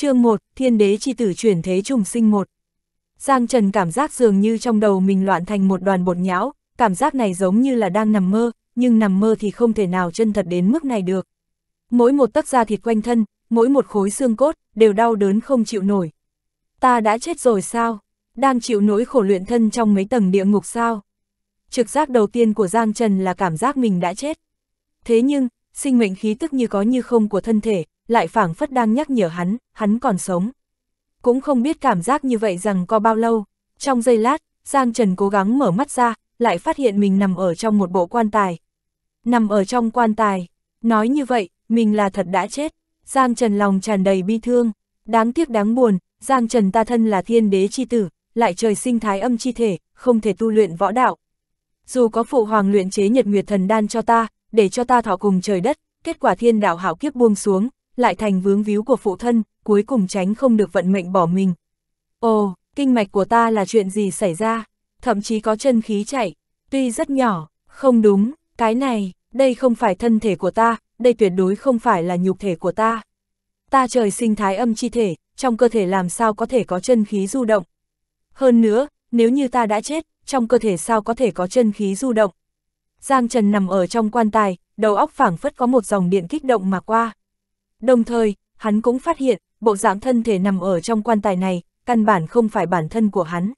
chương 1, thiên đế chi tử chuyển thế trùng sinh một. Giang Trần cảm giác dường như trong đầu mình loạn thành một đoàn bột nhão, cảm giác này giống như là đang nằm mơ, nhưng nằm mơ thì không thể nào chân thật đến mức này được. Mỗi một tấc da thịt quanh thân, mỗi một khối xương cốt, đều đau đớn không chịu nổi. Ta đã chết rồi sao? Đang chịu nỗi khổ luyện thân trong mấy tầng địa ngục sao? Trực giác đầu tiên của Giang Trần là cảm giác mình đã chết. Thế nhưng, sinh mệnh khí tức như có như không của thân thể, lại phảng phất đang nhắc nhở hắn, hắn còn sống. Cũng không biết cảm giác như vậy rằng có bao lâu. Trong giây lát, Giang Trần cố gắng mở mắt ra, lại phát hiện mình nằm ở trong một bộ quan tài. Nằm ở trong quan tài, nói như vậy, mình là thật đã chết. Giang Trần lòng tràn đầy bi thương, đáng tiếc đáng buồn, Giang Trần ta thân là thiên đế chi tử, lại trời sinh thái âm chi thể, không thể tu luyện võ đạo. Dù có phụ hoàng luyện chế nhật nguyệt thần đan cho ta, để cho ta thọ cùng trời đất, kết quả thiên đạo hảo kiếp buông xuống, lại thành vướng víu của phụ thân, cuối cùng tránh không được vận mệnh bỏ mình. Ồ, kinh mạch của ta là chuyện gì xảy ra, thậm chí có chân khí chạy tuy rất nhỏ, không đúng, cái này, đây không phải thân thể của ta, đây tuyệt đối không phải là nhục thể của ta. Ta trời sinh thái âm chi thể, trong cơ thể làm sao có thể có chân khí du động. Hơn nữa, nếu như ta đã chết, trong cơ thể sao có thể có chân khí du động. Giang Trần nằm ở trong quan tài, đầu óc phảng phất có một dòng điện kích động mà qua. Đồng thời, hắn cũng phát hiện, bộ dạng thân thể nằm ở trong quan tài này, căn bản không phải bản thân của hắn.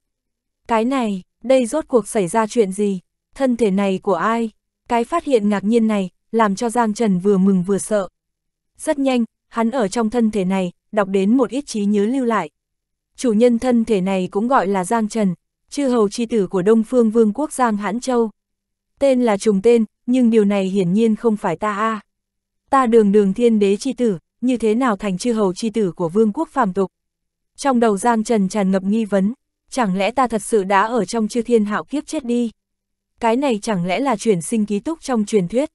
Cái này, đây rốt cuộc xảy ra chuyện gì? Thân thể này của ai? Cái phát hiện ngạc nhiên này, làm cho Giang Trần vừa mừng vừa sợ. Rất nhanh, hắn ở trong thân thể này, đọc đến một ít trí nhớ lưu lại. Chủ nhân thân thể này cũng gọi là Giang Trần, chư hầu chi tử của Đông Phương Vương quốc Giang Hãn Châu. Tên là trùng tên, nhưng điều này hiển nhiên không phải ta a. À ta đường đường thiên đế chi tử, như thế nào thành chư hầu chi tử của vương quốc phàm tục. Trong đầu Giang Trần tràn ngập nghi vấn, chẳng lẽ ta thật sự đã ở trong chư thiên hạo kiếp chết đi? Cái này chẳng lẽ là chuyển sinh ký túc trong truyền thuyết?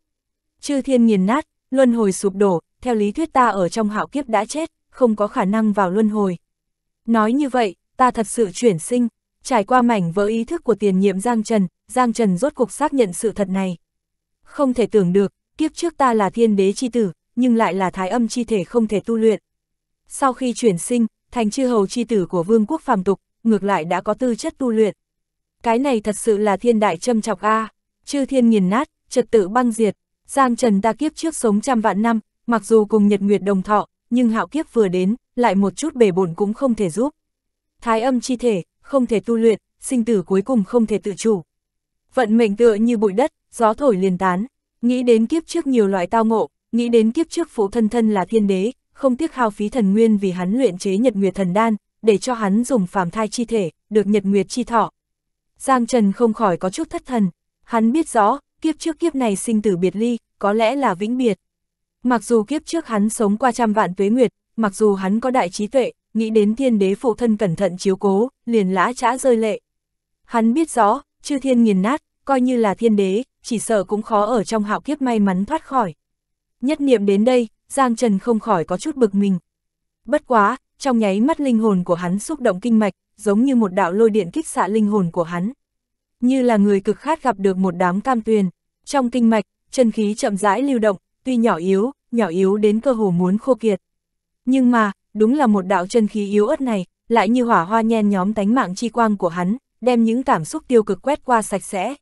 Chư thiên nghiền nát, luân hồi sụp đổ, theo lý thuyết ta ở trong hạo kiếp đã chết, không có khả năng vào luân hồi. Nói như vậy, ta thật sự chuyển sinh, trải qua mảnh vỡ ý thức của tiền nhiệm Giang Trần, Giang Trần rốt cuộc xác nhận sự thật này. Không thể tưởng được, kiếp trước ta là thiên đế chi tử, nhưng lại là thái âm chi thể không thể tu luyện. Sau khi chuyển sinh, thành chư hầu chi tử của vương quốc phàm tục, ngược lại đã có tư chất tu luyện. Cái này thật sự là thiên đại châm chọc a, à, chư thiên nghiền nát, trật tự băng diệt, Giang Trần ta kiếp trước sống trăm vạn năm, mặc dù cùng Nhật Nguyệt đồng thọ, nhưng hạo kiếp vừa đến, lại một chút bể bổn cũng không thể giúp. Thái âm chi thể, không thể tu luyện, sinh tử cuối cùng không thể tự chủ. Vận mệnh tựa như bụi đất, gió thổi liền tán. Nghĩ đến kiếp trước nhiều loại tao ngộ, nghĩ đến kiếp trước phụ thân thân là thiên đế, không tiếc hao phí thần nguyên vì hắn luyện chế nhật nguyệt thần đan, để cho hắn dùng phàm thai chi thể, được nhật nguyệt chi thọ. Giang Trần không khỏi có chút thất thần, hắn biết rõ, kiếp trước kiếp này sinh tử biệt ly, có lẽ là vĩnh biệt. Mặc dù kiếp trước hắn sống qua trăm vạn tuế nguyệt, mặc dù hắn có đại trí tuệ, nghĩ đến thiên đế phụ thân cẩn thận chiếu cố, liền lã chã rơi lệ. Hắn biết rõ, chư thiên nghiền nát, coi như là thiên đế, chỉ sợ cũng khó ở trong hạo kiếp may mắn thoát khỏi. Nhất niệm đến đây, Giang Trần không khỏi có chút bực mình. Bất quá, trong nháy mắt linh hồn của hắn xúc động kinh mạch, giống như một đạo lôi điện kích xạ linh hồn của hắn. Như là người cực khát gặp được một đám cam tuyền, trong kinh mạch, chân khí chậm rãi lưu động, tuy nhỏ yếu, nhỏ yếu đến cơ hồ muốn khô kiệt. Nhưng mà, đúng là một đạo chân khí yếu ớt này, lại như hỏa hoa nhen nhóm tánh mạng chi quang của hắn, đem những cảm xúc tiêu cực quét qua sạch sẽ,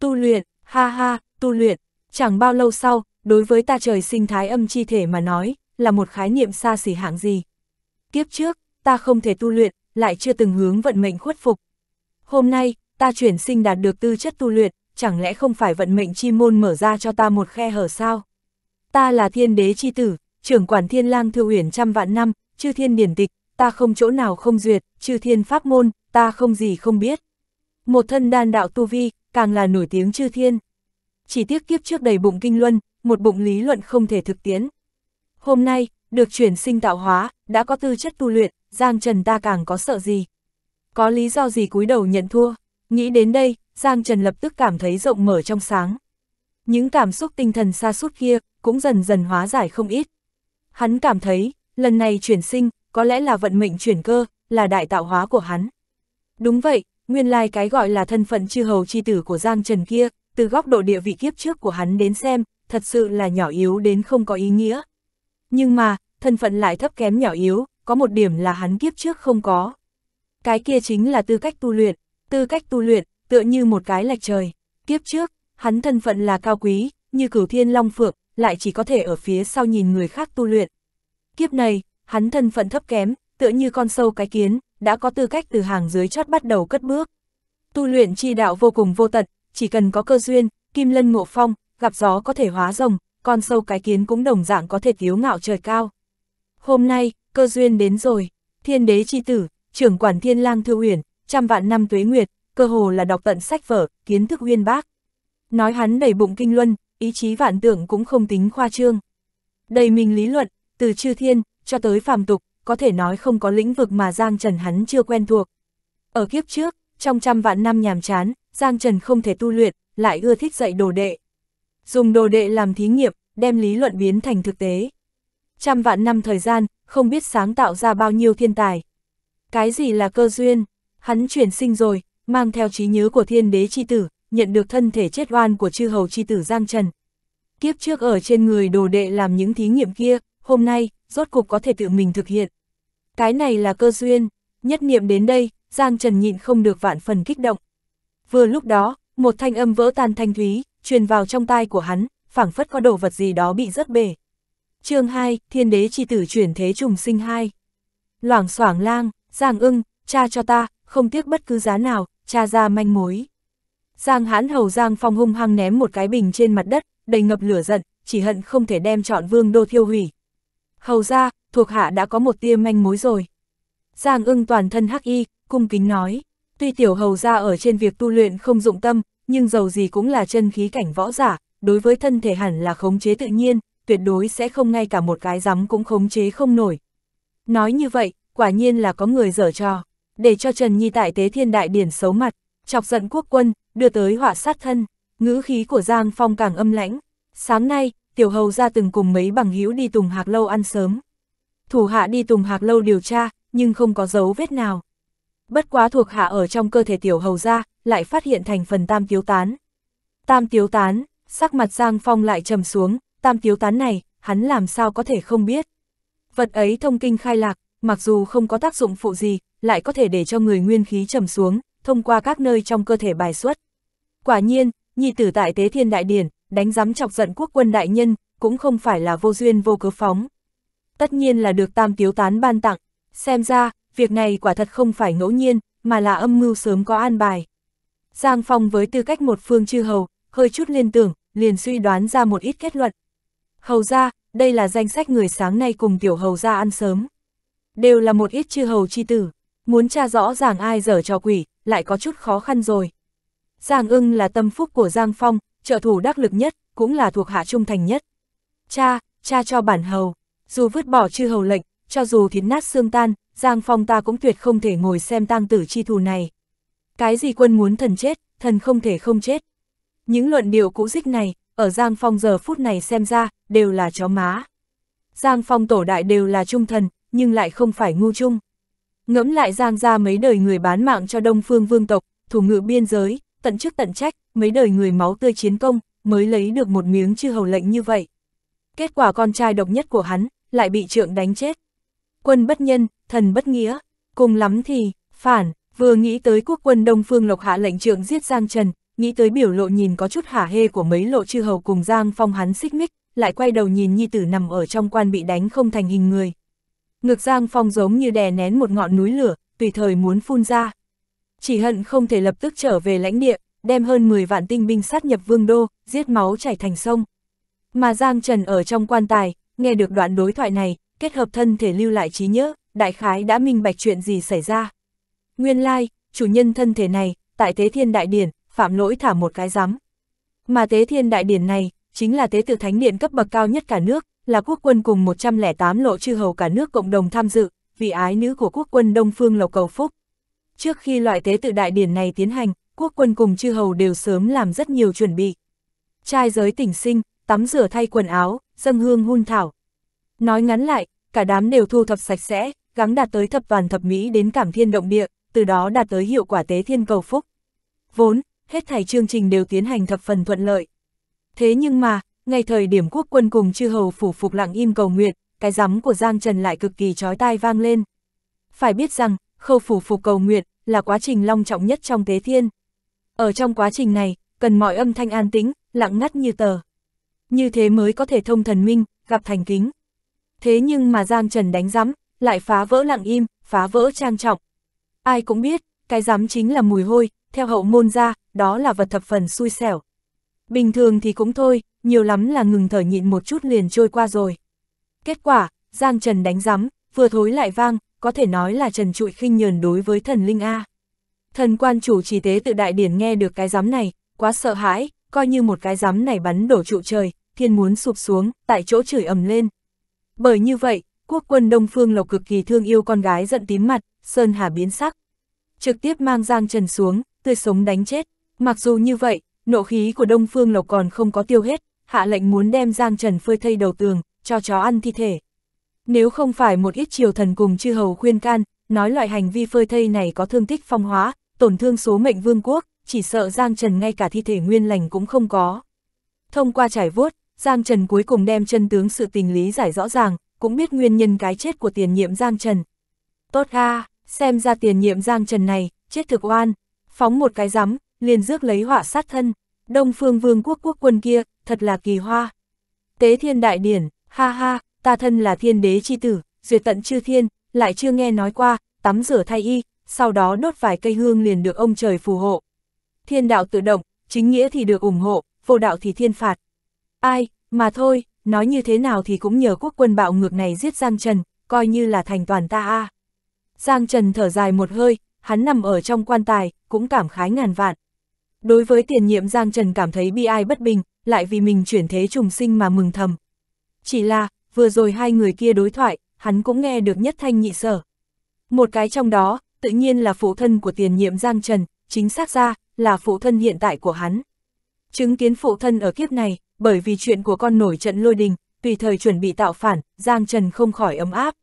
tu luyện, ha ha, tu luyện, chẳng bao lâu sau, đối với ta trời sinh thái âm chi thể mà nói, là một khái niệm xa xỉ hạng gì. Kiếp trước, ta không thể tu luyện, lại chưa từng hướng vận mệnh khuất phục. Hôm nay, ta chuyển sinh đạt được tư chất tu luyện, chẳng lẽ không phải vận mệnh chi môn mở ra cho ta một khe hở sao? Ta là thiên đế chi tử, trưởng quản thiên lang thư uyển trăm vạn năm, chư thiên điển tịch, ta không chỗ nào không duyệt, chư thiên pháp môn, ta không gì không biết. Một thân đan đạo tu vi, càng là nổi tiếng chư thiên. Chỉ tiếc kiếp trước đầy bụng kinh luân, một bụng lý luận không thể thực tiễn. Hôm nay, được chuyển sinh tạo hóa, đã có tư chất tu luyện, Giang Trần ta càng có sợ gì. Có lý do gì cúi đầu nhận thua, nghĩ đến đây, Giang Trần lập tức cảm thấy rộng mở trong sáng. Những cảm xúc tinh thần xa suốt kia, cũng dần dần hóa giải không ít. Hắn cảm thấy, lần này chuyển sinh, có lẽ là vận mệnh chuyển cơ, là đại tạo hóa của hắn. Đúng vậy, Nguyên lai like cái gọi là thân phận chư hầu chi tử của Giang Trần kia, từ góc độ địa vị kiếp trước của hắn đến xem, thật sự là nhỏ yếu đến không có ý nghĩa. Nhưng mà, thân phận lại thấp kém nhỏ yếu, có một điểm là hắn kiếp trước không có. Cái kia chính là tư cách tu luyện, tư cách tu luyện, tựa như một cái lạch trời. Kiếp trước, hắn thân phận là cao quý, như cửu thiên long phượng, lại chỉ có thể ở phía sau nhìn người khác tu luyện. Kiếp này, hắn thân phận thấp kém, tựa như con sâu cái kiến, đã có tư cách từ hàng dưới chót bắt đầu cất bước. Tu luyện chi đạo vô cùng vô tận, chỉ cần có cơ duyên, kim lân ngộ phong, gặp gió có thể hóa rồng, con sâu cái kiến cũng đồng dạng có thể thiếu ngạo trời cao. Hôm nay, cơ duyên đến rồi, thiên đế chi tử, trưởng quản thiên lang thư huyền trăm vạn năm tuế nguyệt, cơ hồ là đọc tận sách vở, kiến thức uyên bác. Nói hắn đầy bụng kinh luân, ý chí vạn tưởng cũng không tính khoa trương. Đầy mình lý luận, từ chư thiên, cho tới phàm tục, có thể nói không có lĩnh vực mà Giang Trần hắn chưa quen thuộc. Ở kiếp trước, trong trăm vạn năm nhàm chán, Giang Trần không thể tu luyện, lại ưa thích dạy đồ đệ. Dùng đồ đệ làm thí nghiệm, đem lý luận biến thành thực tế. Trăm vạn năm thời gian, không biết sáng tạo ra bao nhiêu thiên tài. Cái gì là cơ duyên? Hắn chuyển sinh rồi, mang theo trí nhớ của thiên đế chi tử, nhận được thân thể chết oan của chư hầu chi tử Giang Trần. Kiếp trước ở trên người đồ đệ làm những thí nghiệm kia, hôm nay, rốt cục có thể tự mình thực hiện. Cái này là cơ duyên, nhất niệm đến đây, Giang Trần nhịn không được vạn phần kích động. Vừa lúc đó, một thanh âm vỡ tan thanh thúy, truyền vào trong tai của hắn, phảng phất có đồ vật gì đó bị rớt bể. chương 2, Thiên đế chi tử chuyển thế trùng sinh 2. Loảng xoảng lang, Giang ưng, cha cho ta, không tiếc bất cứ giá nào, cha ra manh mối. Giang hãn hầu Giang phong hung hăng ném một cái bình trên mặt đất, đầy ngập lửa giận, chỉ hận không thể đem chọn vương đô thiêu hủy, Hầu ra, thuộc hạ đã có một tia manh mối rồi. Giang ưng toàn thân hắc y, cung kính nói. Tuy tiểu hầu ra ở trên việc tu luyện không dụng tâm, nhưng dầu gì cũng là chân khí cảnh võ giả, đối với thân thể hẳn là khống chế tự nhiên, tuyệt đối sẽ không ngay cả một cái rắm cũng khống chế không nổi. Nói như vậy, quả nhiên là có người dở trò, để cho Trần Nhi tại tế thiên đại điển xấu mặt, chọc giận quốc quân, đưa tới họa sát thân, ngữ khí của Giang Phong càng âm lãnh. Sáng nay, tiểu hầu ra từng cùng mấy bằng hữu đi Tùng Hạc Lâu ăn sớm. Thủ hạ đi Tùng Hạc Lâu điều tra, nhưng không có dấu vết nào. Bất quá thuộc hạ ở trong cơ thể tiểu hầu ra, lại phát hiện thành phần tam tiếu tán. Tam tiếu tán, sắc mặt Giang Phong lại trầm xuống, tam tiếu tán này, hắn làm sao có thể không biết. Vật ấy thông kinh khai lạc, mặc dù không có tác dụng phụ gì, lại có thể để cho người nguyên khí trầm xuống, thông qua các nơi trong cơ thể bài xuất. Quả nhiên, nhị tử tại Tế Thiên Đại Điển, đánh giám chọc giận quốc quân đại nhân, cũng không phải là vô duyên vô cớ phóng. Tất nhiên là được tam tiếu tán ban tặng, xem ra, việc này quả thật không phải ngẫu nhiên, mà là âm mưu sớm có an bài. Giang Phong với tư cách một phương chư hầu, hơi chút liên tưởng, liền suy đoán ra một ít kết luận. Hầu ra, đây là danh sách người sáng nay cùng tiểu hầu ra ăn sớm. Đều là một ít chư hầu chi tử, muốn tra rõ ràng ai dở trò quỷ, lại có chút khó khăn rồi. Giang ưng là tâm phúc của Giang Phong, trợ thủ đắc lực nhất, cũng là thuộc hạ trung thành nhất. Cha, cha cho bản hầu, dù vứt bỏ chư hầu lệnh, cho dù thịt nát xương tan, Giang Phong ta cũng tuyệt không thể ngồi xem tang tử chi thù này. Cái gì quân muốn thần chết, thần không thể không chết. Những luận điệu cũ dích này, ở Giang Phong giờ phút này xem ra, đều là chó má. Giang Phong tổ đại đều là trung thần, nhưng lại không phải ngu trung. Ngẫm lại Giang ra mấy đời người bán mạng cho Đông Phương Vương tộc, thủ ngự biên giới, tận chức tận trách, mấy đời người máu tươi chiến công, mới lấy được một miếng chư hầu lệnh như vậy. Kết quả con trai độc nhất của hắn, lại bị trượng đánh chết. Quân bất nhân, thần bất nghĩa, cùng lắm thì, phản, vừa nghĩ tới quốc quân Đông Phương Lộc hạ lệnh trượng giết Giang Trần, nghĩ tới biểu lộ nhìn có chút hả hê của mấy lộ chư hầu cùng Giang Phong hắn xích mích, lại quay đầu nhìn nhi tử nằm ở trong quan bị đánh không thành hình người. Ngực Giang Phong giống như đè nén một ngọn núi lửa, tùy thời muốn phun ra chỉ hận không thể lập tức trở về lãnh địa, đem hơn 10 vạn tinh binh sát nhập vương đô, giết máu chảy thành sông. Mà Giang Trần ở trong quan tài, nghe được đoạn đối thoại này, kết hợp thân thể lưu lại trí nhớ, đại khái đã minh bạch chuyện gì xảy ra. Nguyên lai, chủ nhân thân thể này, tại Tế Thiên Đại Điển, phạm lỗi thả một cái giám. Mà Tế Thiên Đại Điển này, chính là Tế Tự Thánh Điện cấp bậc cao nhất cả nước, là quốc quân cùng 108 lộ chư hầu cả nước cộng đồng tham dự, vị ái nữ của quốc quân Đông Phương Lộc Cầu Phúc. Trước khi loại tế tự đại điển này tiến hành, quốc quân cùng chư hầu đều sớm làm rất nhiều chuẩn bị. Trai giới tỉnh sinh, tắm rửa thay quần áo, dâng hương hun thảo. Nói ngắn lại, cả đám đều thu thập sạch sẽ, gắng đạt tới thập toàn thập mỹ đến cảm thiên động địa, từ đó đạt tới hiệu quả tế thiên cầu phúc. Vốn, hết thảy chương trình đều tiến hành thập phần thuận lợi. Thế nhưng mà, ngay thời điểm quốc quân cùng chư hầu phủ phục lặng im cầu nguyện, cái rắm của Giang Trần lại cực kỳ chói tai vang lên. Phải biết rằng, khâu phủ phục cầu nguyện, là quá trình long trọng nhất trong tế thiên. Ở trong quá trình này, cần mọi âm thanh an tĩnh, lặng ngắt như tờ. Như thế mới có thể thông thần minh, gặp thành kính. Thế nhưng mà Giang Trần đánh rắm, lại phá vỡ lặng im, phá vỡ trang trọng. Ai cũng biết, cái rắm chính là mùi hôi, theo hậu môn ra, đó là vật thập phần xui xẻo. Bình thường thì cũng thôi, nhiều lắm là ngừng thở nhịn một chút liền trôi qua rồi. Kết quả, Giang Trần đánh rắm, vừa thối lại vang, có thể nói là trần trụi khinh nhờn đối với thần linh A. Thần quan chủ trì tế tự đại điển nghe được cái giám này, quá sợ hãi, coi như một cái giám này bắn đổ trụ trời, thiên muốn sụp xuống, tại chỗ chửi ầm lên. Bởi như vậy, quốc quân Đông Phương Lộc cực kỳ thương yêu con gái giận tím mặt, Sơn Hà biến sắc. Trực tiếp mang Giang Trần xuống, tươi sống đánh chết. Mặc dù như vậy, nộ khí của Đông Phương Lộc còn không có tiêu hết, hạ lệnh muốn đem Giang Trần phơi thây đầu tường, cho chó ăn thi thể. Nếu không phải một ít triều thần cùng chư hầu khuyên can, nói loại hành vi phơi thây này có thương tích phong hóa, tổn thương số mệnh vương quốc, chỉ sợ Giang Trần ngay cả thi thể nguyên lành cũng không có. Thông qua trải vuốt, Giang Trần cuối cùng đem chân tướng sự tình lý giải rõ ràng, cũng biết nguyên nhân cái chết của tiền nhiệm Giang Trần. Tốt a, xem ra tiền nhiệm Giang Trần này, chết thực oan, phóng một cái rắm, liền rước lấy họa sát thân, Đông Phương Vương quốc quốc quân kia, thật là kỳ hoa. Tế Thiên Đại Điển, ha ha, ta thân là thiên đế chi tử, duyệt tận chư thiên, lại chưa nghe nói qua, tắm rửa thay y, sau đó đốt vài cây hương liền được ông trời phù hộ. Thiên đạo tự động, chính nghĩa thì được ủng hộ, vô đạo thì thiên phạt. Ai, mà thôi, nói như thế nào thì cũng nhờ quốc quân bạo ngược này giết Giang Trần, coi như là thành toàn ta a. Giang Trần thở dài một hơi, hắn nằm ở trong quan tài, cũng cảm khái ngàn vạn. Đối với tiền nhiệm Giang Trần cảm thấy bi ai bất bình, lại vì mình chuyển thế trùng sinh mà mừng thầm. Chỉ là, vừa rồi hai người kia đối thoại, hắn cũng nghe được nhất thanh nhị sở. Một cái trong đó, tự nhiên là phụ thân của tiền nhiệm Giang Trần, chính xác ra, là phụ thân hiện tại của hắn. Chứng kiến phụ thân ở kiếp này, bởi vì chuyện của con nổi trận lôi đình, tùy thời chuẩn bị tạo phản, Giang Trần không khỏi ấm áp.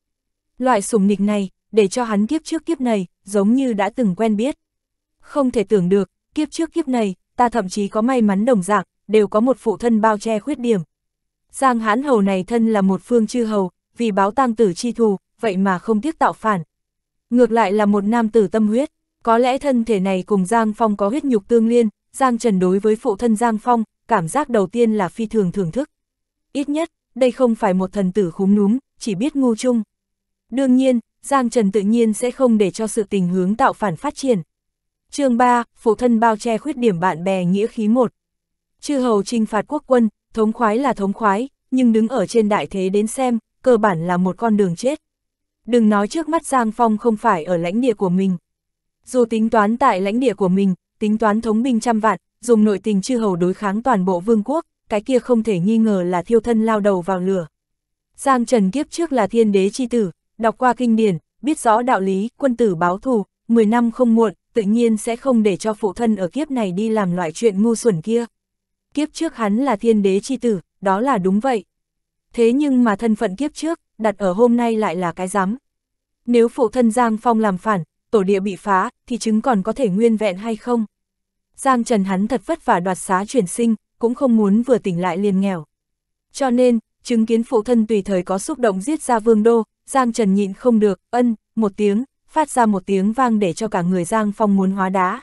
Loại sùng nịch này, để cho hắn kiếp trước kiếp này, giống như đã từng quen biết. Không thể tưởng được, kiếp trước kiếp này, ta thậm chí có may mắn đồng dạng, đều có một phụ thân bao che khuyết điểm, Giang Hán Hầu này thân là một phương chư hầu, vì báo tang tử chi thù, vậy mà không tiếc tạo phản. Ngược lại là một nam tử tâm huyết, có lẽ thân thể này cùng Giang Phong có huyết nhục tương liên, Giang Trần đối với phụ thân Giang Phong, cảm giác đầu tiên là phi thường thưởng thức. Ít nhất, đây không phải một thần tử khúm núm, chỉ biết ngu chung. Đương nhiên, Giang Trần tự nhiên sẽ không để cho sự tình hướng tạo phản phát triển. chương 3, phụ thân bao che khuyết điểm bạn bè nghĩa khí 1. Chư hầu trinh phạt quốc quân, Thống khoái là thống khoái, nhưng đứng ở trên đại thế đến xem, cơ bản là một con đường chết. Đừng nói trước mắt Giang Phong không phải ở lãnh địa của mình. Dù tính toán tại lãnh địa của mình, tính toán thống binh trăm vạn, dùng nội tình chư hầu đối kháng toàn bộ vương quốc, cái kia không thể nghi ngờ là thiêu thân lao đầu vào lửa. Giang Trần kiếp trước là thiên đế chi tử, đọc qua kinh điển, biết rõ đạo lý, quân tử báo thù, 10 năm không muộn, tự nhiên sẽ không để cho phụ thân ở kiếp này đi làm loại chuyện ngu xuẩn kia kiếp trước hắn là thiên đế chi tử, đó là đúng vậy. Thế nhưng mà thân phận kiếp trước, đặt ở hôm nay lại là cái giám. Nếu phụ thân Giang Phong làm phản, tổ địa bị phá, thì chứng còn có thể nguyên vẹn hay không? Giang Trần hắn thật vất vả đoạt xá chuyển sinh, cũng không muốn vừa tỉnh lại liền nghèo. Cho nên, chứng kiến phụ thân tùy thời có xúc động giết ra vương đô, Giang Trần nhịn không được, ân, một tiếng, phát ra một tiếng vang để cho cả người Giang Phong muốn hóa đá.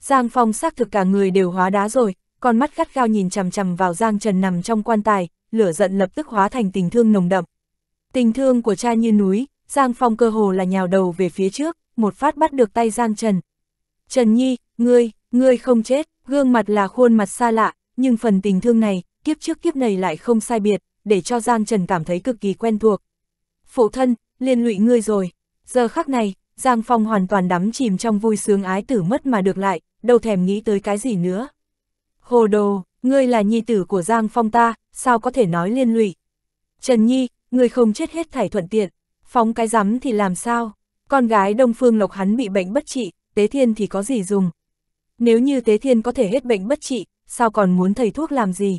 Giang Phong xác thực cả người đều hóa đá rồi, con mắt gắt gao nhìn chằm chằm vào Giang Trần nằm trong quan tài, lửa giận lập tức hóa thành tình thương nồng đậm. Tình thương của cha như núi, Giang Phong cơ hồ là nhào đầu về phía trước, một phát bắt được tay Giang Trần. Trần Nhi, ngươi, ngươi không chết, gương mặt là khuôn mặt xa lạ, nhưng phần tình thương này, kiếp trước kiếp này lại không sai biệt, để cho Giang Trần cảm thấy cực kỳ quen thuộc. Phụ thân, liên lụy ngươi rồi. Giờ khắc này, Giang Phong hoàn toàn đắm chìm trong vui sướng ái tử mất mà được lại, đâu thèm nghĩ tới cái gì nữa. Hồ đồ, ngươi là nhi tử của Giang Phong ta, sao có thể nói liên lụy? Trần Nhi, ngươi không chết hết thảy thuận tiện, phóng cái rắm thì làm sao? Con gái Đông Phương Lộc hắn bị bệnh bất trị, Tế Thiên thì có gì dùng? Nếu như Tế Thiên có thể hết bệnh bất trị, sao còn muốn thầy thuốc làm gì?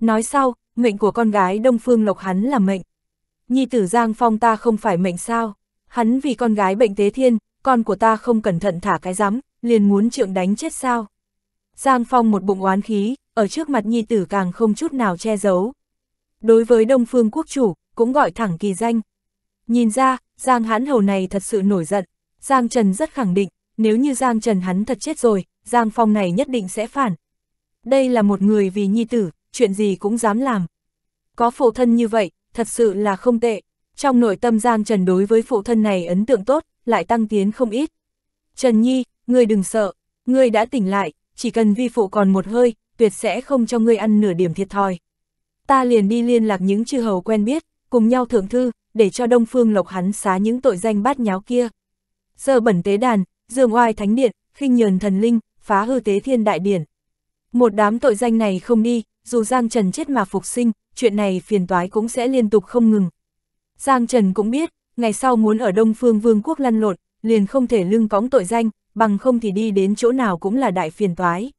Nói sau, mệnh của con gái Đông Phương Lộc hắn là mệnh. Nhi tử Giang Phong ta không phải mệnh sao? Hắn vì con gái bệnh Tế Thiên, con của ta không cẩn thận thả cái rắm, liền muốn trượng đánh chết sao? Giang Phong một bụng oán khí, ở trước mặt nhi tử càng không chút nào che giấu. Đối với Đông Phương quốc chủ, cũng gọi thẳng kỳ danh. Nhìn ra, Giang Hán Hầu này thật sự nổi giận. Giang Trần rất khẳng định, nếu như Giang Trần hắn thật chết rồi, Giang Phong này nhất định sẽ phản. Đây là một người vì nhi tử, chuyện gì cũng dám làm. Có phụ thân như vậy, thật sự là không tệ. Trong nội tâm Giang Trần đối với phụ thân này ấn tượng tốt, lại tăng tiến không ít. Trần Nhi, ngươi đừng sợ, ngươi đã tỉnh lại, chỉ cần vi phụ còn một hơi, tuyệt sẽ không cho ngươi ăn nửa điểm thiệt thòi. Ta liền đi liên lạc những chư hầu quen biết, cùng nhau thượng thư, để cho Đông Phương Lộc hắn xá những tội danh bát nháo kia. Sơ bẩn tế đàn, dương oai thánh điện, khinh nhờn thần linh, phá hư tế thiên đại điển. Một đám tội danh này không đi, dù Giang Trần chết mà phục sinh, chuyện này phiền toái cũng sẽ liên tục không ngừng. Giang Trần cũng biết, ngày sau muốn ở Đông Phương Vương quốc lăn lộn, liền không thể lưng cõng tội danh, bằng không thì đi đến chỗ nào cũng là đại phiền toái.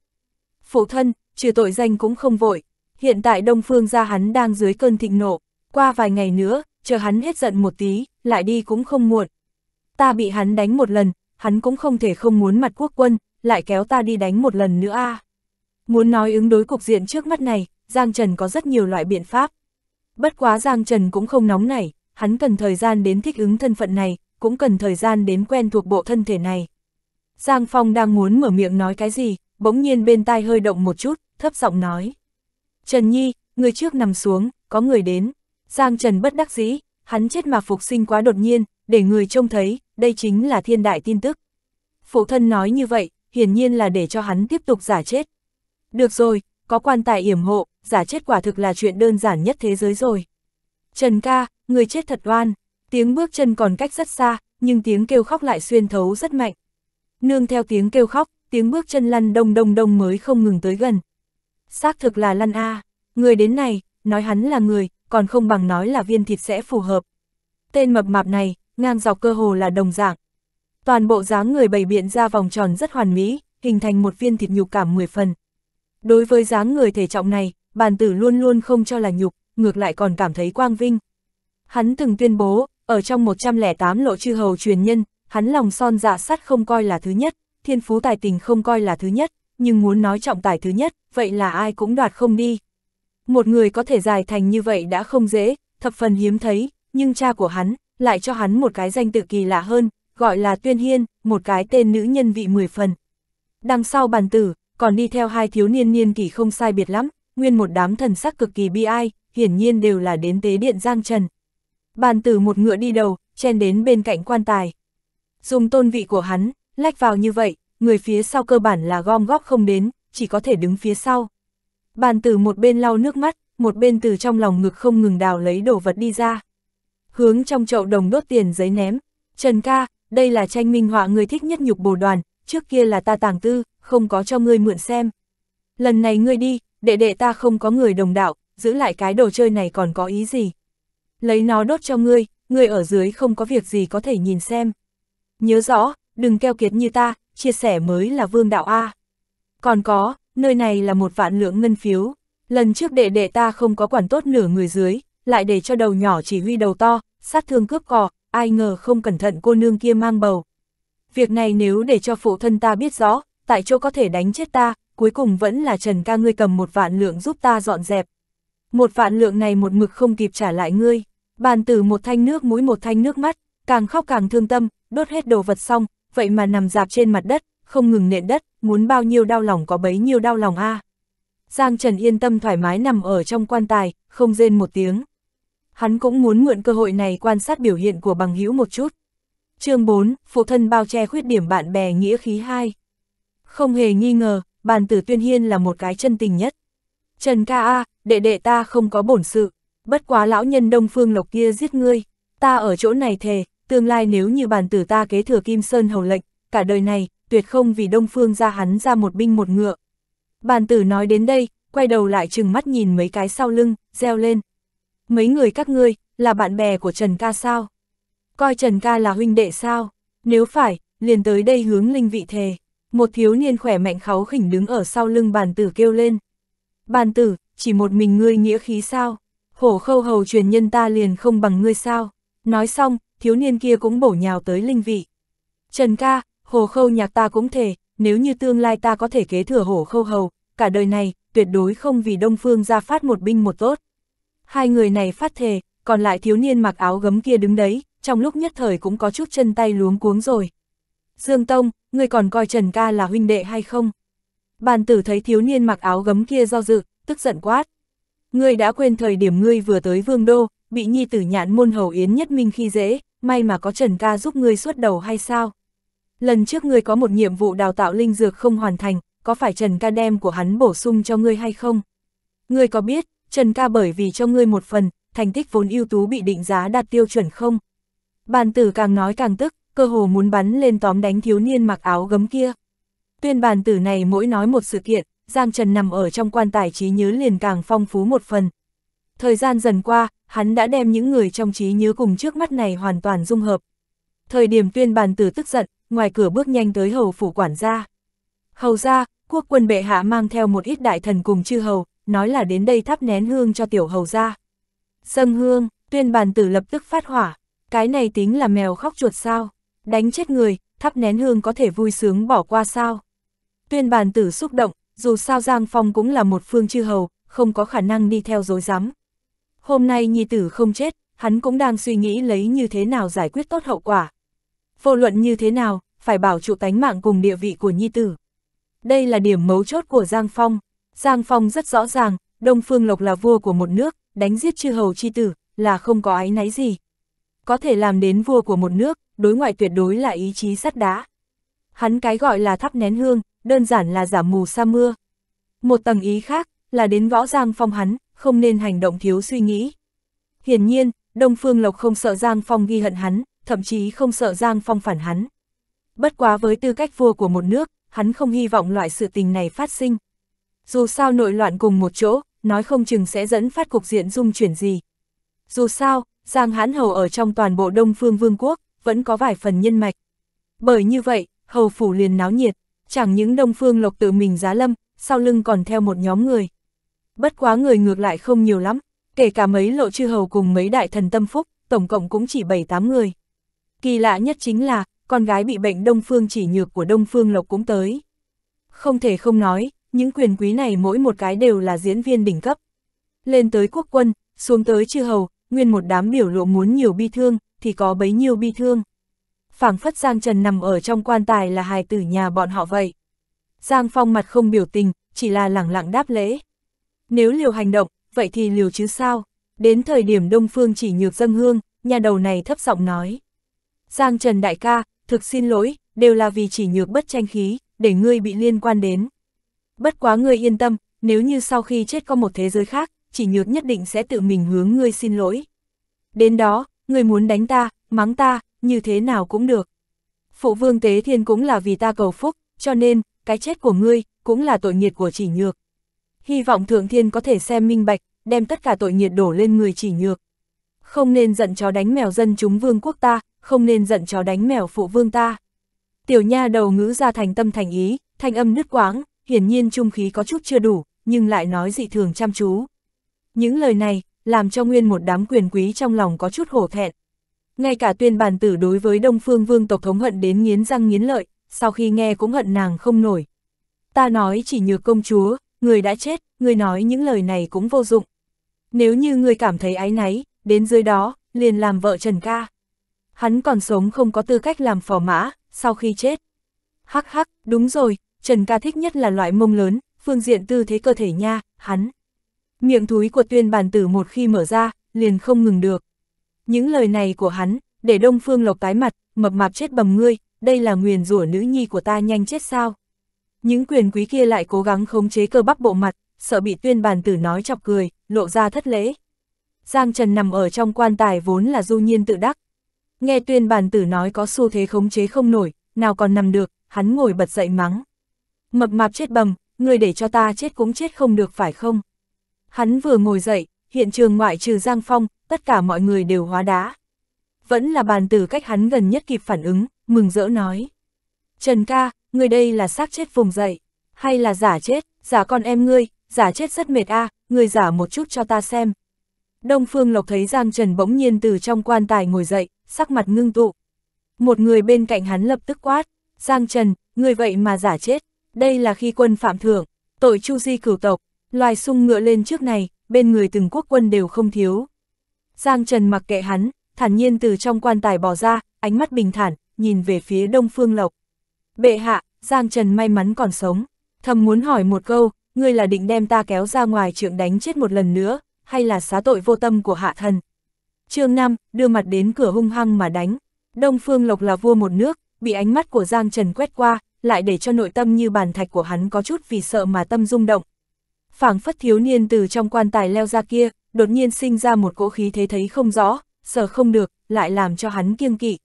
Phụ thân, trừ tội danh cũng không vội, hiện tại Đông Phương gia hắn đang dưới cơn thịnh nộ, qua vài ngày nữa, chờ hắn hết giận một tí, lại đi cũng không muộn. Ta bị hắn đánh một lần, hắn cũng không thể không muốn mặt quốc quân, lại kéo ta đi đánh một lần nữa a. Muốn nói ứng đối cục diện trước mắt này, Giang Trần có rất nhiều loại biện pháp. Bất quá Giang Trần cũng không nóng nảy, hắn cần thời gian đến thích ứng thân phận này, cũng cần thời gian đến quen thuộc bộ thân thể này. Giang Phong đang muốn mở miệng nói cái gì, bỗng nhiên bên tai hơi động một chút, thấp giọng nói. Trần Nhi, người trước nằm xuống, có người đến. Giang Trần bất đắc dĩ, hắn chết mà phục sinh quá đột nhiên, để người trông thấy, đây chính là thiên đại tin tức. Phụ thân nói như vậy, hiển nhiên là để cho hắn tiếp tục giả chết. Được rồi, có quan tài yểm hộ, giả chết quả thực là chuyện đơn giản nhất thế giới rồi. Trần ca, người chết thật oan, tiếng bước chân còn cách rất xa, nhưng tiếng kêu khóc lại xuyên thấu rất mạnh. Nương theo tiếng kêu khóc, tiếng bước chân lăn đông đông đông mới không ngừng tới gần. Xác thực là lăn A, người đến này, nói hắn là người, còn không bằng nói là viên thịt sẽ phù hợp. Tên mập mạp này, ngang dọc cơ hồ là đồng dạng. Toàn bộ dáng người bày biện ra vòng tròn rất hoàn mỹ, hình thành một viên thịt nhục cảm 10 phần. Đối với dáng người thể trọng này, bàn tử luôn luôn không cho là nhục, ngược lại còn cảm thấy quang vinh. Hắn từng tuyên bố, ở trong 108 lộ chư hầu truyền nhân, hắn lòng son dạ sắt không coi là thứ nhất, thiên phú tài tình không coi là thứ nhất, nhưng muốn nói trọng tài thứ nhất, vậy là ai cũng đoạt không đi. Một người có thể dài thành như vậy đã không dễ, thập phần hiếm thấy, nhưng cha của hắn, lại cho hắn một cái danh tự kỳ lạ hơn, gọi là Tuyên Hiên, một cái tên nữ nhân vị mười phần. Đằng sau bàn tử, còn đi theo hai thiếu niên niên kỷ không sai biệt lắm, nguyên một đám thần sắc cực kỳ bi ai, hiển nhiên đều là đến tế điện Giang Trần. Bàn tử một ngựa đi đầu, chen đến bên cạnh quan tài. Dùng tôn vị của hắn, lách vào như vậy, người phía sau cơ bản là gom góp không đến, chỉ có thể đứng phía sau. Bàn từ một bên lau nước mắt, một bên từ trong lòng ngực không ngừng đào lấy đồ vật đi ra. Hướng trong chậu đồng đốt tiền giấy ném. Trần ca, đây là tranh minh họa người thích nhất nhục bồ đoàn, trước kia là ta tàng tư, không có cho ngươi mượn xem. Lần này ngươi đi, đệ đệ ta không có người đồng đạo, giữ lại cái đồ chơi này còn có ý gì. Lấy nó đốt cho ngươi, ngươi ở dưới không có việc gì có thể nhìn xem. Nhớ rõ, đừng keo kiệt như ta, chia sẻ mới là vương đạo A. Còn có, nơi này là một vạn lượng ngân phiếu. Lần trước đệ đệ ta không có quản tốt nửa người dưới, lại để cho đầu nhỏ chỉ huy đầu to, sát thương cướp cò, ai ngờ không cẩn thận cô nương kia mang bầu. Việc này nếu để cho phụ thân ta biết rõ, tại chỗ có thể đánh chết ta, cuối cùng vẫn là Trần ca ngươi cầm một vạn lượng giúp ta dọn dẹp. Một vạn lượng này một mực không kịp trả lại ngươi. Bàn tử một thanh nước mũi một thanh nước mắt, càng khóc càng thương tâm, đốt hết đồ vật xong, vậy mà nằm dạp trên mặt đất, không ngừng nện đất, muốn bao nhiêu đau lòng có bấy nhiêu đau lòng a. À. Giang Trần yên tâm thoải mái nằm ở trong quan tài, không rên một tiếng. Hắn cũng muốn mượn cơ hội này quan sát biểu hiện của bằng hữu một chút. chương 4, phụ thân bao che khuyết điểm bạn bè nghĩa khí 2. Không hề nghi ngờ, bàn tử tuyên hiên là một cái chân tình nhất. Trần ca a, đệ đệ ta không có bổn sự, bất quá lão nhân đông phương lộc kia giết ngươi, ta ở chỗ này thề, tương lai nếu như bản tử ta kế thừa Kim Sơn hầu lệnh, cả đời này, tuyệt không vì Đông Phương ra hắn ra một binh một ngựa. Bản tử nói đến đây, quay đầu lại chừng mắt nhìn mấy cái sau lưng, reo lên. Mấy người các ngươi, là bạn bè của Trần Ca sao? Coi Trần Ca là huynh đệ sao? Nếu phải, liền tới đây hướng linh vị thề. Một thiếu niên khỏe mạnh kháu khỉnh đứng ở sau lưng bàn tử kêu lên. Bàn tử, chỉ một mình ngươi nghĩa khí sao? Hổ khâu hầu truyền nhân ta liền không bằng ngươi sao? Nói xong, thiếu niên kia cũng bổ nhào tới linh vị. Trần ca, hồ khâu nhạc ta cũng thề nếu như tương lai ta có thể kế thừa hồ khâu hầu, cả đời này, tuyệt đối không vì Đông Phương ra phát một binh một tốt. Hai người này phát thề, còn lại thiếu niên mặc áo gấm kia đứng đấy, trong lúc nhất thời cũng có chút chân tay luống cuống rồi. Dương Tông, người còn coi Trần Ca là huynh đệ hay không? Bàn tử thấy thiếu niên mặc áo gấm kia do dự, tức giận quát. Ngươi đã quên thời điểm ngươi vừa tới vương đô, bị nhi tử nhãn môn hầu yến nhất minh khi dễ, may mà có Trần ca giúp ngươi xuất đầu hay sao? Lần trước ngươi có một nhiệm vụ đào tạo linh dược không hoàn thành, có phải Trần ca đem của hắn bổ sung cho ngươi hay không? Ngươi có biết, Trần ca bởi vì cho ngươi một phần, thành tích vốn ưu tú bị định giá đạt tiêu chuẩn không? Bàn tử càng nói càng tức, cơ hồ muốn bắn lên tóm đánh thiếu niên mặc áo gấm kia. Tuyên bàn tử này mỗi nói một sự kiện, Giang Trần nằm ở trong quan tài trí nhớ liền càng phong phú một phần, Thời gian dần qua, hắn đã đem những người trong trí nhớ cùng trước mắt này hoàn toàn dung hợp. Thời điểm tuyên bàn tử tức giận, ngoài cửa bước nhanh tới hầu phủ quản gia. Hầu ra, quốc quân bệ hạ mang theo một ít đại thần cùng chư hầu, nói là đến đây thắp nén hương cho tiểu hầu ra. Sâng hương, tuyên bàn tử lập tức phát hỏa, cái này tính là mèo khóc chuột sao, đánh chết người, thắp nén hương có thể vui sướng bỏ qua sao. Tuyên bàn tử xúc động, dù sao Giang Phong cũng là một phương chư hầu, không có khả năng đi theo dối rắm Hôm nay nhi tử không chết, hắn cũng đang suy nghĩ lấy như thế nào giải quyết tốt hậu quả. Vô luận như thế nào, phải bảo trụ tánh mạng cùng địa vị của nhi tử. Đây là điểm mấu chốt của Giang Phong. Giang Phong rất rõ ràng, Đông Phương Lộc là vua của một nước, đánh giết chư hầu chi tử, là không có ái náy gì. Có thể làm đến vua của một nước, đối ngoại tuyệt đối là ý chí sắt đá. Hắn cái gọi là thắp nén hương, đơn giản là giảm mù sa mưa. Một tầng ý khác, là đến võ Giang Phong hắn, không nên hành động thiếu suy nghĩ. Hiển nhiên, Đông Phương Lộc không sợ Giang Phong ghi hận hắn, thậm chí không sợ Giang Phong phản hắn. Bất quá với tư cách vua của một nước, hắn không hy vọng loại sự tình này phát sinh. Dù sao nội loạn cùng một chỗ, nói không chừng sẽ dẫn phát cục diện dung chuyển gì. Dù sao, Giang Hán Hầu ở trong toàn bộ Đông Phương Vương quốc, vẫn có vài phần nhân mạch. Bởi như vậy, Hầu Phủ liền náo nhiệt, chẳng những Đông Phương Lộc tự mình giá lâm, sau lưng còn theo một nhóm người bất quá người ngược lại không nhiều lắm, kể cả mấy lộ chư hầu cùng mấy đại thần tâm phúc, tổng cộng cũng chỉ 7-8 người. Kỳ lạ nhất chính là, con gái bị bệnh Đông Phương chỉ nhược của Đông Phương Lộc cũng tới. Không thể không nói, những quyền quý này mỗi một cái đều là diễn viên đỉnh cấp. Lên tới quốc quân, xuống tới chư hầu, nguyên một đám biểu lộ muốn nhiều bi thương, thì có bấy nhiêu bi thương. phảng phất Giang Trần nằm ở trong quan tài là hài tử nhà bọn họ vậy. Giang Phong mặt không biểu tình, chỉ là lẳng lặng đáp lễ. Nếu liều hành động, vậy thì liều chứ sao? Đến thời điểm Đông Phương chỉ nhược dâng hương, nhà đầu này thấp giọng nói. Giang Trần Đại ca, thực xin lỗi, đều là vì chỉ nhược bất tranh khí, để ngươi bị liên quan đến. Bất quá ngươi yên tâm, nếu như sau khi chết có một thế giới khác, chỉ nhược nhất định sẽ tự mình hướng ngươi xin lỗi. Đến đó, ngươi muốn đánh ta, mắng ta, như thế nào cũng được. Phụ vương tế thiên cũng là vì ta cầu phúc, cho nên, cái chết của ngươi, cũng là tội nghiệt của chỉ nhược hy vọng Thượng Thiên có thể xem minh bạch, đem tất cả tội nghiệt đổ lên người chỉ nhược. Không nên giận chó đánh mèo dân chúng vương quốc ta, không nên giận chó đánh mèo phụ vương ta. Tiểu nha đầu ngữ ra thành tâm thành ý, thanh âm nứt quáng, hiển nhiên trung khí có chút chưa đủ, nhưng lại nói dị thường chăm chú. Những lời này, làm cho nguyên một đám quyền quý trong lòng có chút hổ thẹn. Ngay cả tuyên bàn tử đối với Đông Phương Vương tộc thống hận đến nghiến răng nghiến lợi, sau khi nghe cũng hận nàng không nổi. Ta nói chỉ nhược công chúa, người đã chết, người nói những lời này cũng vô dụng. Nếu như người cảm thấy áy náy, đến dưới đó, liền làm vợ Trần Ca. Hắn còn sống không có tư cách làm phò mã, sau khi chết. Hắc hắc, đúng rồi, Trần Ca thích nhất là loại mông lớn, phương diện tư thế cơ thể nha, hắn. Miệng thúi của tuyên bàn tử một khi mở ra, liền không ngừng được. Những lời này của hắn, để đông phương lộc tái mặt, mập mạp chết bầm ngươi, đây là nguyền rủa nữ nhi của ta nhanh chết sao. Những quyền quý kia lại cố gắng khống chế cơ bắp bộ mặt, sợ bị tuyên bàn tử nói chọc cười, lộ ra thất lễ. Giang Trần nằm ở trong quan tài vốn là du nhiên tự đắc. Nghe tuyên bàn tử nói có xu thế khống chế không nổi, nào còn nằm được, hắn ngồi bật dậy mắng. Mập mạp chết bầm, người để cho ta chết cũng chết không được phải không? Hắn vừa ngồi dậy, hiện trường ngoại trừ Giang Phong, tất cả mọi người đều hóa đá. Vẫn là bàn tử cách hắn gần nhất kịp phản ứng, mừng rỡ nói. Trần ca, người đây là xác chết vùng dậy, hay là giả chết, giả con em ngươi, giả chết rất mệt a, à, người giả một chút cho ta xem. Đông Phương Lộc thấy Giang Trần bỗng nhiên từ trong quan tài ngồi dậy, sắc mặt ngưng tụ. Một người bên cạnh hắn lập tức quát, Giang Trần, người vậy mà giả chết, đây là khi quân phạm thưởng, tội chu di cửu tộc, loài sung ngựa lên trước này, bên người từng quốc quân đều không thiếu. Giang Trần mặc kệ hắn, thản nhiên từ trong quan tài bỏ ra, ánh mắt bình thản, nhìn về phía Đông Phương Lộc. Bệ hạ, Giang Trần may mắn còn sống. Thầm muốn hỏi một câu, ngươi là định đem ta kéo ra ngoài trượng đánh chết một lần nữa, hay là xá tội vô tâm của hạ thần? chương 5, đưa mặt đến cửa hung hăng mà đánh. Đông Phương Lộc là vua một nước, bị ánh mắt của Giang Trần quét qua, lại để cho nội tâm như bàn thạch của hắn có chút vì sợ mà tâm rung động. phảng phất thiếu niên từ trong quan tài leo ra kia, đột nhiên sinh ra một cỗ khí thế thấy không rõ, sợ không được, lại làm cho hắn kiêng kỵ.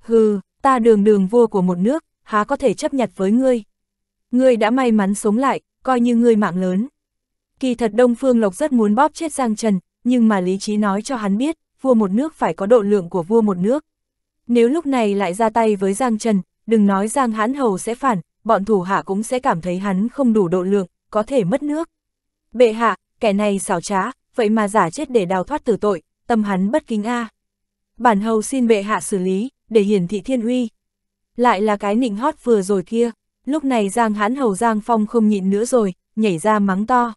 Hừ, ta đường đường vua của một nước, há có thể chấp nhặt với ngươi. Ngươi đã may mắn sống lại, coi như ngươi mạng lớn. Kỳ thật Đông Phương Lộc rất muốn bóp chết Giang Trần, nhưng mà lý trí nói cho hắn biết, vua một nước phải có độ lượng của vua một nước. Nếu lúc này lại ra tay với Giang Trần, đừng nói Giang Hán Hầu sẽ phản, bọn thủ hạ cũng sẽ cảm thấy hắn không đủ độ lượng, có thể mất nước. Bệ hạ, kẻ này xảo trá, vậy mà giả chết để đào thoát từ tội, tâm hắn bất kính a. À. Bản hầu xin bệ hạ xử lý, để hiển thị thiên uy. Lại là cái nịnh hót vừa rồi kia, lúc này Giang hãn Hầu Giang Phong không nhịn nữa rồi, nhảy ra mắng to.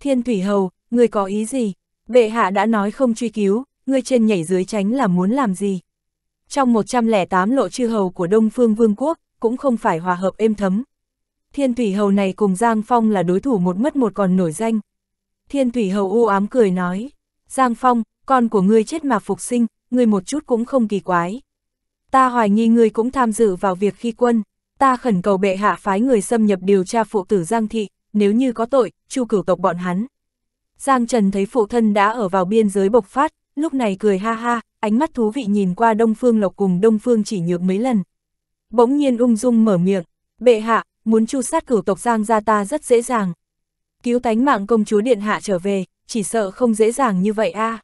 Thiên Thủy Hầu, người có ý gì? Bệ hạ đã nói không truy cứu, ngươi trên nhảy dưới tránh là muốn làm gì? Trong 108 lộ chư hầu của Đông Phương Vương quốc, cũng không phải hòa hợp êm thấm. Thiên Thủy Hầu này cùng Giang Phong là đối thủ một mất một còn nổi danh. Thiên Thủy Hầu u ám cười nói, Giang Phong, con của ngươi chết mà phục sinh, ngươi một chút cũng không kỳ quái, ta hoài nghi ngươi cũng tham dự vào việc khi quân, ta khẩn cầu bệ hạ phái người xâm nhập điều tra phụ tử Giang Thị, nếu như có tội, chu cửu tộc bọn hắn. Giang Trần thấy phụ thân đã ở vào biên giới bộc phát, lúc này cười ha ha, ánh mắt thú vị nhìn qua Đông Phương Lộc cùng Đông Phương chỉ nhược mấy lần. Bỗng nhiên ung dung mở miệng, bệ hạ, muốn chu sát cửu tộc Giang ra ta rất dễ dàng. Cứu tánh mạng công chúa Điện Hạ trở về, chỉ sợ không dễ dàng như vậy a. À.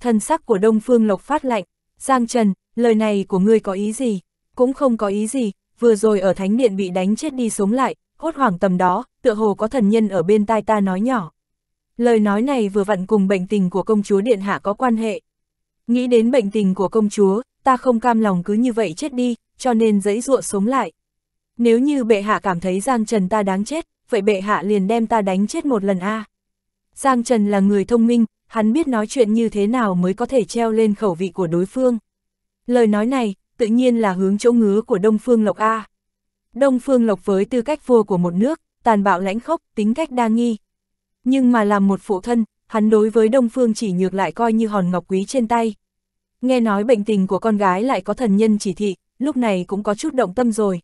Thân sắc của Đông Phương Lộc phát lạnh, Giang Trần, lời này của ngươi có ý gì? Cũng không có ý gì, vừa rồi ở thánh điện bị đánh chết đi sống lại, hốt hoảng tầm đó, tựa hồ có thần nhân ở bên tai ta nói nhỏ. Lời nói này vừa vặn cùng bệnh tình của công chúa Điện Hạ có quan hệ. Nghĩ đến bệnh tình của công chúa, ta không cam lòng cứ như vậy chết đi, cho nên dẫy dụa sống lại. Nếu như bệ hạ cảm thấy Giang Trần ta đáng chết, vậy bệ hạ liền đem ta đánh chết một lần a. À. Giang Trần là người thông minh, hắn biết nói chuyện như thế nào mới có thể treo lên khẩu vị của đối phương. Lời nói này, tự nhiên là hướng chỗ ngứa của Đông Phương Lộc A. Đông Phương Lộc với tư cách vua của một nước, tàn bạo lãnh khốc, tính cách đa nghi. Nhưng mà làm một phụ thân, hắn đối với Đông Phương chỉ nhược lại coi như hòn ngọc quý trên tay. Nghe nói bệnh tình của con gái lại có thần nhân chỉ thị, lúc này cũng có chút động tâm rồi.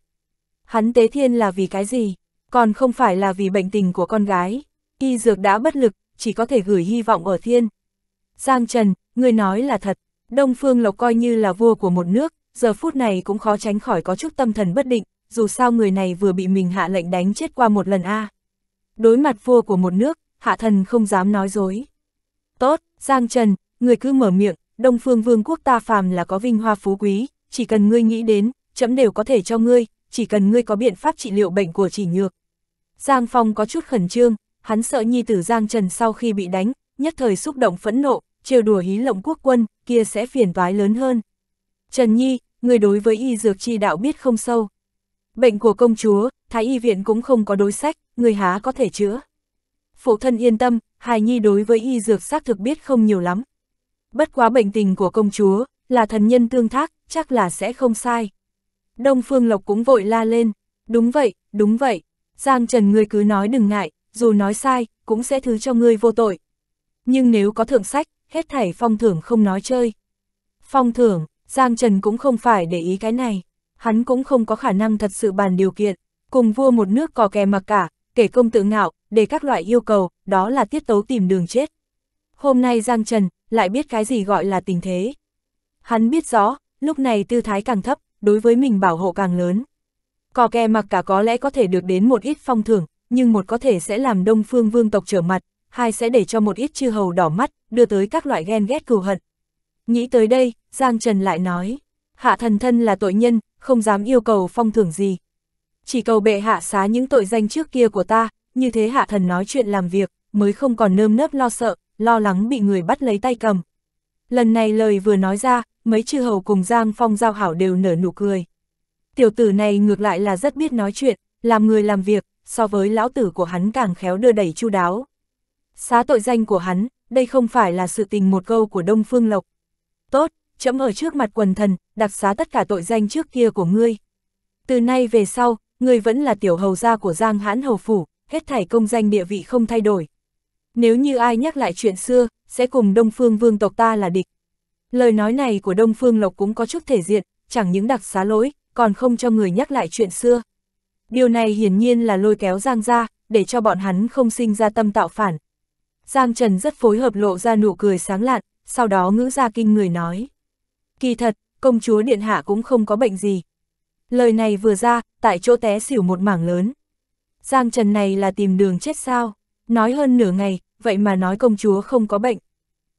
Hắn tế thiên là vì cái gì? Còn không phải là vì bệnh tình của con gái. Y dược đã bất lực, chỉ có thể gửi hy vọng ở thiên. Giang Trần, người nói là thật, Đông Phương Lộc coi như là vua của một nước, giờ phút này cũng khó tránh khỏi có chút tâm thần bất định, dù sao người này vừa bị mình hạ lệnh đánh chết qua một lần a. À. Đối mặt vua của một nước, hạ thần không dám nói dối. Tốt, Giang Trần, người cứ mở miệng, Đông Phương Vương quốc ta phàm là có vinh hoa phú quý, chỉ cần ngươi nghĩ đến, chấm đều có thể cho ngươi, chỉ cần ngươi có biện pháp trị liệu bệnh của chỉ nhược. Giang Phong có chút khẩn trương, hắn sợ nhi tử Giang Trần sau khi bị đánh, nhất thời xúc động phẫn nộ, trêu đùa hí lộng quốc quân, kia sẽ phiền toái lớn hơn. Trần Nhi, người đối với y dược chi đạo biết không sâu. Bệnh của công chúa, Thái y viện cũng không có đối sách, người há có thể chữa. Phụ thân yên tâm, hài nhi đối với y dược xác thực biết không nhiều lắm. Bất quá bệnh tình của công chúa, là thần nhân tương thác, chắc là sẽ không sai. Đông Phương Lộc cũng vội la lên, đúng vậy, đúng vậy, Giang Trần ngươi cứ nói đừng ngại, dù nói sai, cũng sẽ thứ cho ngươi vô tội. Nhưng nếu có thượng sách, hết thảy phong thưởng không nói chơi. Phong thưởng, Giang Trần cũng không phải để ý cái này, hắn cũng không có khả năng thật sự bàn điều kiện, cùng vua một nước có kè mặc cả, kể công tự ngạo, để các loại yêu cầu, đó là tiết tấu tìm đường chết. Hôm nay Giang Trần lại biết cái gì gọi là tình thế. Hắn biết rõ, lúc này tư thái càng thấp, đối với mình bảo hộ càng lớn. Cò kè mặc cả có lẽ có thể được đến một ít phong thưởng, nhưng một có thể sẽ làm đông phương vương tộc trở mặt, hai sẽ để cho một ít chư hầu đỏ mắt, đưa tới các loại ghen ghét cừu hận. Nghĩ tới đây, Giang Trần lại nói, hạ thần thân là tội nhân, không dám yêu cầu phong thưởng gì. Chỉ cầu bệ hạ xá những tội danh trước kia của ta, như thế hạ thần nói chuyện làm việc, mới không còn nơm nớp lo sợ, lo lắng bị người bắt lấy tay cầm. Lần này lời vừa nói ra, mấy chư hầu cùng Giang Phong Giao Hảo đều nở nụ cười. Tiểu tử này ngược lại là rất biết nói chuyện, làm người làm việc, so với lão tử của hắn càng khéo đưa đẩy chu đáo xá tội danh của hắn, đây không phải là sự tình một câu của Đông Phương Lộc. Tốt, chấm ở trước mặt quần thần, đặc xá tất cả tội danh trước kia của ngươi. Từ nay về sau, ngươi vẫn là tiểu hầu gia của Giang Hãn Hầu Phủ, hết thảy công danh địa vị không thay đổi. Nếu như ai nhắc lại chuyện xưa, sẽ cùng Đông Phương Vương tộc ta là địch. Lời nói này của Đông Phương Lộc cũng có chút thể diện, chẳng những đặc xá lỗi, còn không cho người nhắc lại chuyện xưa. Điều này hiển nhiên là lôi kéo Giang ra, để cho bọn hắn không sinh ra tâm tạo phản, Giang Trần rất phối hợp lộ ra nụ cười sáng lạn, sau đó ngữ ra kinh người nói. Kỳ thật, công chúa Điện Hạ cũng không có bệnh gì. Lời này vừa ra, tại chỗ té xỉu một mảng lớn. Giang Trần này là tìm đường chết sao, nói hơn nửa ngày, vậy mà nói công chúa không có bệnh.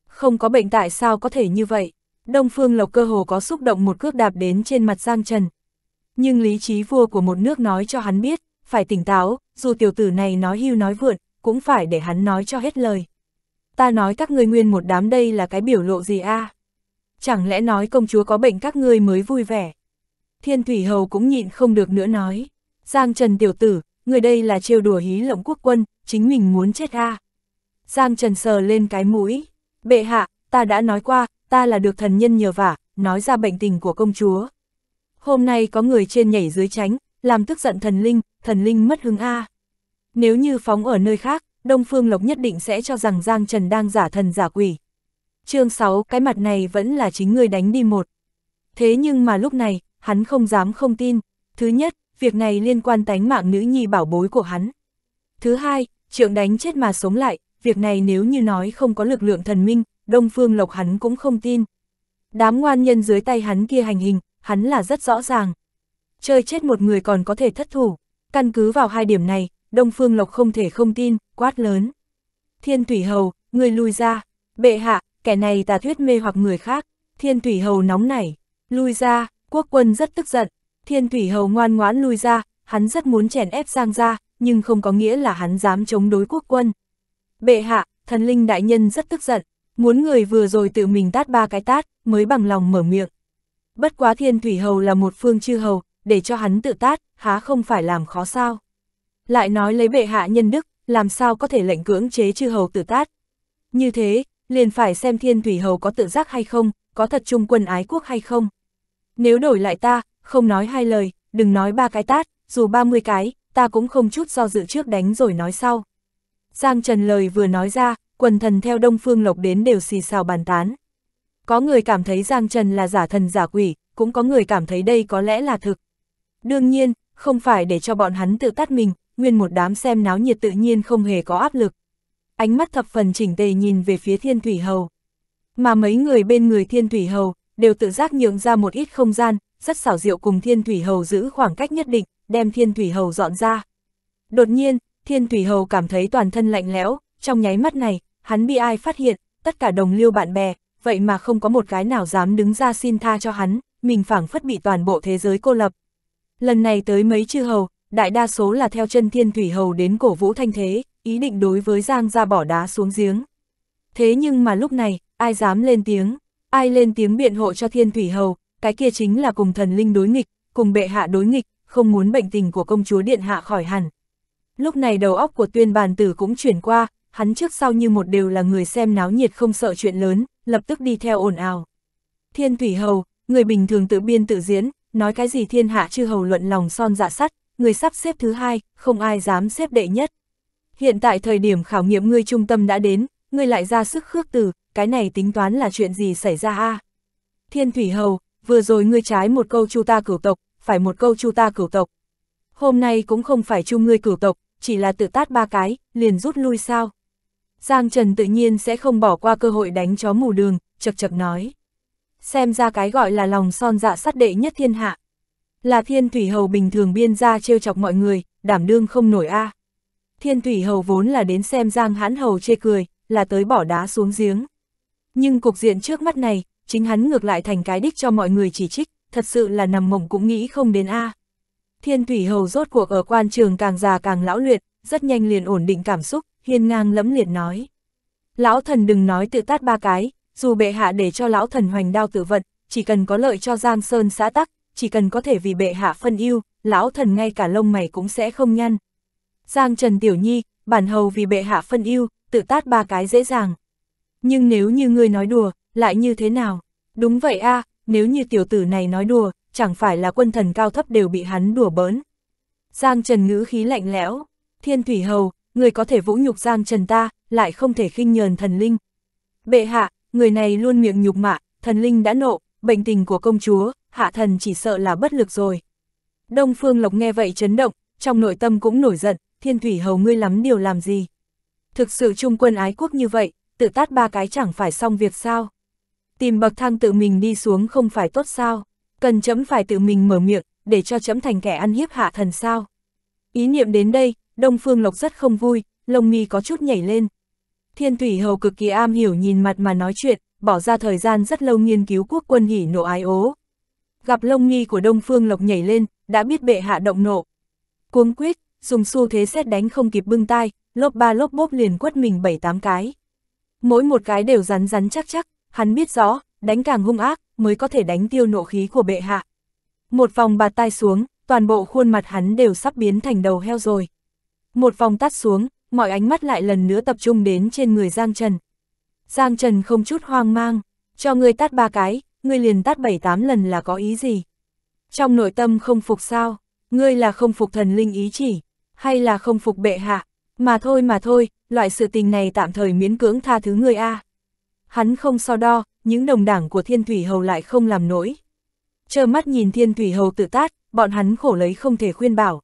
Không có bệnh tại sao có thể như vậy? Đông Phương Lộc cơ hồ có xúc động một cước đạp đến trên mặt Giang Trần. Nhưng lý trí vua của một nước nói cho hắn biết, phải tỉnh táo, dù tiểu tử này nói hưu nói vượn, cũng phải để hắn nói cho hết lời. Ta nói các ngươi nguyên một đám đây là cái biểu lộ gì a? À? Chẳng lẽ nói công chúa có bệnh các ngươi mới vui vẻ? Thiên Thủy Hầu cũng nhịn không được nữa nói. Giang Trần tiểu tử, người đây là trêu đùa hí lộng quốc quân, chính mình muốn chết a. Giang Trần sờ lên cái mũi. Bệ hạ, ta đã nói qua, ta là được thần nhân nhờ vả, nói ra bệnh tình của công chúa. Hôm nay có người trên nhảy dưới tránh, làm tức giận thần linh, thần linh mất hứng a. À. Nếu như phóng ở nơi khác, Đông Phương Lộc nhất định sẽ cho rằng Giang Trần đang giả thần giả quỷ. chương 6 cái mặt này vẫn là chính người đánh đi một. Thế nhưng mà lúc này, hắn không dám không tin. Thứ nhất, việc này liên quan tánh mạng nữ nhi bảo bối của hắn. Thứ hai, trượng đánh chết mà sống lại, việc này nếu như nói không có lực lượng thần minh, Đông Phương Lộc hắn cũng không tin. Đám ngoan nhân dưới tay hắn kia hành hình, hắn là rất rõ ràng. Chơi chết một người còn có thể thất thủ. Căn cứ vào hai điểm này, Đông Phương Lộc không thể không tin, quát lớn. Thiên Thủy Hầu, người lui ra. Bệ hạ, kẻ này tà thuyết mê hoặc người khác. Thiên Thủy Hầu nóng nảy. Lui ra, quốc quân rất tức giận. Thiên Thủy Hầu ngoan ngoãn lui ra, hắn rất muốn chèn ép Giang ra, nhưng không có nghĩa là hắn dám chống đối quốc quân. Bệ hạ, thần linh đại nhân rất tức giận, muốn người vừa rồi tự mình tát ba cái tát, mới bằng lòng mở miệng. Bất quá thiên thủy hầu là một phương chư hầu, để cho hắn tự tát, há không phải làm khó sao lại nói lấy bệ hạ nhân đức, làm sao có thể lệnh cưỡng chế chư hầu tử tát. Như thế, liền phải xem thiên thủy hầu có tự giác hay không, có thật trung quân ái quốc hay không. Nếu đổi lại ta, không nói hai lời, đừng nói ba cái tát, dù ba mươi cái, ta cũng không chút do dự trước đánh rồi nói sau. Giang Trần lời vừa nói ra, quần thần theo Đông Phương Lộc đến đều xì xào bàn tán. Có người cảm thấy Giang Trần là giả thần giả quỷ, cũng có người cảm thấy đây có lẽ là thực. Đương nhiên, không phải để cho bọn hắn tự tắt mình, nguyên một đám xem náo nhiệt tự nhiên không hề có áp lực. Ánh mắt thập phần chỉnh tề nhìn về phía Thiên Thủy Hầu. Mà mấy người bên người Thiên Thủy Hầu đều tự giác nhượng ra một ít không gian, rất xảo diệu cùng Thiên Thủy Hầu giữ khoảng cách nhất định, đem Thiên Thủy Hầu dọn ra. Đột nhiên, Thiên Thủy Hầu cảm thấy toàn thân lạnh lẽo, trong nháy mắt này, hắn bị ai phát hiện, tất cả đồng liêu bạn bè, vậy mà không có một cái nào dám đứng ra xin tha cho hắn, mình phảng phất bị toàn bộ thế giới cô lập. Lần này tới mấy chư hầu, đại đa số là theo chân thiên thủy hầu đến cổ vũ thanh thế, ý định đối với Giang ra bỏ đá xuống giếng. Thế nhưng mà lúc này, ai dám lên tiếng, ai lên tiếng biện hộ cho thiên thủy hầu, cái kia chính là cùng thần linh đối nghịch, cùng bệ hạ đối nghịch, không muốn bệnh tình của công chúa điện hạ khỏi hẳn. Lúc này đầu óc của tuyên bàn tử cũng chuyển qua, hắn trước sau như một đều là người xem náo nhiệt không sợ chuyện lớn, lập tức đi theo ồn ào. Thiên thủy hầu, người bình thường tự biên tự diễn, nói cái gì thiên hạ chư hầu luận lòng son dạ sắt, người sắp xếp thứ hai, không ai dám xếp đệ nhất. Hiện tại thời điểm khảo nghiệm ngươi trung tâm đã đến, ngươi lại ra sức khước từ, cái này tính toán là chuyện gì xảy ra a? Thiên Thủy Hầu, vừa rồi ngươi trái một câu chu ta cửu tộc, phải một câu chu ta cửu tộc. Hôm nay cũng không phải chu ngươi cửu tộc, chỉ là tự tát ba cái, liền rút lui sao. Giang Trần tự nhiên sẽ không bỏ qua cơ hội đánh chó mù đường, chật chật nói. Xem ra cái gọi là lòng son dạ sắt đệ nhất thiên hạ, là thiên thủy hầu bình thường biên ra trêu chọc mọi người, đảm đương không nổi a. À. Thiên thủy hầu vốn là đến xem giang hãn hầu chê cười, là tới bỏ đá xuống giếng. Nhưng cục diện trước mắt này, chính hắn ngược lại thành cái đích cho mọi người chỉ trích, thật sự là nằm mộng cũng nghĩ không đến a. À. Thiên thủy hầu rốt cuộc ở quan trường càng già càng lão luyện, rất nhanh liền ổn định cảm xúc, hiên ngang lẫm liệt nói. Lão thần đừng nói tự tát ba cái, dù bệ hạ để cho lão thần hoành đao tự vận, chỉ cần có lợi cho Giang Sơn xã tắc, chỉ cần có thể vì bệ hạ phân ưu, lão thần ngay cả lông mày cũng sẽ không nhăn. Giang Trần Tiểu Nhi, bản hầu vì bệ hạ phân ưu, tự tát ba cái dễ dàng. Nhưng nếu như ngươi nói đùa, lại như thế nào? Đúng vậy a, à, nếu như tiểu tử này nói đùa, chẳng phải là quân thần cao thấp đều bị hắn đùa bỡn. Giang Trần ngữ khí lạnh lẽo, thiên thủy hầu, người có thể vũ nhục Giang Trần ta, lại không thể khinh nhờn thần linh. Bệ hạ, người này luôn miệng nhục mạ, thần linh đã nộ, bệnh tình của công chúa, hạ thần chỉ sợ là bất lực rồi. Đông Phương Lộc nghe vậy chấn động, trong nội tâm cũng nổi giận, thiên thủy hầu ngươi lắm điều làm gì. Thực sự trung quân ái quốc như vậy, tự tát ba cái chẳng phải xong việc sao. Tìm bậc thang tự mình đi xuống không phải tốt sao, cần chấm phải tự mình mở miệng, để cho chấm thành kẻ ăn hiếp hạ thần sao. Ý niệm đến đây, Đông Phương Lộc rất không vui, lông mi có chút nhảy lên. Thiên Thủy Hầu cực kỳ am hiểu nhìn mặt mà nói chuyện, bỏ ra thời gian rất lâu nghiên cứu quốc quân hỉ nộ ái ố gặp lông nghi của Đông Phương Lộc nhảy lên, đã biết bệ hạ động nộ. Cuống quyết, dùng xu thế xét đánh không kịp bưng tai, lốp ba lốp bốp liền quất mình bảy tám cái. Mỗi một cái đều rắn rắn chắc chắc, hắn biết rõ, đánh càng hung ác, mới có thể đánh tiêu nộ khí của bệ hạ. Một vòng bạt tai xuống, toàn bộ khuôn mặt hắn đều sắp biến thành đầu heo rồi. Một vòng tắt xuống, mọi ánh mắt lại lần nữa tập trung đến trên người Giang Trần. Giang Trần không chút hoang mang, cho người tát ba cái, ngươi liền tát bảy tám lần là có ý gì? Trong nội tâm không phục sao? Ngươi là không phục thần linh ý chỉ, hay là không phục bệ hạ? Mà thôi mà thôi, loại sự tình này tạm thời miễn cưỡng tha thứ ngươi a. À. Hắn không so đo, những đồng đảng của Thiên Thủy Hầu lại không làm nổi. Trơ mắt nhìn Thiên Thủy Hầu tự tát, bọn hắn khổ lấy không thể khuyên bảo.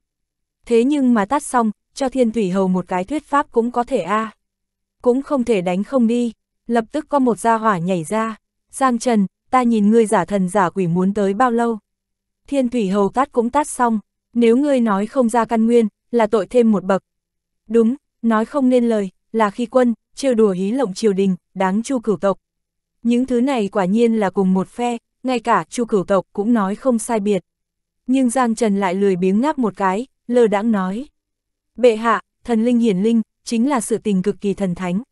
Thế nhưng mà tát xong, cho Thiên Thủy Hầu một cái thuyết pháp cũng có thể a. À. Cũng không thể đánh không đi, lập tức có một gia hỏa nhảy ra. Giang Trần, ta nhìn ngươi giả thần giả quỷ muốn tới bao lâu. Thiên thủy hầu tát cũng tát xong, nếu ngươi nói không ra căn nguyên, là tội thêm một bậc. Đúng, nói không nên lời, là khi quân, trêu đùa hí lộng triều đình, đáng chu cửu tộc. Những thứ này quả nhiên là cùng một phe, ngay cả chu cửu tộc cũng nói không sai biệt. Nhưng Giang Trần lại lười biếng ngáp một cái, lơ đãng nói. Bệ hạ, thần linh hiển linh, chính là sự tình cực kỳ thần thánh.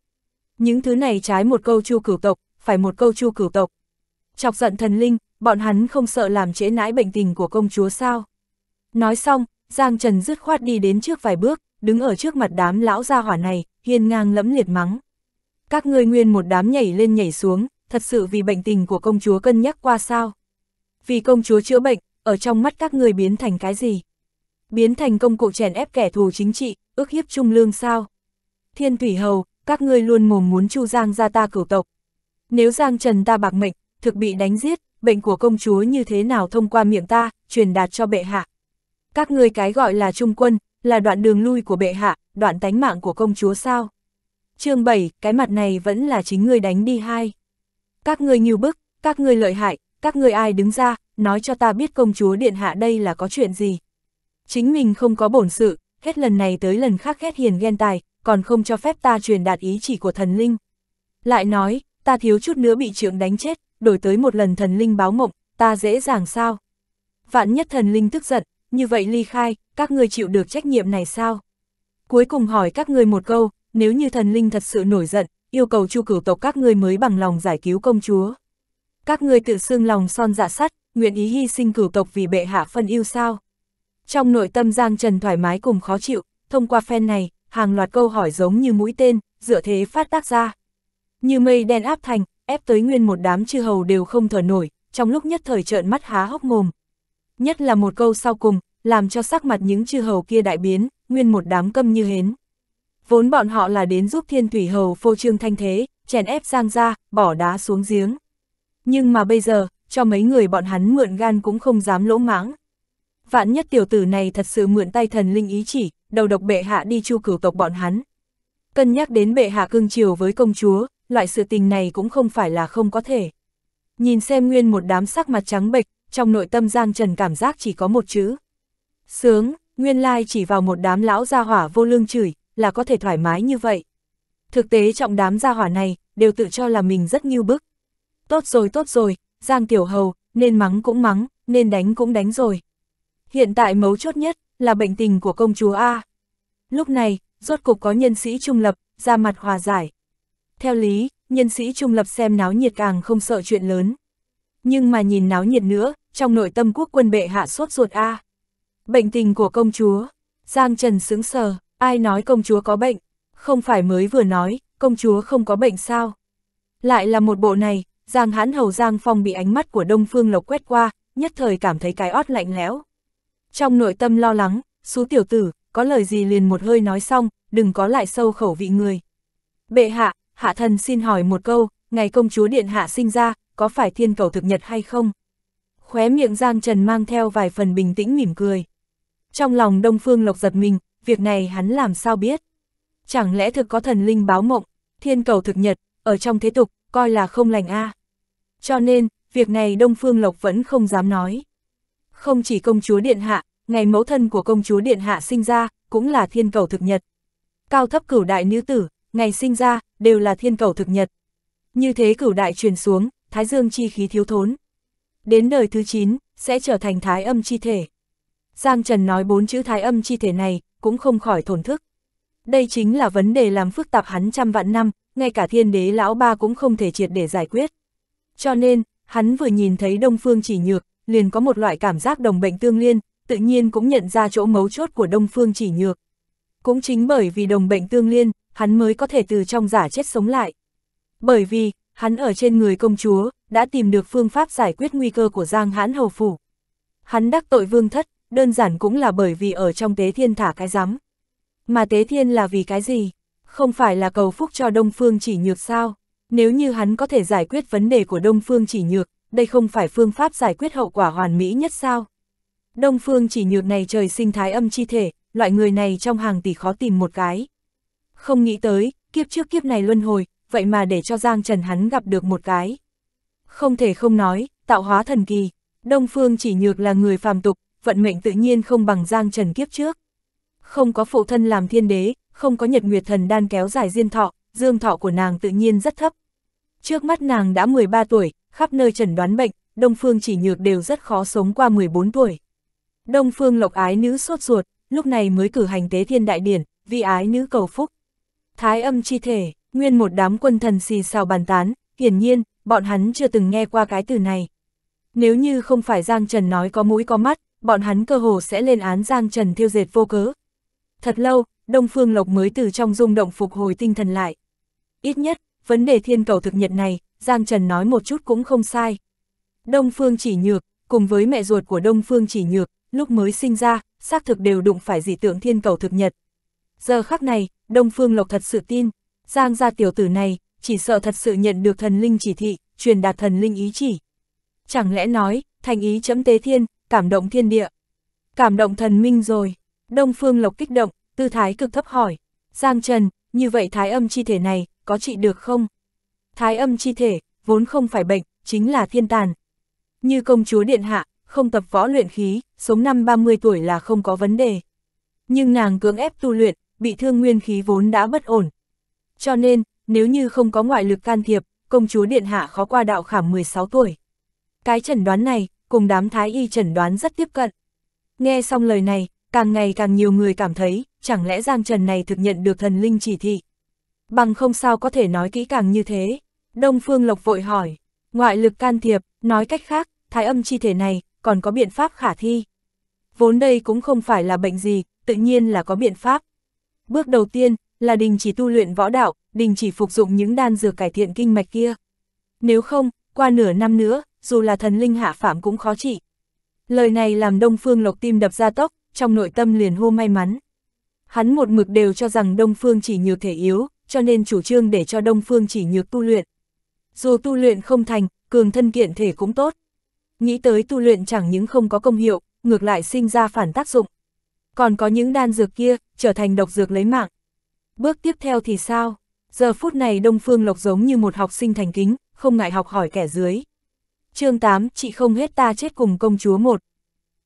Những thứ này trái một câu chu cửu tộc, phải một câu chu cửu tộc, chọc giận thần linh, bọn hắn không sợ làm trễ nãi bệnh tình của công chúa sao. Nói xong, Giang Trần dứt khoát đi đến trước vài bước, đứng ở trước mặt đám lão gia hỏa này, hiên ngang lẫm liệt mắng. Các ngươi nguyên một đám nhảy lên nhảy xuống, thật sự vì bệnh tình của công chúa cân nhắc qua sao? Vì công chúa chữa bệnh, ở trong mắt các ngươi biến thành cái gì? Biến thành công cụ chèn ép kẻ thù chính trị, ước hiếp trung lương sao? Thiên Thủy Hầu, các ngươi luôn mồm muốn chu Giang ra ta cửu tộc. Nếu Giang Trần ta bạc mệnh, thực bị đánh giết, bệnh của công chúa như thế nào thông qua miệng ta, truyền đạt cho bệ hạ. Các ngươi cái gọi là trung quân, là đoạn đường lui của bệ hạ, đoạn tánh mạng của công chúa sao? chương 7, cái mặt này vẫn là chính ngươi đánh đi hai. Các ngươi nhiều bức, các ngươi lợi hại, các ngươi ai đứng ra, nói cho ta biết công chúa điện hạ đây là có chuyện gì. Chính mình không có bổn sự, hết lần này tới lần khác khét hiền ghen tài, còn không cho phép ta truyền đạt ý chỉ của thần linh. Lại nói, ta thiếu chút nữa bị trưởng đánh chết, đổi tới một lần thần linh báo mộng, ta dễ dàng sao? Vạn nhất thần linh tức giận, như vậy ly khai, các ngươi chịu được trách nhiệm này sao? Cuối cùng hỏi các ngươi một câu, nếu như thần linh thật sự nổi giận, yêu cầu chu cửu tộc các ngươi mới bằng lòng giải cứu công chúa. Các ngươi tự xưng lòng son dạ sắt, nguyện ý hy sinh cửu tộc vì bệ hạ phân yêu sao? Trong nội tâm Giang Trần thoải mái cùng khó chịu, thông qua phen này, hàng loạt câu hỏi giống như mũi tên, dựa thế phát tác ra. Như mây đen áp thành, ép tới nguyên một đám chư hầu đều không thở nổi, trong lúc nhất thời trợn mắt há hốc mồm. Nhất là một câu sau cùng, làm cho sắc mặt những chư hầu kia đại biến, nguyên một đám câm như hến. Vốn bọn họ là đến giúp thiên thủy hầu phô trương thanh thế, chèn ép giang ra, bỏ đá xuống giếng. Nhưng mà bây giờ, cho mấy người bọn hắn mượn gan cũng không dám lỗ mãng. Vạn nhất tiểu tử này thật sự mượn tay thần linh ý chỉ, đầu độc bệ hạ đi chu cửu tộc bọn hắn. Cân nhắc đến bệ hạ cương triều với công chúa, loại sự tình này cũng không phải là không có thể. Nhìn xem nguyên một đám sắc mặt trắng bệch, trong nội tâm Giang Trần cảm giác chỉ có một chữ. Sướng, nguyên lai chỉ vào một đám lão gia hỏa vô lương chửi, là có thể thoải mái như vậy. Thực tế trọng đám gia hỏa này, đều tự cho là mình rất nghiêu bức. Tốt rồi tốt rồi, Giang Tiểu Hầu, nên mắng cũng mắng, nên đánh cũng đánh rồi. Hiện tại mấu chốt nhất, là bệnh tình của công chúa A. Lúc này, rốt cục có nhân sĩ trung lập, ra mặt hòa giải. Theo lý, nhân sĩ trung lập xem náo nhiệt càng không sợ chuyện lớn. Nhưng mà nhìn náo nhiệt nữa, trong nội tâm quốc quân bệ hạ sốt ruột a. À. Bệnh tình của công chúa, Giang Trần sững sờ, ai nói công chúa có bệnh, không phải mới vừa nói, công chúa không có bệnh sao. Lại là một bộ này, Giang Hán Hầu Giang Phong bị ánh mắt của Đông Phương Lộc quét qua, nhất thời cảm thấy cái ót lạnh lẽo. Trong nội tâm lo lắng, xú tiểu tử, có lời gì liền một hơi nói xong, đừng có lại sâu khẩu vị người. Bệ hạ, hạ thần xin hỏi một câu, ngày công chúa điện hạ sinh ra, có phải thiên cầu thực nhật hay không? Khóe miệng Giang Trần mang theo vài phần bình tĩnh mỉm cười. Trong lòng Đông Phương Lộc giật mình, việc này hắn làm sao biết? Chẳng lẽ thực có thần linh báo mộng, thiên cầu thực nhật, ở trong thế tục, coi là không lành a Cho nên, việc này Đông Phương Lộc vẫn không dám nói. Không chỉ công chúa Điện Hạ, ngày mẫu thân của công chúa Điện Hạ sinh ra, cũng là thiên cầu thực nhật. Cao thấp cửu đại nữ tử, ngày sinh ra, đều là thiên cầu thực nhật. Như thế cửu đại truyền xuống, thái dương chi khí thiếu thốn. Đến đời thứ 9, sẽ trở thành thái âm chi thể. Giang Trần nói bốn chữ thái âm chi thể này, cũng không khỏi thổn thức. Đây chính là vấn đề làm phức tạp hắn trăm vạn năm, ngay cả thiên đế lão ba cũng không thể triệt để giải quyết. Cho nên, hắn vừa nhìn thấy Đông Phương chỉ nhược, liền có một loại cảm giác đồng bệnh tương liên, tự nhiên cũng nhận ra chỗ mấu chốt của Đông Phương chỉ nhược. Cũng chính bởi vì đồng bệnh tương liên, hắn mới có thể từ trong giả chết sống lại. Bởi vì, hắn ở trên người công chúa, đã tìm được phương pháp giải quyết nguy cơ của Giang Hãn Hầu Phủ. Hắn đắc tội vương thất, đơn giản cũng là bởi vì ở trong tế thiên thả cái rắm. Mà tế thiên là vì cái gì? Không phải là cầu phúc cho Đông Phương chỉ nhược sao? Nếu như hắn có thể giải quyết vấn đề của Đông Phương chỉ nhược, đây không phải phương pháp giải quyết hậu quả hoàn mỹ nhất sao? Đông Phương chỉ nhược này trời sinh thái âm chi thể, loại người này trong hàng tỷ khó tìm một cái không nghĩ tới, kiếp trước kiếp này luân hồi, vậy mà để cho Giang Trần hắn gặp được một cái. Không thể không nói, tạo hóa thần kỳ, Đông Phương chỉ nhược là người phàm tục, vận mệnh tự nhiên không bằng Giang Trần kiếp trước. Không có phụ thân làm thiên đế, không có nhật nguyệt thần đan kéo dài diên thọ, dương thọ của nàng tự nhiên rất thấp. Trước mắt nàng đã 13 tuổi, khắp nơi trần đoán bệnh, Đông Phương chỉ nhược đều rất khó sống qua 14 tuổi. Đông Phương lộc ái nữ sốt ruột, lúc này mới cử hành tế thiên đại điển, vì ái nữ cầu phúc. Thái âm chi thể, nguyên một đám quân thần xì xào bàn tán, hiển nhiên, bọn hắn chưa từng nghe qua cái từ này. Nếu như không phải Giang Trần nói có mũi có mắt, bọn hắn cơ hồ sẽ lên án Giang Trần thiêu dệt vô cớ. Thật lâu, Đông Phương Lộc mới từ trong rung động phục hồi tinh thần lại. Ít nhất, vấn đề thiên cầu thực nhật này, Giang Trần nói một chút cũng không sai. Đông Phương chỉ nhược, cùng với mẹ ruột của Đông Phương chỉ nhược, lúc mới sinh ra, xác thực đều đụng phải dị tượng thiên cầu thực nhật, Giờ khắc này, Đông Phương Lộc thật sự tin, Giang gia tiểu tử này, chỉ sợ thật sự nhận được thần linh chỉ thị, truyền đạt thần linh ý chỉ. Chẳng lẽ nói, thành ý chấm tế thiên, cảm động thiên địa. Cảm động thần minh rồi. Đông Phương Lộc kích động, tư thái cực thấp hỏi. Giang Trần, như vậy thái âm chi thể này, có trị được không? Thái âm chi thể, vốn không phải bệnh, chính là thiên tàn. Như công chúa Điện Hạ, không tập võ luyện khí, sống năm 30 tuổi là không có vấn đề. Nhưng nàng cưỡng ép tu luyện, bị thương nguyên khí vốn đã bất ổn. Cho nên, nếu như không có ngoại lực can thiệp, công chúa Điện Hạ khó qua đạo khảm 16 tuổi. Cái chẩn đoán này, cùng đám thái y chẩn đoán rất tiếp cận. Nghe xong lời này, càng ngày càng nhiều người cảm thấy, chẳng lẽ Giang Trần này thực nhận được thần linh chỉ thị. Bằng không sao có thể nói kỹ càng như thế. Đông Phương Lộc vội hỏi, ngoại lực can thiệp, nói cách khác, thái âm chi thể này, còn có biện pháp khả thi. Vốn đây cũng không phải là bệnh gì, tự nhiên là có biện pháp, Bước đầu tiên là đình chỉ tu luyện võ đạo, đình chỉ phục dụng những đan dược cải thiện kinh mạch kia. Nếu không, qua nửa năm nữa, dù là thần linh hạ phạm cũng khó trị. Lời này làm Đông Phương Lộc tim đập ra tốc, trong nội tâm liền hô may mắn. Hắn một mực đều cho rằng Đông Phương chỉ nhược thể yếu, cho nên chủ trương để cho Đông Phương chỉ nhược tu luyện. Dù tu luyện không thành, cường thân kiện thể cũng tốt. Nghĩ tới tu luyện chẳng những không có công hiệu, ngược lại sinh ra phản tác dụng còn có những đan dược kia, trở thành độc dược lấy mạng. Bước tiếp theo thì sao? Giờ phút này Đông Phương Lộc giống như một học sinh thành kính, không ngại học hỏi kẻ dưới. chương 8, chị không hết ta chết cùng công chúa một.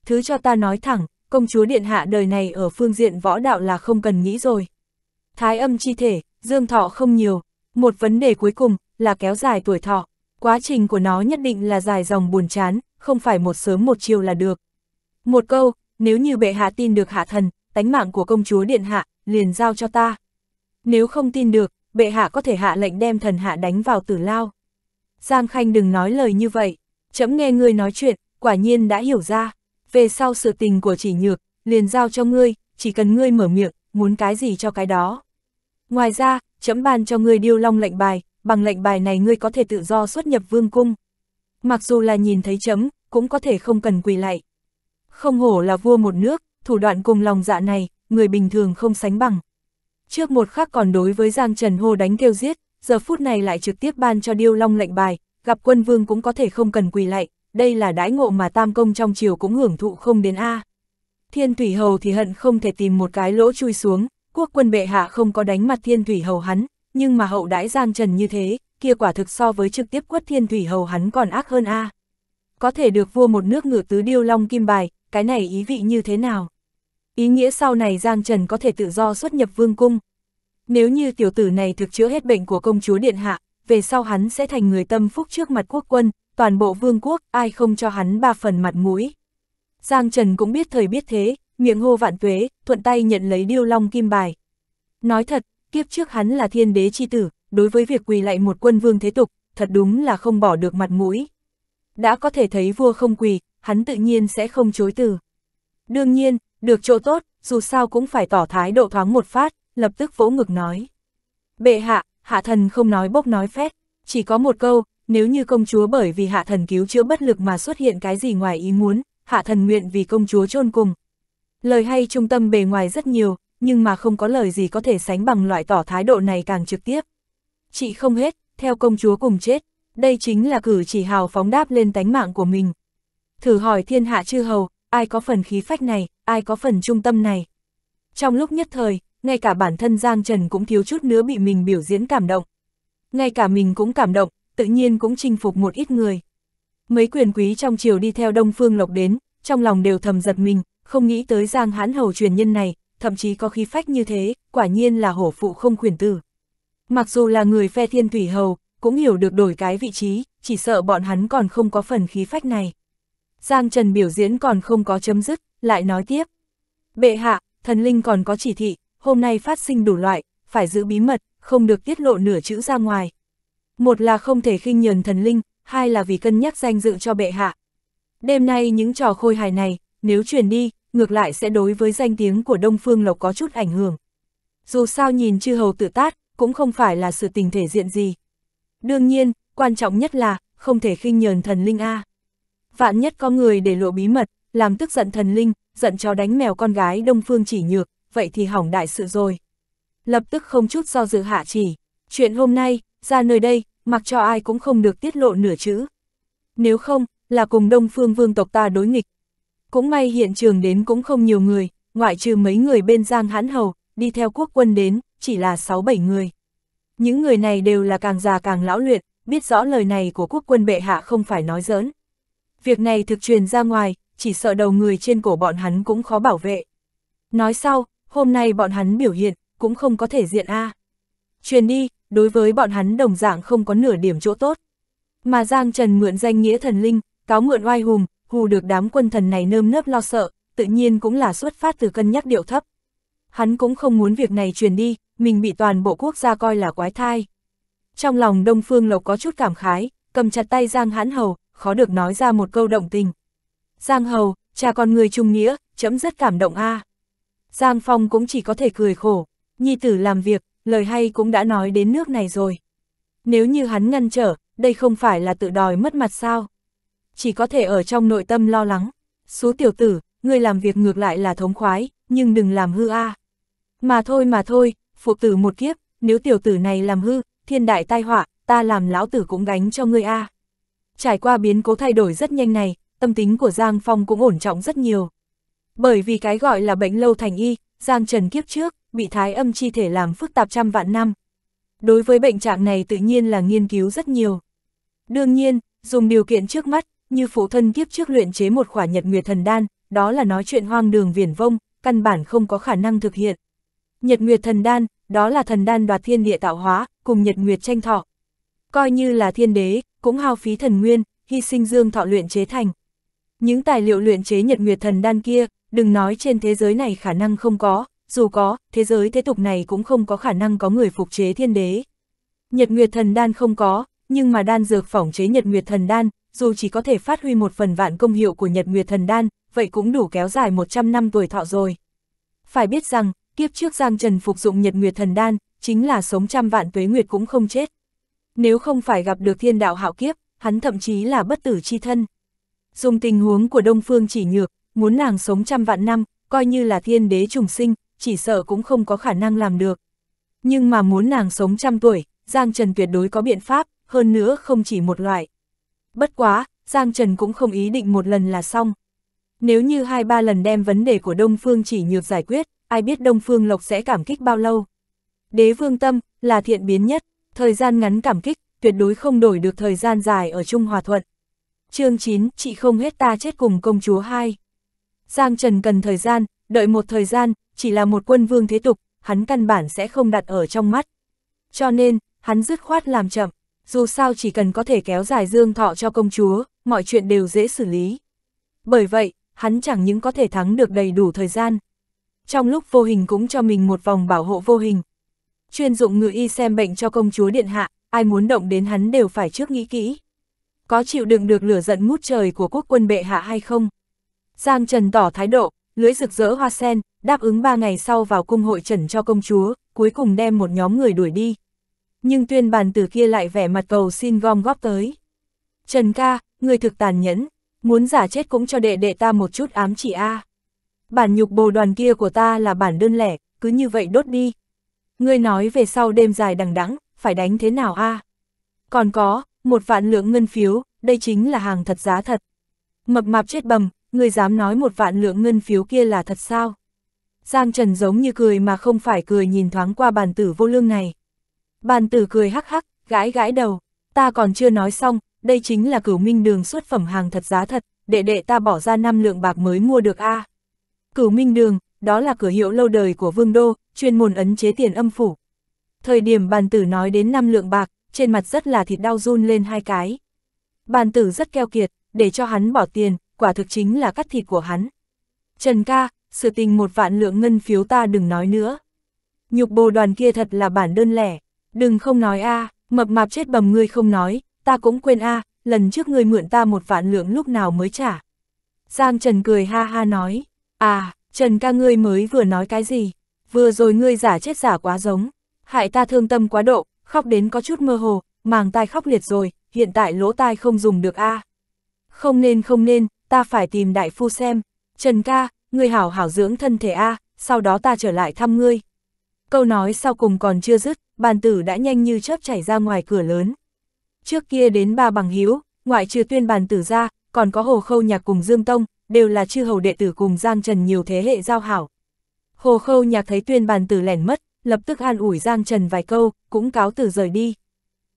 Thứ cho ta nói thẳng, công chúa điện hạ đời này ở phương diện võ đạo là không cần nghĩ rồi. Thái âm chi thể, dương thọ không nhiều. Một vấn đề cuối cùng là kéo dài tuổi thọ. Quá trình của nó nhất định là dài dòng buồn chán, không phải một sớm một chiều là được. Một câu, nếu như bệ hạ tin được hạ thần, tánh mạng của công chúa điện hạ, liền giao cho ta. Nếu không tin được, bệ hạ có thể hạ lệnh đem thần hạ đánh vào tử lao. Giang Khanh đừng nói lời như vậy, chấm nghe ngươi nói chuyện, quả nhiên đã hiểu ra, về sau sự tình của chỉ nhược, liền giao cho ngươi, chỉ cần ngươi mở miệng, muốn cái gì cho cái đó. Ngoài ra, chấm ban cho ngươi điêu long lệnh bài, bằng lệnh bài này ngươi có thể tự do xuất nhập vương cung. Mặc dù là nhìn thấy chấm, cũng có thể không cần quỳ lại. Không hổ là vua một nước, thủ đoạn cùng lòng dạ này, người bình thường không sánh bằng. Trước một khắc còn đối với Giang Trần Hô đánh tiêu giết, giờ phút này lại trực tiếp ban cho Điêu Long lệnh bài, gặp quân vương cũng có thể không cần quỳ lạy, đây là đãi ngộ mà tam công trong triều cũng hưởng thụ không đến A. Thiên Thủy Hầu thì hận không thể tìm một cái lỗ chui xuống, quốc quân bệ hạ không có đánh mặt Thiên Thủy Hầu hắn, nhưng mà hậu đãi Giang Trần như thế, kia quả thực so với trực tiếp quất Thiên Thủy Hầu hắn còn ác hơn A. Có thể được vua một nước ngựa tứ Điêu Long kim bài, cái này ý vị như thế nào? Ý nghĩa sau này Giang Trần có thể tự do xuất nhập vương cung. Nếu như tiểu tử này thực chữa hết bệnh của công chúa Điện Hạ, về sau hắn sẽ thành người tâm phúc trước mặt quốc quân, toàn bộ vương quốc, ai không cho hắn ba phần mặt mũi. Giang Trần cũng biết thời biết thế, miệng hô vạn tuế, thuận tay nhận lấy điêu long kim bài. Nói thật, kiếp trước hắn là thiên đế chi tử, đối với việc quỳ lại một quân vương thế tục, thật đúng là không bỏ được mặt mũi. Đã có thể thấy vua không quỳ, hắn tự nhiên sẽ không chối từ. Đương nhiên, được chỗ tốt, dù sao cũng phải tỏ thái độ thoáng một phát, lập tức vỗ ngực nói. Bệ hạ, hạ thần không nói bốc nói phét, chỉ có một câu, nếu như công chúa bởi vì hạ thần cứu chữa bất lực mà xuất hiện cái gì ngoài ý muốn, hạ thần nguyện vì công chúa chôn cùng. Lời hay trung tâm bề ngoài rất nhiều, nhưng mà không có lời gì có thể sánh bằng loại tỏ thái độ này càng trực tiếp. Chị không hết, theo công chúa cùng chết, đây chính là cử chỉ hào phóng đáp lên tánh mạng của mình thử hỏi thiên hạ chư hầu, ai có phần khí phách này, ai có phần trung tâm này. Trong lúc nhất thời, ngay cả bản thân Giang Trần cũng thiếu chút nữa bị mình biểu diễn cảm động. Ngay cả mình cũng cảm động, tự nhiên cũng chinh phục một ít người. Mấy quyền quý trong triều đi theo Đông Phương Lộc đến, trong lòng đều thầm giật mình, không nghĩ tới Giang Hán Hầu truyền nhân này, thậm chí có khí phách như thế, quả nhiên là hổ phụ không khuyển tử. Mặc dù là người phe thiên thủy hầu, cũng hiểu được đổi cái vị trí, chỉ sợ bọn hắn còn không có phần khí phách này. Giang Trần biểu diễn còn không có chấm dứt, lại nói tiếp. Bệ hạ, thần linh còn có chỉ thị, hôm nay phát sinh đủ loại, phải giữ bí mật, không được tiết lộ nửa chữ ra ngoài. Một là không thể khinh nhường thần linh, hai là vì cân nhắc danh dự cho bệ hạ. Đêm nay những trò khôi hài này, nếu truyền đi, ngược lại sẽ đối với danh tiếng của Đông Phương Lộc có chút ảnh hưởng. Dù sao nhìn chư hầu tự tát, cũng không phải là sự tình thể diện gì. Đương nhiên, quan trọng nhất là, không thể khinh nhờn thần linh A. Vạn nhất có người để lộ bí mật, làm tức giận thần linh, giận cho đánh mèo con gái Đông Phương chỉ nhược, vậy thì hỏng đại sự rồi. Lập tức không chút do dự hạ chỉ, chuyện hôm nay, ra nơi đây, mặc cho ai cũng không được tiết lộ nửa chữ. Nếu không, là cùng Đông Phương vương tộc ta đối nghịch. Cũng may hiện trường đến cũng không nhiều người, ngoại trừ mấy người bên Giang Hãn Hầu, đi theo quốc quân đến, chỉ là 6-7 người. Những người này đều là càng già càng lão luyện, biết rõ lời này của quốc quân bệ hạ không phải nói giỡn việc này thực truyền ra ngoài, chỉ sợ đầu người trên cổ bọn hắn cũng khó bảo vệ. Nói sau, hôm nay bọn hắn biểu hiện, cũng không có thể diện A. Truyền đi, đối với bọn hắn đồng dạng không có nửa điểm chỗ tốt. Mà Giang Trần mượn danh nghĩa thần linh, cáo mượn oai hùng, hù được đám quân thần này nơm nớp lo sợ, tự nhiên cũng là xuất phát từ cân nhắc điệu thấp. Hắn cũng không muốn việc này truyền đi, mình bị toàn bộ quốc gia coi là quái thai. Trong lòng Đông Phương Lộc có chút cảm khái, cầm chặt tay Giang Hãn Hầu, khó được nói ra một câu động tình. Giang Hầu, cha con người trung nghĩa, chấm rất cảm động a. À. Giang Phong cũng chỉ có thể cười khổ, nhi tử làm việc, lời hay cũng đã nói đến nước này rồi. Nếu như hắn ngăn trở, đây không phải là tự đòi mất mặt sao. Chỉ có thể ở trong nội tâm lo lắng. Số tiểu tử, người làm việc ngược lại là thống khoái, nhưng đừng làm hư a. À. Mà thôi mà thôi, phụ tử một kiếp, nếu tiểu tử này làm hư, thiên đại tai họa, ta làm lão tử cũng gánh cho ngươi a. À. Trải qua biến cố thay đổi rất nhanh này, tâm tính của Giang Phong cũng ổn trọng rất nhiều. Bởi vì cái gọi là bệnh lâu thành y, Giang Trần kiếp trước, bị thái âm chi thể làm phức tạp trăm vạn năm. Đối với bệnh trạng này tự nhiên là nghiên cứu rất nhiều. Đương nhiên, dùng điều kiện trước mắt, như phụ thân kiếp trước luyện chế một khỏa nhật nguyệt thần đan, đó là nói chuyện hoang đường viển vông, căn bản không có khả năng thực hiện. Nhật nguyệt thần đan, đó là thần đan đoạt thiên địa tạo hóa, cùng nhật nguyệt tranh thọ. Coi như là thiên đế, cũng hao phí thần nguyên, hy sinh dương thọ luyện chế thành. Những tài liệu luyện chế nhật nguyệt thần đan kia, đừng nói trên thế giới này khả năng không có, dù có, thế giới thế tục này cũng không có khả năng có người phục chế thiên đế. Nhật nguyệt thần đan không có, nhưng mà đan dược phỏng chế nhật nguyệt thần đan, dù chỉ có thể phát huy một phần vạn công hiệu của nhật nguyệt thần đan, vậy cũng đủ kéo dài 100 năm tuổi thọ rồi. Phải biết rằng, kiếp trước Giang Trần phục dụng nhật nguyệt thần đan, chính là sống trăm vạn tuế nguyệt cũng không chết nếu không phải gặp được thiên đạo hạo kiếp, hắn thậm chí là bất tử chi thân. Dùng tình huống của Đông Phương chỉ nhược, muốn nàng sống trăm vạn năm, coi như là thiên đế trùng sinh, chỉ sợ cũng không có khả năng làm được. Nhưng mà muốn nàng sống trăm tuổi, Giang Trần tuyệt đối có biện pháp, hơn nữa không chỉ một loại. Bất quá, Giang Trần cũng không ý định một lần là xong. Nếu như hai ba lần đem vấn đề của Đông Phương chỉ nhược giải quyết, ai biết Đông Phương Lộc sẽ cảm kích bao lâu. Đế vương tâm, là thiện biến nhất, Thời gian ngắn cảm kích, tuyệt đối không đổi được thời gian dài ở Trung Hòa Thuận. chương 9, chị không hết ta chết cùng công chúa 2. Giang Trần cần thời gian, đợi một thời gian, chỉ là một quân vương thế tục, hắn căn bản sẽ không đặt ở trong mắt. Cho nên, hắn dứt khoát làm chậm, dù sao chỉ cần có thể kéo dài dương thọ cho công chúa, mọi chuyện đều dễ xử lý. Bởi vậy, hắn chẳng những có thể thắng được đầy đủ thời gian. Trong lúc vô hình cũng cho mình một vòng bảo hộ vô hình, chuyên dụng ngự y xem bệnh cho công chúa điện hạ, ai muốn động đến hắn đều phải trước nghĩ kỹ. Có chịu đựng được lửa giận ngút trời của quốc quân bệ hạ hay không? Giang Trần tỏ thái độ, lưỡi rực rỡ hoa sen, đáp ứng ba ngày sau vào cung hội trần cho công chúa, cuối cùng đem một nhóm người đuổi đi. Nhưng tuyên bàn từ kia lại vẻ mặt cầu xin gom góp tới. Trần ca, người thực tàn nhẫn, muốn giả chết cũng cho đệ đệ ta một chút ám chỉ a. À. Bản nhục bồ đoàn kia của ta là bản đơn lẻ, cứ như vậy đốt đi, Ngươi nói về sau đêm dài đằng đẵng phải đánh thế nào a Còn có, một vạn lượng ngân phiếu, đây chính là hàng thật giá thật. Mập mạp chết bầm, ngươi dám nói một vạn lượng ngân phiếu kia là thật sao? Giang Trần giống như cười mà không phải cười nhìn thoáng qua bàn tử vô lương này. Bàn tử cười hắc hắc, gãi gãi đầu, ta còn chưa nói xong, đây chính là cửu minh đường xuất phẩm hàng thật giá thật, đệ đệ ta bỏ ra năm lượng bạc mới mua được a. Cửu minh đường, đó là cửa hiệu lâu đời của Vương Đô, chuyên môn ấn chế tiền âm phủ. Thời điểm bàn tử nói đến năm lượng bạc, trên mặt rất là thịt đau run lên hai cái. Bàn tử rất keo kiệt, để cho hắn bỏ tiền, quả thực chính là cắt thịt của hắn. Trần ca, sự tình một vạn lượng ngân phiếu ta đừng nói nữa. Nhục bồ đoàn kia thật là bản đơn lẻ, đừng không nói a à, mập mạp chết bầm ngươi không nói, ta cũng quên a à, lần trước ngươi mượn ta một vạn lượng lúc nào mới trả. Giang Trần cười ha ha nói, à, Trần ca ngươi mới vừa nói cái gì? vừa rồi ngươi giả chết giả quá giống, hại ta thương tâm quá độ, khóc đến có chút mơ hồ, màng tai khóc liệt rồi, hiện tại lỗ tai không dùng được a. À. Không nên không nên, ta phải tìm đại phu xem, Trần ca, ngươi hảo hảo dưỡng thân thể a, à, sau đó ta trở lại thăm ngươi. Câu nói sau cùng còn chưa dứt, bàn tử đã nhanh như chớp chảy ra ngoài cửa lớn. Trước kia đến ba bằng hiếu, ngoại trừ tuyên bàn tử ra, còn có hồ khâu nhạc cùng Dương Tông, đều là chư hầu đệ tử cùng Giang Trần nhiều thế hệ giao hảo, Hồ khâu nhạc thấy tuyên bàn tử lẻn mất, lập tức an ủi Giang Trần vài câu, cũng cáo từ rời đi.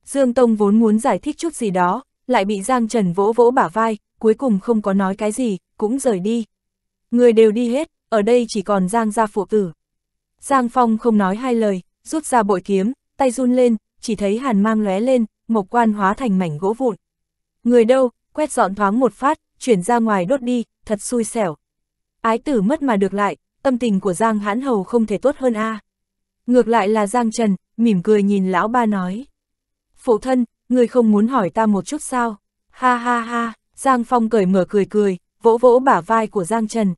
Dương Tông vốn muốn giải thích chút gì đó, lại bị Giang Trần vỗ vỗ bả vai, cuối cùng không có nói cái gì, cũng rời đi. Người đều đi hết, ở đây chỉ còn Giang gia phụ tử. Giang Phong không nói hai lời, rút ra bội kiếm, tay run lên, chỉ thấy hàn mang lóe lên, mộc quan hóa thành mảnh gỗ vụn. Người đâu, quét dọn thoáng một phát, chuyển ra ngoài đốt đi, thật xui xẻo. Ái tử mất mà được lại, tâm tình của Giang Hãn Hầu không thể tốt hơn a. À. Ngược lại là Giang Trần, mỉm cười nhìn lão ba nói. Phụ thân, người không muốn hỏi ta một chút sao? Ha ha ha, Giang Phong cởi mở cười cười, vỗ vỗ bả vai của Giang Trần.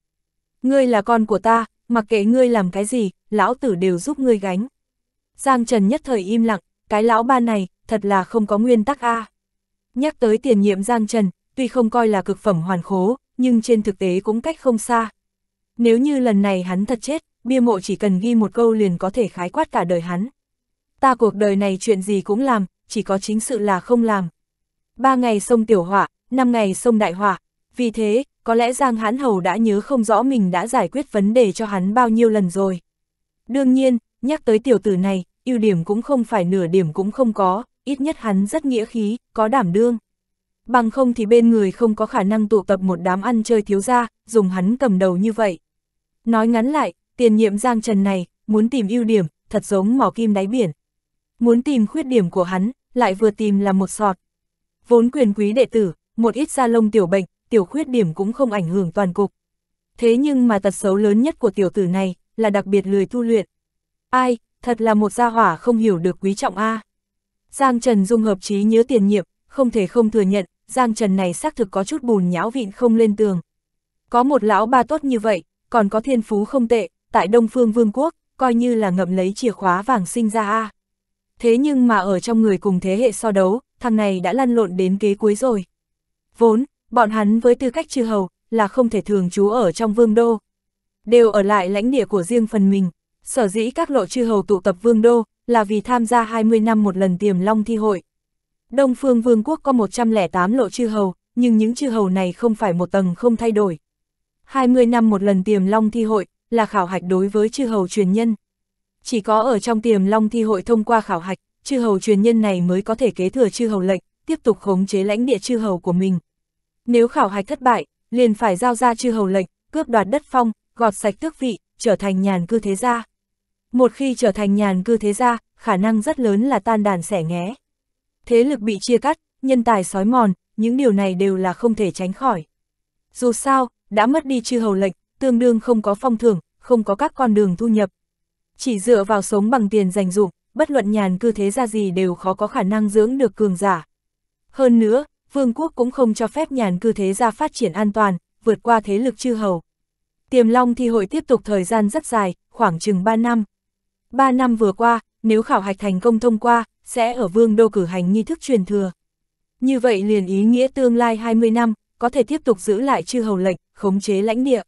Ngươi là con của ta, mặc kệ ngươi làm cái gì, lão tử đều giúp ngươi gánh. Giang Trần nhất thời im lặng, cái lão ba này, thật là không có nguyên tắc a. À. Nhắc tới tiền nhiệm Giang Trần, tuy không coi là cực phẩm hoàn khố, nhưng trên thực tế cũng cách không xa, nếu như lần này hắn thật chết, bia mộ chỉ cần ghi một câu liền có thể khái quát cả đời hắn. Ta cuộc đời này chuyện gì cũng làm, chỉ có chính sự là không làm. Ba ngày sông tiểu họa, năm ngày sông đại họa, vì thế, có lẽ Giang Hán Hầu đã nhớ không rõ mình đã giải quyết vấn đề cho hắn bao nhiêu lần rồi. Đương nhiên, nhắc tới tiểu tử này, ưu điểm cũng không phải nửa điểm cũng không có, ít nhất hắn rất nghĩa khí, có đảm đương. Bằng không thì bên người không có khả năng tụ tập một đám ăn chơi thiếu gia, dùng hắn cầm đầu như vậy. Nói ngắn lại, tiền nhiệm Giang Trần này, muốn tìm ưu điểm, thật giống mỏ kim đáy biển. Muốn tìm khuyết điểm của hắn, lại vừa tìm là một sọt. Vốn quyền quý đệ tử, một ít da lông tiểu bệnh, tiểu khuyết điểm cũng không ảnh hưởng toàn cục. Thế nhưng mà tật xấu lớn nhất của tiểu tử này, là đặc biệt lười tu luyện. Ai, thật là một gia hỏa không hiểu được quý trọng A. Giang Trần dung hợp trí nhớ tiền nhiệm, không thể không thừa nhận, Giang Trần này xác thực có chút bùn nhão vịn không lên tường. Có một lão ba tốt như vậy, còn có thiên phú không tệ, tại Đông Phương Vương quốc, coi như là ngậm lấy chìa khóa vàng sinh ra a. Thế nhưng mà ở trong người cùng thế hệ so đấu, thằng này đã lăn lộn đến kế cuối rồi. Vốn, bọn hắn với tư cách chư hầu, là không thể thường trú ở trong vương đô. Đều ở lại lãnh địa của riêng phần mình, sở dĩ các lộ chư hầu tụ tập vương đô, là vì tham gia 20 năm một lần tiềm long thi hội. Đông phương vương quốc có 108 lộ chư hầu, nhưng những chư hầu này không phải một tầng không thay đổi. 20 năm một lần tiềm long thi hội, là khảo hạch đối với chư hầu truyền nhân. Chỉ có ở trong tiềm long thi hội thông qua khảo hạch, chư hầu truyền nhân này mới có thể kế thừa chư hầu lệnh, tiếp tục khống chế lãnh địa chư hầu của mình. Nếu khảo hạch thất bại, liền phải giao ra chư hầu lệnh, cướp đoạt đất phong, gọt sạch tước vị, trở thành nhàn cư thế gia. Một khi trở thành nhàn cư thế gia, khả năng rất lớn là tan đàn xẻ nghé. Thế lực bị chia cắt, nhân tài sói mòn, những điều này đều là không thể tránh khỏi. Dù sao, đã mất đi chư hầu lệnh, tương đương không có phong thưởng, không có các con đường thu nhập. Chỉ dựa vào sống bằng tiền dành dụng, bất luận nhàn cư thế ra gì đều khó có khả năng dưỡng được cường giả. Hơn nữa, vương quốc cũng không cho phép nhàn cư thế gia phát triển an toàn, vượt qua thế lực chư hầu. Tiềm Long thi hội tiếp tục thời gian rất dài, khoảng chừng 3 năm. 3 năm vừa qua, nếu khảo hạch thành công thông qua, sẽ ở vương đô cử hành nghi thức truyền thừa. Như vậy liền ý nghĩa tương lai 20 năm, có thể tiếp tục giữ lại chư hầu lệnh, khống chế lãnh địa.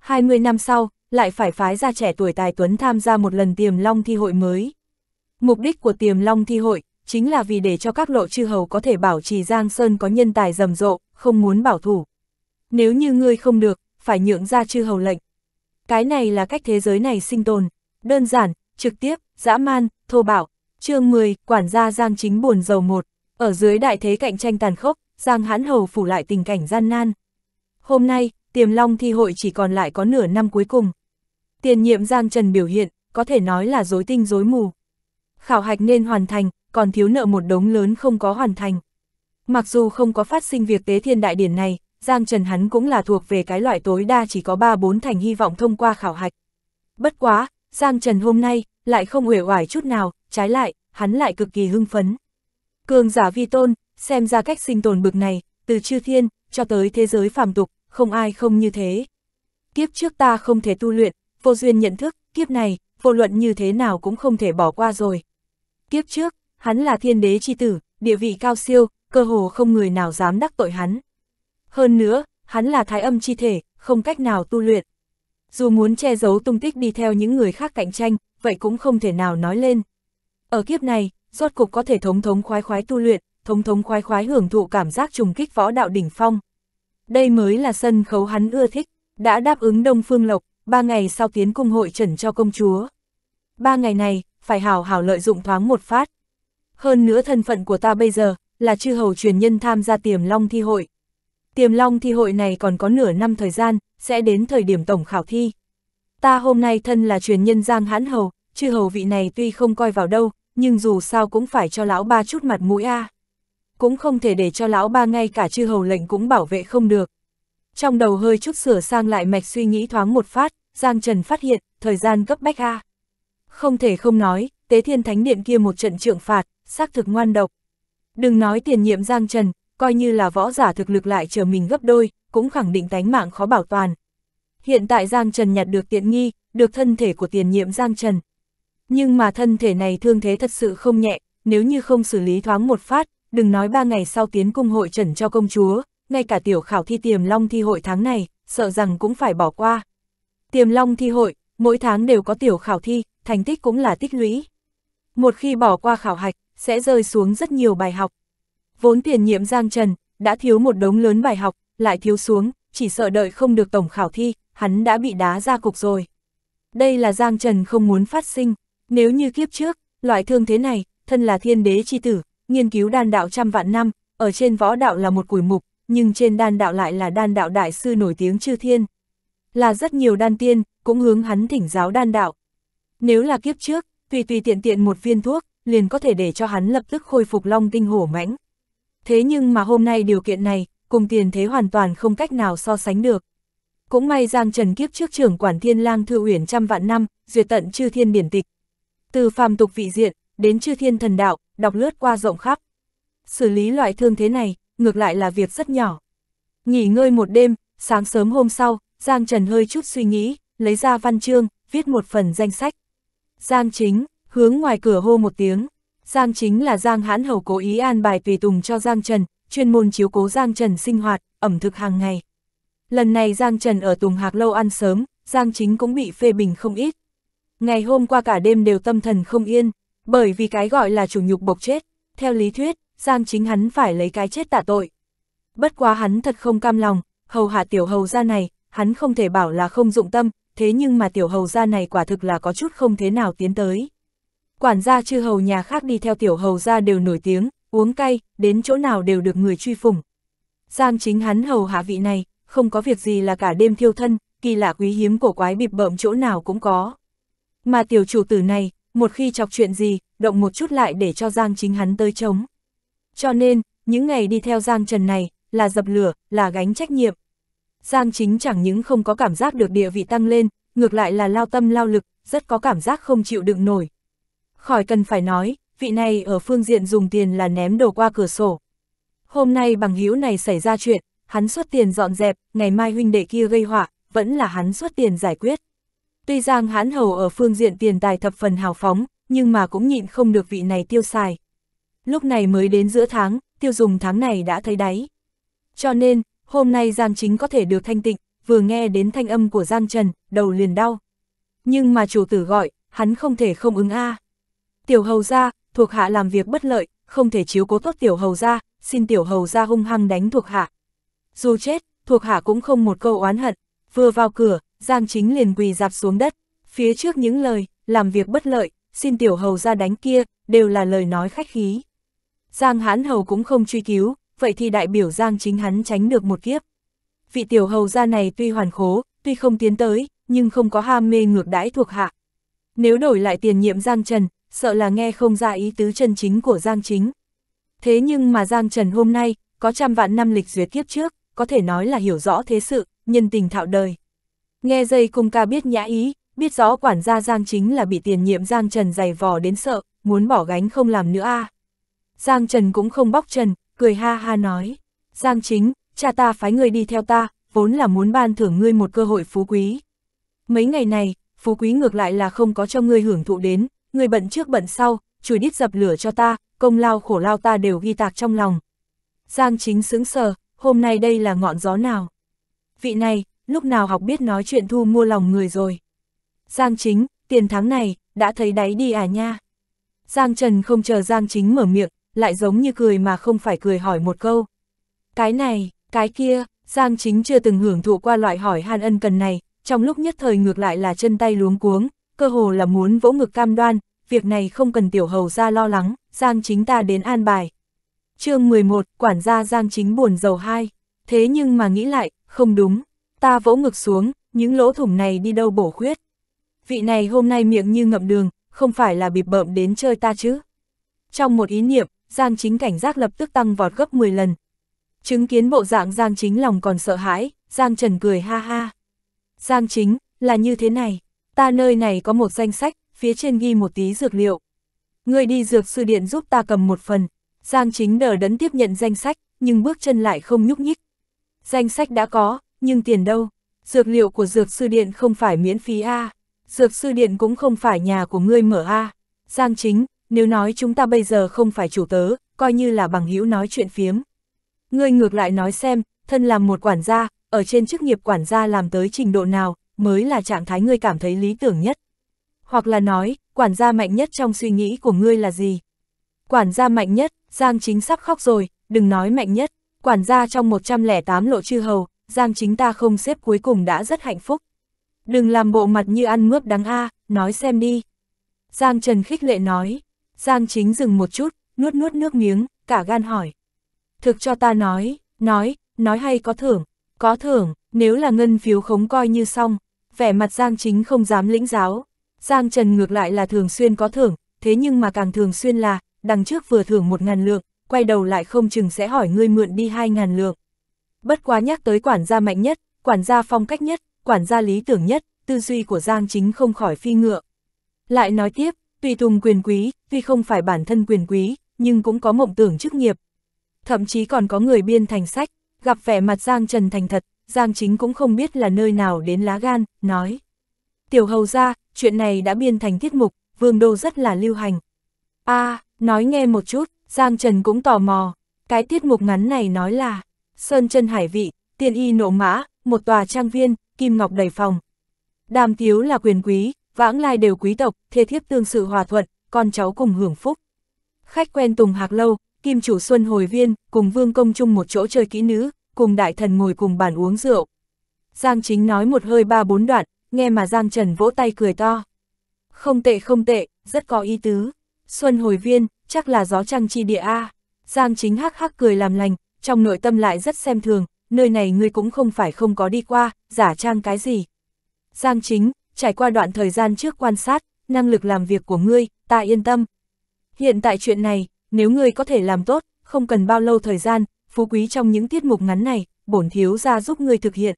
20 năm sau, lại phải phái ra trẻ tuổi tài tuấn tham gia một lần tiềm long thi hội mới. Mục đích của tiềm long thi hội chính là vì để cho các lộ chư hầu có thể bảo trì Giang Sơn có nhân tài rầm rộ, không muốn bảo thủ. Nếu như ngươi không được, phải nhượng ra chư hầu lệnh. Cái này là cách thế giới này sinh tồn, đơn giản, trực tiếp, dã man, thô bạo. Chương 10, quản gia Giang Chính buồn giàu một. Ở dưới đại thế cạnh tranh tàn khốc, Giang Hán Hầu phủ lại tình cảnh gian nan. Hôm nay, Tiềm Long thi hội chỉ còn lại có nửa năm cuối cùng. Tiền nhiệm Giang Trần biểu hiện, có thể nói là dối tinh dối mù. Khảo hạch nên hoàn thành, còn thiếu nợ một đống lớn không có hoàn thành. Mặc dù không có phát sinh việc tế thiên đại điển này, Giang Trần hắn cũng là thuộc về cái loại tối đa chỉ có 3-4 thành hy vọng thông qua khảo hạch. Bất quá, Giang Trần hôm nay lại không uể oải chút nào, trái lại, hắn lại cực kỳ hưng phấn. Cường giả vi tôn, xem ra cách sinh tồn bực này, từ chư thiên, cho tới thế giới phàm tục, không ai không như thế. Kiếp trước ta không thể tu luyện, vô duyên nhận thức, kiếp này, vô luận như thế nào cũng không thể bỏ qua rồi. Kiếp trước, hắn là thiên đế chi tử, địa vị cao siêu, cơ hồ không người nào dám đắc tội hắn. Hơn nữa, hắn là thái âm chi thể, không cách nào tu luyện. Dù muốn che giấu tung tích đi theo những người khác cạnh tranh, vậy cũng không thể nào nói lên. Ở kiếp này, rốt cục có thể thống thống khoái khoái tu luyện, thống thống khoái khoái hưởng thụ cảm giác trùng kích võ đạo đỉnh phong. Đây mới là sân khấu hắn ưa thích, đã đáp ứng Đông Phương Lộc, ba ngày sau tiến cung hội trần cho công chúa. Ba ngày này, phải hảo hảo lợi dụng thoáng một phát. Hơn nữa thân phận của ta bây giờ, là chư hầu truyền nhân tham gia tiềm long thi hội. Tiềm long thi hội này còn có nửa năm thời gian, sẽ đến thời điểm tổng khảo thi. Ta hôm nay thân là truyền nhân giang hãn hầu, chư hầu vị này tuy không coi vào đâu, nhưng dù sao cũng phải cho lão ba chút mặt mũi a. À cũng không thể để cho lão ba ngay cả chư hầu lệnh cũng bảo vệ không được. Trong đầu hơi chút sửa sang lại mạch suy nghĩ thoáng một phát, Giang Trần phát hiện, thời gian cấp bách A. Không thể không nói, Tế Thiên Thánh Điện kia một trận trượng phạt, xác thực ngoan độc. Đừng nói tiền nhiệm Giang Trần, coi như là võ giả thực lực lại chờ mình gấp đôi, cũng khẳng định tánh mạng khó bảo toàn. Hiện tại Giang Trần nhặt được tiện nghi, được thân thể của tiền nhiệm Giang Trần. Nhưng mà thân thể này thương thế thật sự không nhẹ, nếu như không xử lý thoáng một phát, đừng nói ba ngày sau tiến cung hội trần cho công chúa, ngay cả tiểu khảo thi tiềm long thi hội tháng này, sợ rằng cũng phải bỏ qua. Tiềm long thi hội, mỗi tháng đều có tiểu khảo thi, thành tích cũng là tích lũy. Một khi bỏ qua khảo hạch, sẽ rơi xuống rất nhiều bài học. Vốn tiền nhiệm Giang Trần, đã thiếu một đống lớn bài học, lại thiếu xuống, chỉ sợ đợi không được tổng khảo thi, hắn đã bị đá ra cục rồi. Đây là Giang Trần không muốn phát sinh, nếu như kiếp trước, loại thương thế này, thân là thiên đế chi tử, nghiên cứu đan đạo trăm vạn năm, ở trên võ đạo là một củi mục, nhưng trên đan đạo lại là đan đạo đại sư nổi tiếng chư thiên. Là rất nhiều đan tiên, cũng hướng hắn thỉnh giáo đan đạo. Nếu là kiếp trước, tùy tùy tiện tiện một viên thuốc, liền có thể để cho hắn lập tức khôi phục long tinh hổ mãnh. Thế nhưng mà hôm nay điều kiện này, cùng tiền thế hoàn toàn không cách nào so sánh được. Cũng may Giang Trần kiếp trước trưởng quản thiên lang thư uyển trăm vạn năm, duyệt tận chư thiên biển tịch. Từ phàm tục vị diện, đến chư thiên thần đạo, đọc lướt qua rộng khắp. Xử lý loại thương thế này, ngược lại là việc rất nhỏ. Nghỉ ngơi một đêm, sáng sớm hôm sau, Giang Trần hơi chút suy nghĩ, lấy ra văn chương, viết một phần danh sách. Giang Chính, hướng ngoài cửa hô một tiếng. Giang Chính là Giang Hãn Hầu cố ý an bài tùy tùng cho Giang Trần, chuyên môn chiếu cố Giang Trần sinh hoạt, ẩm thực hàng ngày. Lần này Giang Trần ở Tùng Hạc Lâu ăn sớm, Giang Chính cũng bị phê bình không ít. Ngày hôm qua cả đêm đều tâm thần không yên, bởi vì cái gọi là chủ nhục bộc chết, theo lý thuyết, Giang chính hắn phải lấy cái chết tạ tội. Bất quá hắn thật không cam lòng, hầu hạ tiểu hầu gia này, hắn không thể bảo là không dụng tâm, thế nhưng mà tiểu hầu gia này quả thực là có chút không thế nào tiến tới. Quản gia chư hầu nhà khác đi theo tiểu hầu gia đều nổi tiếng, uống cay, đến chỗ nào đều được người truy phủng. Giang chính hắn hầu hạ vị này, không có việc gì là cả đêm thiêu thân, kỳ lạ quý hiếm cổ quái bịp bợm chỗ nào cũng có. Mà tiểu chủ tử này, một khi chọc chuyện gì, động một chút lại để cho Giang chính hắn tới chống. Cho nên, những ngày đi theo Giang Trần này, là dập lửa, là gánh trách nhiệm. Giang chính chẳng những không có cảm giác được địa vị tăng lên, ngược lại là lao tâm lao lực, rất có cảm giác không chịu đựng nổi. Khỏi cần phải nói, vị này ở phương diện dùng tiền là ném đồ qua cửa sổ. Hôm nay bằng hữu này xảy ra chuyện, hắn xuất tiền dọn dẹp, ngày mai huynh đệ kia gây họa, vẫn là hắn xuất tiền giải quyết. Tuy Giang Hán Hầu ở phương diện tiền tài thập phần hào phóng, nhưng mà cũng nhịn không được vị này tiêu xài. Lúc này mới đến giữa tháng, tiêu dùng tháng này đã thấy đáy. Cho nên, hôm nay Giang Chính có thể được thanh tịnh, vừa nghe đến thanh âm của Giang Trần, đầu liền đau. Nhưng mà chủ tử gọi, hắn không thể không ứng a. À. Tiểu hầu gia thuộc hạ làm việc bất lợi, không thể chiếu cố tốt tiểu hầu gia, xin tiểu hầu gia hung hăng đánh thuộc hạ. Dù chết, thuộc hạ cũng không một câu oán hận, vừa vào cửa, Giang Chính liền quỳ dạp xuống đất, phía trước những lời, làm việc bất lợi, xin tiểu hầu ra đánh kia, đều là lời nói khách khí. Giang Hán Hầu cũng không truy cứu, vậy thì đại biểu Giang Chính hắn tránh được một kiếp. Vị tiểu hầu ra này tuy hoàn khố, tuy không tiến tới, nhưng không có ham mê ngược đãi thuộc hạ. Nếu đổi lại tiền nhiệm Giang Trần, sợ là nghe không ra ý tứ chân chính của Giang Chính. Thế nhưng mà Giang Trần hôm nay, có trăm vạn năm lịch duyệt kiếp trước, có thể nói là hiểu rõ thế sự, nhân tình thạo đời. Nghe dây cung ca biết nhã ý, biết rõ quản gia Giang chính là bị tiền nhiệm Giang Trần dày vò đến sợ, muốn bỏ gánh không làm nữa a. À. Giang Trần cũng không bóc trần, cười ha ha nói. Giang chính, cha ta phái ngươi đi theo ta, vốn là muốn ban thưởng ngươi một cơ hội phú quý. Mấy ngày này, phú quý ngược lại là không có cho ngươi hưởng thụ đến, ngươi bận trước bận sau, chùi đít dập lửa cho ta, công lao khổ lao ta đều ghi tạc trong lòng. Giang chính sững sờ, hôm nay đây là ngọn gió nào? Vị này, lúc nào học biết nói chuyện thu mua lòng người rồi. Giang chính, tiền tháng này, đã thấy đáy đi à nha. Giang Trần không chờ Giang chính mở miệng, lại giống như cười mà không phải cười hỏi một câu. Cái này, cái kia, Giang chính chưa từng hưởng thụ qua loại hỏi han ân cần này, trong lúc nhất thời ngược lại là chân tay luống cuống, cơ hồ là muốn vỗ ngực cam đoan, việc này không cần tiểu hầu ra lo lắng, Giang chính ta đến an bài. chương 11, quản gia Giang chính buồn giàu hai, thế nhưng mà nghĩ lại, không đúng. Ta vỗ ngực xuống, những lỗ thủng này đi đâu bổ khuyết. Vị này hôm nay miệng như ngậm đường, không phải là bịp bợm đến chơi ta chứ. Trong một ý niệm, Giang Chính cảnh giác lập tức tăng vọt gấp 10 lần. Chứng kiến bộ dạng Giang Chính lòng còn sợ hãi, Giang Trần cười ha ha. Giang Chính, là như thế này, ta nơi này có một danh sách, phía trên ghi một tí dược liệu. Người đi dược sư điện giúp ta cầm một phần. Giang Chính đờ đấn tiếp nhận danh sách, nhưng bước chân lại không nhúc nhích. Danh sách đã có, nhưng tiền đâu? Dược liệu của dược sư điện không phải miễn phí a à? Dược sư điện cũng không phải nhà của ngươi mở a à? Giang chính, nếu nói chúng ta bây giờ không phải chủ tớ, coi như là bằng hữu nói chuyện phiếm. Ngươi ngược lại nói xem, thân làm một quản gia, ở trên chức nghiệp quản gia làm tới trình độ nào, mới là trạng thái ngươi cảm thấy lý tưởng nhất. Hoặc là nói, quản gia mạnh nhất trong suy nghĩ của ngươi là gì? Quản gia mạnh nhất, Giang chính sắp khóc rồi, đừng nói mạnh nhất, quản gia trong 108 lộ chư hầu, Giang chính ta không xếp cuối cùng đã rất hạnh phúc. Đừng làm bộ mặt như ăn mướp đắng a, nói xem đi. Giang Trần khích lệ nói. Giang chính dừng một chút, nuốt nuốt nước miếng, cả gan hỏi. Thực cho ta nói, nói, nói hay có thưởng, có thưởng, nếu là ngân phiếu khống coi như xong, vẻ mặt Giang chính không dám lĩnh giáo. Giang Trần ngược lại là thường xuyên có thưởng, thế nhưng mà càng thường xuyên là, đằng trước vừa thưởng một ngàn lượng, quay đầu lại không chừng sẽ hỏi ngươi mượn đi hai ngàn lượng. Bất quá nhắc tới quản gia mạnh nhất, quản gia phong cách nhất, quản gia lý tưởng nhất, tư duy của Giang Chính không khỏi phi ngựa. Lại nói tiếp, tùy tùng quyền quý, tuy không phải bản thân quyền quý, nhưng cũng có mộng tưởng chức nghiệp. Thậm chí còn có người biên thành sách, gặp vẻ mặt Giang Trần thành thật, Giang Chính cũng không biết là nơi nào đến lá gan, nói. Tiểu hầu ra, chuyện này đã biên thành tiết mục, vương đô rất là lưu hành. a à, nói nghe một chút, Giang Trần cũng tò mò, cái tiết mục ngắn này nói là, Sơn chân hải vị, tiên y nộ mã, một tòa trang viên, kim ngọc đầy phòng. Đàm tiếu là quyền quý, vãng lai đều quý tộc, thê thiếp tương sự hòa thuận, con cháu cùng hưởng phúc. Khách quen Tùng Hạc Lâu, kim chủ Xuân Hồi Viên, cùng vương công chung một chỗ chơi kỹ nữ, cùng đại thần ngồi cùng bàn uống rượu. Giang chính nói một hơi ba bốn đoạn, nghe mà Giang Trần vỗ tay cười to. Không tệ không tệ, rất có ý tứ. Xuân Hồi Viên, chắc là gió trăng chi địa A. Giang chính hắc hắc cười làm lành, trong nội tâm lại rất xem thường, nơi này ngươi cũng không phải không có đi qua, giả trang cái gì. Giang chính, trải qua đoạn thời gian trước quan sát, năng lực làm việc của ngươi, ta yên tâm. Hiện tại chuyện này, nếu ngươi có thể làm tốt, không cần bao lâu thời gian, phú quý trong những tiết mục ngắn này, bổn thiếu ra giúp ngươi thực hiện.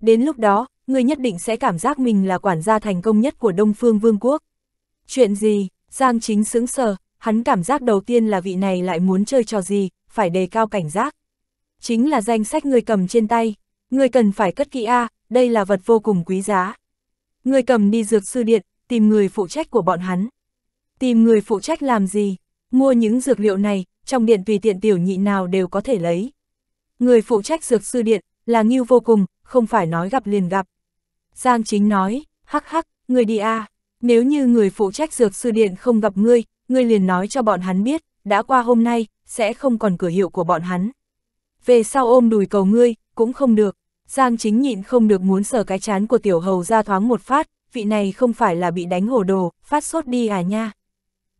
Đến lúc đó, ngươi nhất định sẽ cảm giác mình là quản gia thành công nhất của Đông Phương Vương quốc. Chuyện gì, Giang chính sững sờ, hắn cảm giác đầu tiên là vị này lại muốn chơi trò gì, phải đề cao cảnh giác. Chính là danh sách người cầm trên tay, người cần phải cất kỹ A, đây là vật vô cùng quý giá. Người cầm đi dược sư điện, tìm người phụ trách của bọn hắn. Tìm người phụ trách làm gì? Mua những dược liệu này, trong điện tùy tiện tiểu nhị nào đều có thể lấy. Người phụ trách dược sư điện, là nghiêu vô cùng, không phải nói gặp liền gặp. Giang chính nói, hắc hắc, người đi a nếu như người phụ trách dược sư điện không gặp ngươi, ngươi liền nói cho bọn hắn biết, đã qua hôm nay, sẽ không còn cửa hiệu của bọn hắn. Về sau ôm đùi cầu ngươi, cũng không được. Giang chính nhịn không được muốn sờ cái chán của tiểu hầu ra thoáng một phát, vị này không phải là bị đánh hổ đồ, phát sốt đi à nha.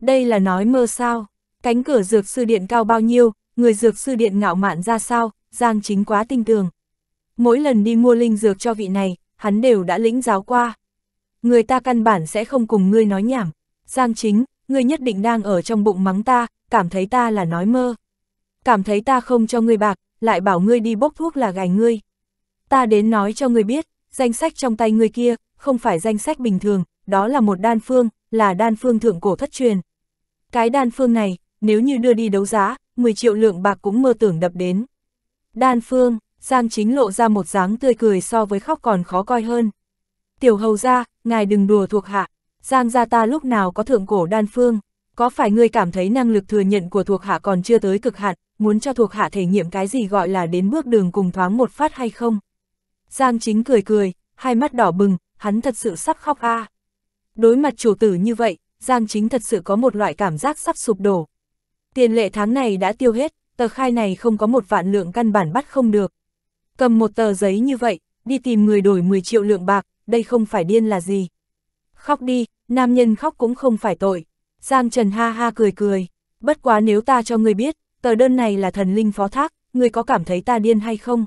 Đây là nói mơ sao, cánh cửa dược sư điện cao bao nhiêu, người dược sư điện ngạo mạn ra sao, Giang chính quá tinh tường. Mỗi lần đi mua linh dược cho vị này, hắn đều đã lĩnh giáo qua. Người ta căn bản sẽ không cùng ngươi nói nhảm. Giang chính, ngươi nhất định đang ở trong bụng mắng ta, cảm thấy ta là nói mơ. Cảm thấy ta không cho ngươi bạc, lại bảo ngươi đi bốc thuốc là gài ngươi. Ta đến nói cho ngươi biết, danh sách trong tay ngươi kia, không phải danh sách bình thường, đó là một đan phương, là đan phương thượng cổ thất truyền. Cái đan phương này, nếu như đưa đi đấu giá, 10 triệu lượng bạc cũng mơ tưởng đập đến. Đan phương, Giang chính lộ ra một dáng tươi cười so với khóc còn khó coi hơn. Tiểu hầu ra, ngài đừng đùa thuộc hạ, Giang gia ta lúc nào có thượng cổ đan phương có phải ngươi cảm thấy năng lực thừa nhận của thuộc hạ còn chưa tới cực hạn, muốn cho thuộc hạ thể nghiệm cái gì gọi là đến bước đường cùng thoáng một phát hay không? Giang chính cười cười, hai mắt đỏ bừng, hắn thật sự sắp khóc a. À. Đối mặt chủ tử như vậy, Giang chính thật sự có một loại cảm giác sắp sụp đổ. Tiền lệ tháng này đã tiêu hết, tờ khai này không có một vạn lượng căn bản bắt không được. Cầm một tờ giấy như vậy, đi tìm người đổi 10 triệu lượng bạc, đây không phải điên là gì. Khóc đi, nam nhân khóc cũng không phải tội. Giang Trần ha ha cười cười, bất quá nếu ta cho ngươi biết, tờ đơn này là thần linh phó thác, ngươi có cảm thấy ta điên hay không?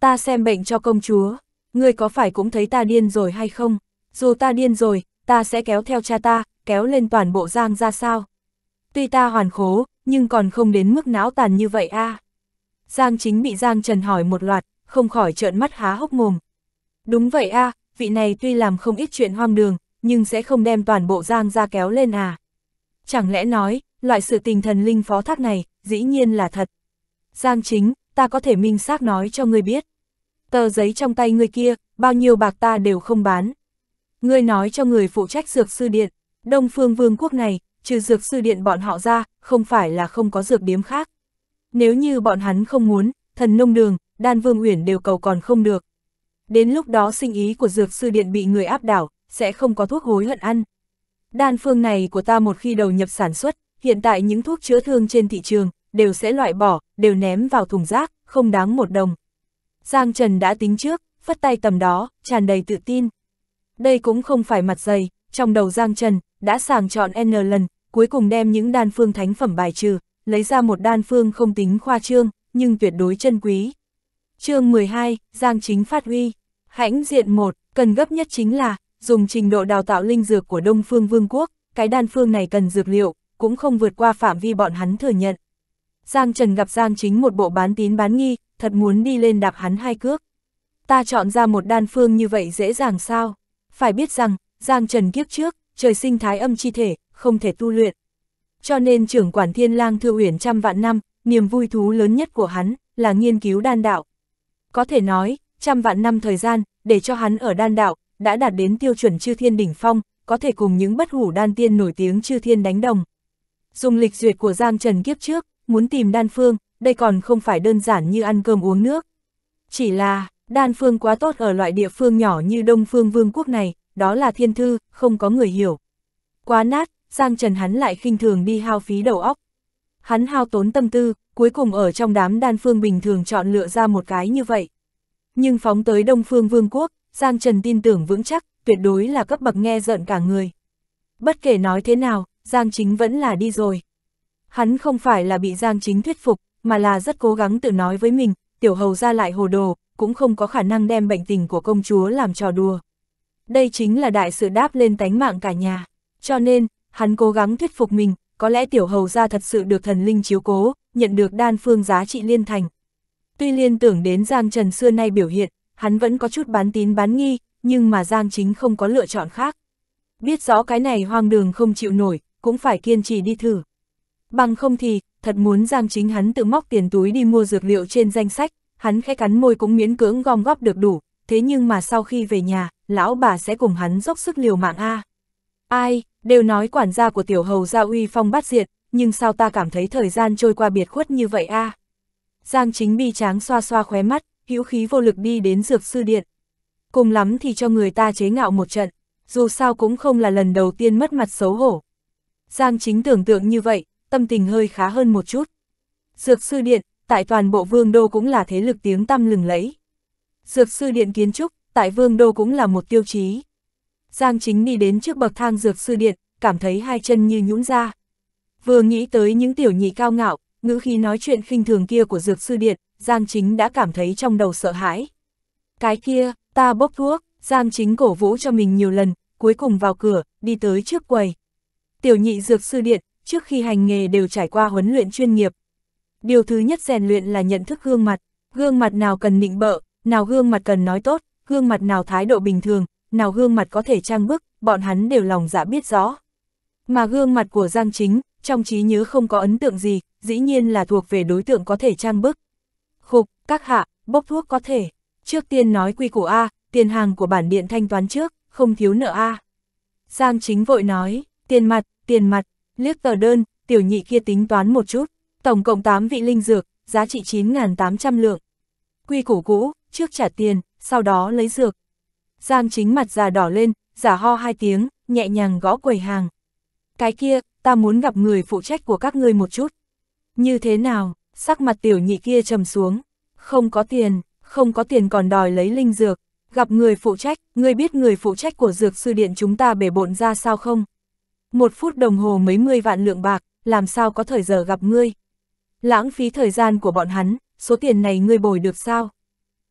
Ta xem bệnh cho công chúa, ngươi có phải cũng thấy ta điên rồi hay không? Dù ta điên rồi, ta sẽ kéo theo cha ta, kéo lên toàn bộ Giang ra sao? Tuy ta hoàn khố, nhưng còn không đến mức não tàn như vậy a. Giang chính bị Giang Trần hỏi một loạt, không khỏi trợn mắt há hốc mồm. Đúng vậy a, vị này tuy làm không ít chuyện hoang đường, nhưng sẽ không đem toàn bộ Giang ra kéo lên à chẳng lẽ nói, loại sự tình thần linh phó thác này, dĩ nhiên là thật. Giang chính, ta có thể minh xác nói cho ngươi biết. Tờ giấy trong tay ngươi kia, bao nhiêu bạc ta đều không bán. Ngươi nói cho người phụ trách dược sư điện, Đông Phương Vương quốc này, trừ dược sư điện bọn họ ra, không phải là không có dược điếm khác. Nếu như bọn hắn không muốn, thần nông đường, đan vương uyển đều cầu còn không được. Đến lúc đó sinh ý của dược sư điện bị người áp đảo, sẽ không có thuốc hối hận ăn. Đan phương này của ta một khi đầu nhập sản xuất, hiện tại những thuốc chữa thương trên thị trường, đều sẽ loại bỏ, đều ném vào thùng rác, không đáng một đồng. Giang Trần đã tính trước, phất tay tầm đó, tràn đầy tự tin. Đây cũng không phải mặt dày, trong đầu Giang Trần, đã sàng chọn N lần, cuối cùng đem những đan phương thánh phẩm bài trừ, lấy ra một đan phương không tính khoa trương, nhưng tuyệt đối chân quý. chương 12, Giang Chính phát huy, hãnh diện một cần gấp nhất chính là, dùng trình độ đào tạo linh dược của Đông Phương Vương quốc, cái đan phương này cần dược liệu, cũng không vượt qua phạm vi bọn hắn thừa nhận. Giang Trần gặp Giang Chính một bộ bán tín bán nghi, thật muốn đi lên đạp hắn hai cước. Ta chọn ra một đan phương như vậy dễ dàng sao? Phải biết rằng, Giang Trần kiếp trước, trời sinh thái âm chi thể, không thể tu luyện. Cho nên trưởng quản thiên lang thư uyển trăm vạn năm, niềm vui thú lớn nhất của hắn là nghiên cứu đan đạo. Có thể nói, trăm vạn năm thời gian, để cho hắn ở đan đạo, đã đạt đến tiêu chuẩn chư thiên đỉnh phong, có thể cùng những bất hủ đan tiên nổi tiếng chư thiên đánh đồng. Dùng lịch duyệt của Giang Trần kiếp trước, muốn tìm đan phương, đây còn không phải đơn giản như ăn cơm uống nước. Chỉ là, đan phương quá tốt ở loại địa phương nhỏ như Đông Phương Vương quốc này, đó là thiên thư, không có người hiểu. Quá nát, Giang Trần hắn lại khinh thường đi hao phí đầu óc. Hắn hao tốn tâm tư, cuối cùng ở trong đám đan phương bình thường chọn lựa ra một cái như vậy. Nhưng phóng tới Đông Phương Vương quốc, Giang Trần tin tưởng vững chắc, tuyệt đối là cấp bậc nghe giận cả người. Bất kể nói thế nào, Giang Chính vẫn là đi rồi. Hắn không phải là bị Giang Chính thuyết phục, mà là rất cố gắng tự nói với mình, tiểu hầu ra lại hồ đồ, cũng không có khả năng đem bệnh tình của công chúa làm trò đùa. Đây chính là đại sự đáp lên tánh mạng cả nhà, cho nên, hắn cố gắng thuyết phục mình, có lẽ tiểu hầu ra thật sự được thần linh chiếu cố, nhận được đan phương giá trị liên thành. Tuy liên tưởng đến Giang Trần xưa nay biểu hiện, hắn vẫn có chút bán tín bán nghi, nhưng mà Giang Chính không có lựa chọn khác. Biết rõ cái này hoang đường không chịu nổi, cũng phải kiên trì đi thử. Bằng không thì, thật muốn Giang Chính hắn tự móc tiền túi đi mua dược liệu trên danh sách, hắn khẽ cắn môi cũng miễn cưỡng gom góp được đủ, thế nhưng mà sau khi về nhà, lão bà sẽ cùng hắn dốc sức liều mạng A. Ai, đều nói quản gia của tiểu hầu gia uy phong bắt diệt, nhưng sao ta cảm thấy thời gian trôi qua biệt khuất như vậy A. Giang Chính bi tráng xoa xoa khóe mắt, hữu khí vô lực đi đến dược sư điện. Cùng lắm thì cho người ta chế ngạo một trận, dù sao cũng không là lần đầu tiên mất mặt xấu hổ. Giang chính tưởng tượng như vậy, tâm tình hơi khá hơn một chút. Dược sư điện, tại toàn bộ vương đô cũng là thế lực tiếng tăm lừng lẫy. Dược sư điện kiến trúc, tại vương đô cũng là một tiêu chí. Giang chính đi đến trước bậc thang dược sư điện, cảm thấy hai chân như nhũn ra. Vừa nghĩ tới những tiểu nhị cao ngạo, ngữ khí nói chuyện khinh thường kia của dược sư điện, Giang Chính đã cảm thấy trong đầu sợ hãi. Cái kia, ta bốc thuốc, Giang Chính cổ vũ cho mình nhiều lần, cuối cùng vào cửa, đi tới trước quầy. Tiểu nhị dược sư điện, trước khi hành nghề đều trải qua huấn luyện chuyên nghiệp. Điều thứ nhất rèn luyện là nhận thức gương mặt, gương mặt nào cần nịnh bợ, nào gương mặt cần nói tốt, gương mặt nào thái độ bình thường, nào gương mặt có thể trang bức, bọn hắn đều lòng dạ biết rõ. Mà gương mặt của Giang Chính, trong trí nhớ không có ấn tượng gì, dĩ nhiên là thuộc về đối tượng có thể trang bức. Khục, các hạ, bốc thuốc có thể. Trước tiên nói quy củ A, tiền hàng của bản điện thanh toán trước, không thiếu nợ A. Giang chính vội nói, tiền mặt, tiền mặt, liếc tờ đơn, tiểu nhị kia tính toán một chút, tổng cộng 8 vị linh dược, giá trị 9.800 lượng. Quy củ cũ, trước trả tiền, sau đó lấy dược. Giang chính mặt già đỏ lên, giả ho hai tiếng, nhẹ nhàng gõ quầy hàng. Cái kia, ta muốn gặp người phụ trách của các ngươi một chút. Như thế nào? sắc mặt tiểu nhị kia trầm xuống, không có tiền, không có tiền còn đòi lấy linh dược, gặp người phụ trách, ngươi biết người phụ trách của dược sư điện chúng ta bể bộn ra sao không? Một phút đồng hồ mấy mươi vạn lượng bạc, làm sao có thời giờ gặp ngươi? Lãng phí thời gian của bọn hắn, số tiền này ngươi bồi được sao?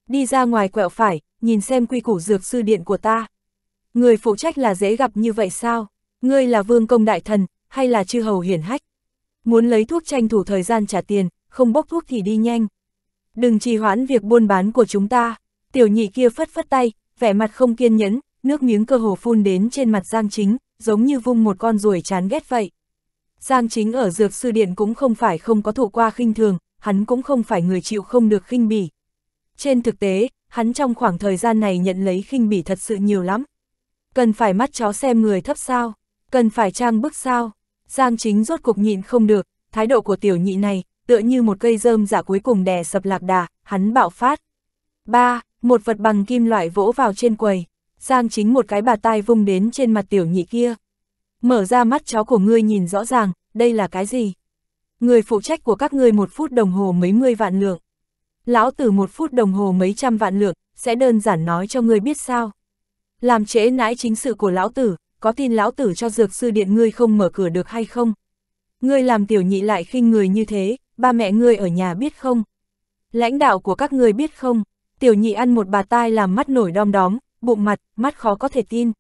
Đi ra ngoài quẹo phải, nhìn xem quy củ dược sư điện của ta. Người phụ trách là dễ gặp như vậy sao? Ngươi là vương công đại thần, hay là chư hầu hiển hách? Muốn lấy thuốc tranh thủ thời gian trả tiền, không bốc thuốc thì đi nhanh. Đừng trì hoãn việc buôn bán của chúng ta, tiểu nhị kia phất phất tay, vẻ mặt không kiên nhẫn, nước miếng cơ hồ phun đến trên mặt Giang Chính, giống như vung một con ruồi chán ghét vậy. Giang Chính ở dược sư điện cũng không phải không có thụ qua khinh thường, hắn cũng không phải người chịu không được khinh bỉ. Trên thực tế, hắn trong khoảng thời gian này nhận lấy khinh bỉ thật sự nhiều lắm. Cần phải mắt chó xem người thấp sao, cần phải trang bức sao. Giang Chính rốt cục nhịn không được, thái độ của tiểu nhị này, tựa như một cây rơm giả dạ cuối cùng đè sập lạc đà, hắn bạo phát. ba Một vật bằng kim loại vỗ vào trên quầy, Giang chính một cái bà tai vung đến trên mặt tiểu nhị kia. Mở ra mắt chó của ngươi nhìn rõ ràng, đây là cái gì? Người phụ trách của các ngươi một phút đồng hồ mấy mươi vạn lượng. Lão tử một phút đồng hồ mấy trăm vạn lượng, sẽ đơn giản nói cho ngươi biết sao. Làm trễ nãi chính sự của lão tử, có tin lão tử cho dược sư điện ngươi không mở cửa được hay không? Ngươi làm tiểu nhị lại khinh người như thế, ba mẹ ngươi ở nhà biết không? Lãnh đạo của các ngươi biết không? Tiểu nhị ăn một bà tai làm mắt nổi đom đóm, bụng mặt, mắt khó có thể tin.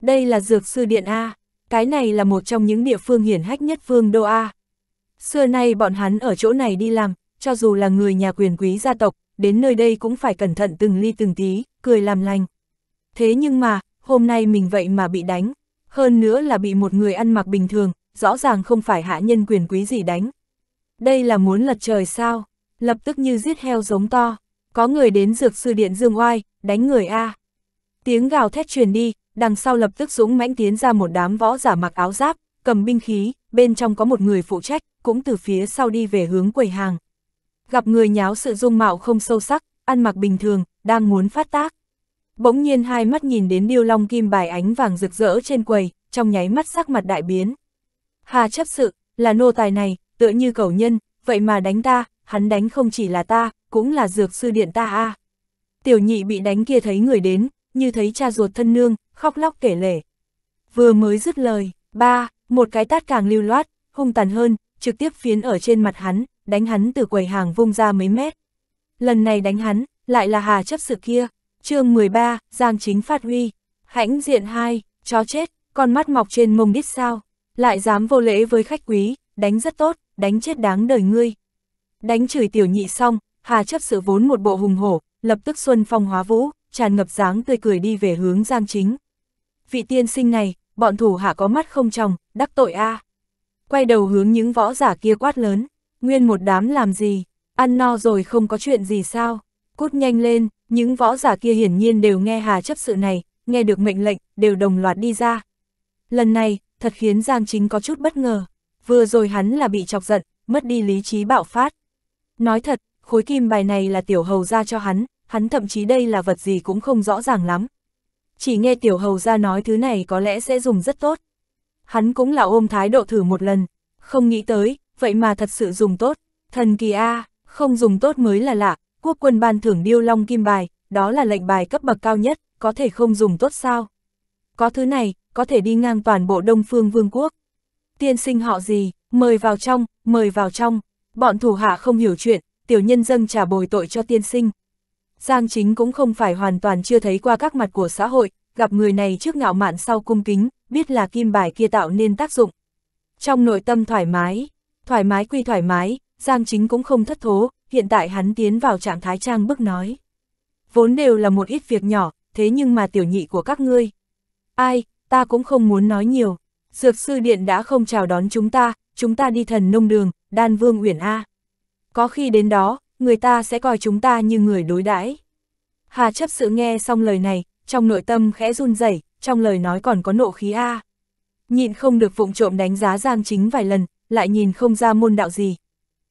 Đây là dược sư điện A, cái này là một trong những địa phương hiển hách nhất phương Đô A. Xưa nay bọn hắn ở chỗ này đi làm, cho dù là người nhà quyền quý gia tộc, đến nơi đây cũng phải cẩn thận từng ly từng tí, cười làm lành. Thế nhưng mà, hôm nay mình vậy mà bị đánh, hơn nữa là bị một người ăn mặc bình thường, rõ ràng không phải hạ nhân quyền quý gì đánh, đây là muốn lật trời sao? Lập tức như giết heo giống to. Có người đến dược sư điện dương oai, đánh người A. Tiếng gào thét truyền đi, đằng sau lập tức dũng mãnh tiến ra một đám võ giả mặc áo giáp, cầm binh khí, bên trong có một người phụ trách, cũng từ phía sau đi về hướng quầy hàng. Gặp người nháo sự dung mạo không sâu sắc, ăn mặc bình thường, đang muốn phát tác. Bỗng nhiên hai mắt nhìn đến điêu long kim bài ánh vàng rực rỡ trên quầy, trong nháy mắt sắc mặt đại biến. Hà chấp sự, là nô tài này, tựa như cầu nhân, vậy mà đánh ta, hắn đánh không chỉ là ta, cũng là dược sư điện ta a à. Tiểu nhị bị đánh kia thấy người đến, như thấy cha ruột thân nương, khóc lóc kể lể. Vừa mới dứt lời, ba, một cái tát càng lưu loát, hung tàn hơn, trực tiếp phiến ở trên mặt hắn, đánh hắn từ quầy hàng vung ra mấy mét. Lần này đánh hắn, lại là hà chấp sự kia, chương 13, Giang Chính phát huy, hãnh diện hai, chó chết, con mắt mọc trên mông đít sao, lại dám vô lễ với khách quý, đánh rất tốt, đánh chết đáng đời ngươi. Đánh chửi tiểu nhị xong, Hà chấp sự vốn một bộ hùng hổ, lập tức xuân phong hóa vũ, tràn ngập dáng tươi cười đi về hướng Giang Chính. Vị tiên sinh này, bọn thủ hạ có mắt không tròng, đắc tội a. À. Quay đầu hướng những võ giả kia quát lớn, nguyên một đám làm gì, ăn no rồi không có chuyện gì sao, cút nhanh lên, những võ giả kia hiển nhiên đều nghe Hà chấp sự này, nghe được mệnh lệnh, đều đồng loạt đi ra. Lần này, thật khiến Giang Chính có chút bất ngờ vừa rồi hắn là bị chọc giận, mất đi lý trí bạo phát. Nói thật, khối kim bài này là tiểu hầu ra cho hắn, hắn thậm chí đây là vật gì cũng không rõ ràng lắm. Chỉ nghe tiểu hầu ra nói thứ này có lẽ sẽ dùng rất tốt. Hắn cũng là ôm thái độ thử một lần, không nghĩ tới, vậy mà thật sự dùng tốt, thần kỳ A, không dùng tốt mới là lạ, quốc quân ban thưởng điêu long kim bài, đó là lệnh bài cấp bậc cao nhất, có thể không dùng tốt sao. Có thứ này, có thể đi ngang toàn bộ Đông Phương Vương quốc tiên sinh họ gì, mời vào trong, mời vào trong, bọn thủ hạ không hiểu chuyện, tiểu nhân dân trả bồi tội cho tiên sinh. Giang chính cũng không phải hoàn toàn chưa thấy qua các mặt của xã hội, gặp người này trước ngạo mạn sau cung kính, biết là kim bài kia tạo nên tác dụng. Trong nội tâm thoải mái, thoải mái quy thoải mái, Giang chính cũng không thất thố, hiện tại hắn tiến vào trạng thái trang bức nói. Vốn đều là một ít việc nhỏ, thế nhưng mà tiểu nhị của các ngươi. Ai, ta cũng không muốn nói nhiều, Dược sư điện đã không chào đón chúng ta, chúng ta đi thần nông đường, đan vương uyển A. Có khi đến đó, người ta sẽ coi chúng ta như người đối đãi. Hà chấp sự nghe xong lời này, trong nội tâm khẽ run rẩy, trong lời nói còn có nộ khí A. Nhìn không được vụng trộm đánh giá Giang Chính vài lần, lại nhìn không ra môn đạo gì.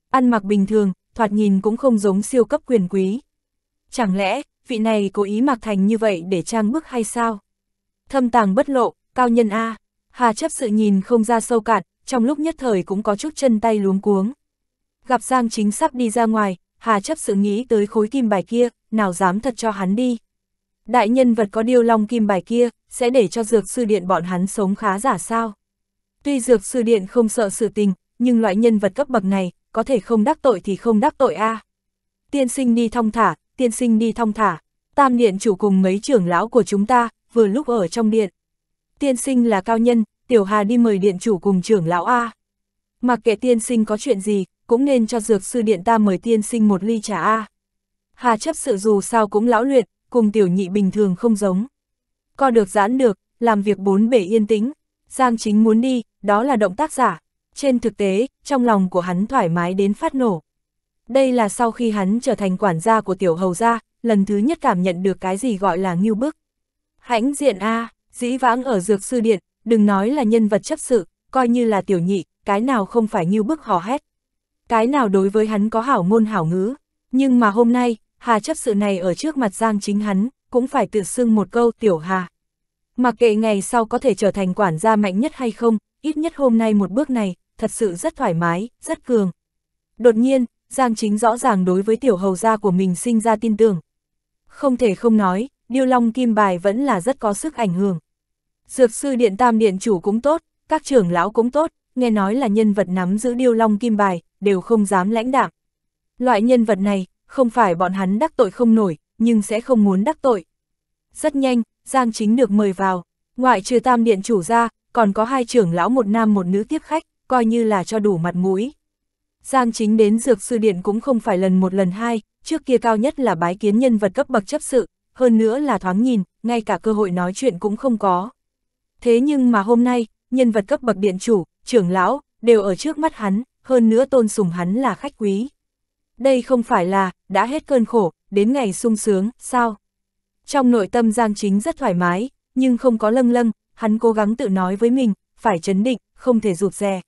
Ăn mặc bình thường, thoạt nhìn cũng không giống siêu cấp quyền quý. Chẳng lẽ, vị này cố ý mặc thành như vậy để trang bức hay sao? Thâm tàng bất lộ, cao nhân A. Hà chấp sự nhìn không ra sâu cạn, trong lúc nhất thời cũng có chút chân tay luống cuống. Gặp Giang chính sắp đi ra ngoài, Hà chấp sự nghĩ tới khối kim bài kia, nào dám thật cho hắn đi. Đại nhân vật có điêu long kim bài kia, sẽ để cho dược sư điện bọn hắn sống khá giả sao. Tuy dược sư điện không sợ sự tình, nhưng loại nhân vật cấp bậc này, có thể không đắc tội thì không đắc tội a. À. Tiên sinh đi thong thả, tiên sinh đi thong thả, tam điện chủ cùng mấy trưởng lão của chúng ta, vừa lúc ở trong điện tiên sinh là cao nhân, tiểu hà đi mời điện chủ cùng trưởng lão A. Mặc kệ tiên sinh có chuyện gì, cũng nên cho dược sư điện ta mời tiên sinh một ly trà A. Hà chấp sự dù sao cũng lão luyện, cùng tiểu nhị bình thường không giống. Co được giãn được, làm việc bốn bể yên tĩnh, Giang chính muốn đi, đó là động tác giả. Trên thực tế, trong lòng của hắn thoải mái đến phát nổ. Đây là sau khi hắn trở thành quản gia của tiểu hầu gia, lần thứ nhất cảm nhận được cái gì gọi là ngưu bức. Hãnh diện A, Dĩ vãng ở dược sư điện, đừng nói là nhân vật chấp sự, coi như là tiểu nhị, cái nào không phải như bức hò hét. Cái nào đối với hắn có hảo ngôn hảo ngữ, nhưng mà hôm nay, hà chấp sự này ở trước mặt giang chính hắn, cũng phải tự xưng một câu tiểu hà. Mà kệ ngày sau có thể trở thành quản gia mạnh nhất hay không, ít nhất hôm nay một bước này, thật sự rất thoải mái, rất cường. Đột nhiên, Giang Chính rõ ràng đối với tiểu hầu gia của mình sinh ra tin tưởng. Không thể không nói, Điêu Long Kim Bài vẫn là rất có sức ảnh hưởng. Dược sư điện tam điện chủ cũng tốt, các trưởng lão cũng tốt, nghe nói là nhân vật nắm giữ điêu long kim bài, đều không dám lãnh đạm. Loại nhân vật này, không phải bọn hắn đắc tội không nổi, nhưng sẽ không muốn đắc tội. Rất nhanh, Giang Chính được mời vào, ngoại trừ tam điện chủ ra, còn có hai trưởng lão một nam một nữ tiếp khách, coi như là cho đủ mặt mũi. Giang Chính đến dược sư điện cũng không phải lần một lần hai, trước kia cao nhất là bái kiến nhân vật cấp bậc chấp sự, hơn nữa là thoáng nhìn, ngay cả cơ hội nói chuyện cũng không có. Thế nhưng mà hôm nay, nhân vật cấp bậc điện chủ, trưởng lão, đều ở trước mắt hắn, hơn nữa tôn sùng hắn là khách quý. Đây không phải là, đã hết cơn khổ, đến ngày sung sướng, sao? Trong nội tâm Giang Chính rất thoải mái, nhưng không có lâng lâng, hắn cố gắng tự nói với mình, phải chấn định, không thể rụt rè.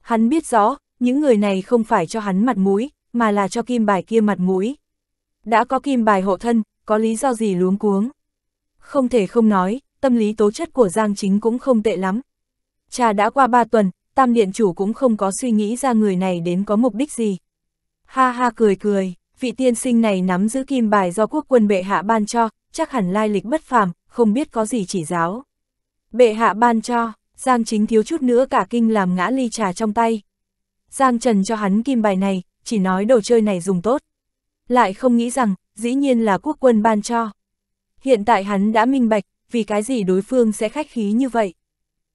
Hắn biết rõ, những người này không phải cho hắn mặt mũi, mà là cho kim bài kia mặt mũi. Đã có kim bài hộ thân, có lý do gì luống cuống. Không thể không nói, tâm lý tố chất của Giang Chính cũng không tệ lắm. Cha đã qua ba tuần, tam điện chủ cũng không có suy nghĩ ra người này đến có mục đích gì. Ha ha cười cười, vị tiên sinh này nắm giữ kim bài do quốc quân bệ hạ ban cho, chắc hẳn lai lịch bất phàm, không biết có gì chỉ giáo. Bệ hạ ban cho, Giang Chính thiếu chút nữa cả kinh làm ngã ly trà trong tay. Giang Trần cho hắn kim bài này, chỉ nói đồ chơi này dùng tốt. Lại không nghĩ rằng, dĩ nhiên là quốc quân ban cho. Hiện tại hắn đã minh bạch, vì cái gì đối phương sẽ khách khí như vậy.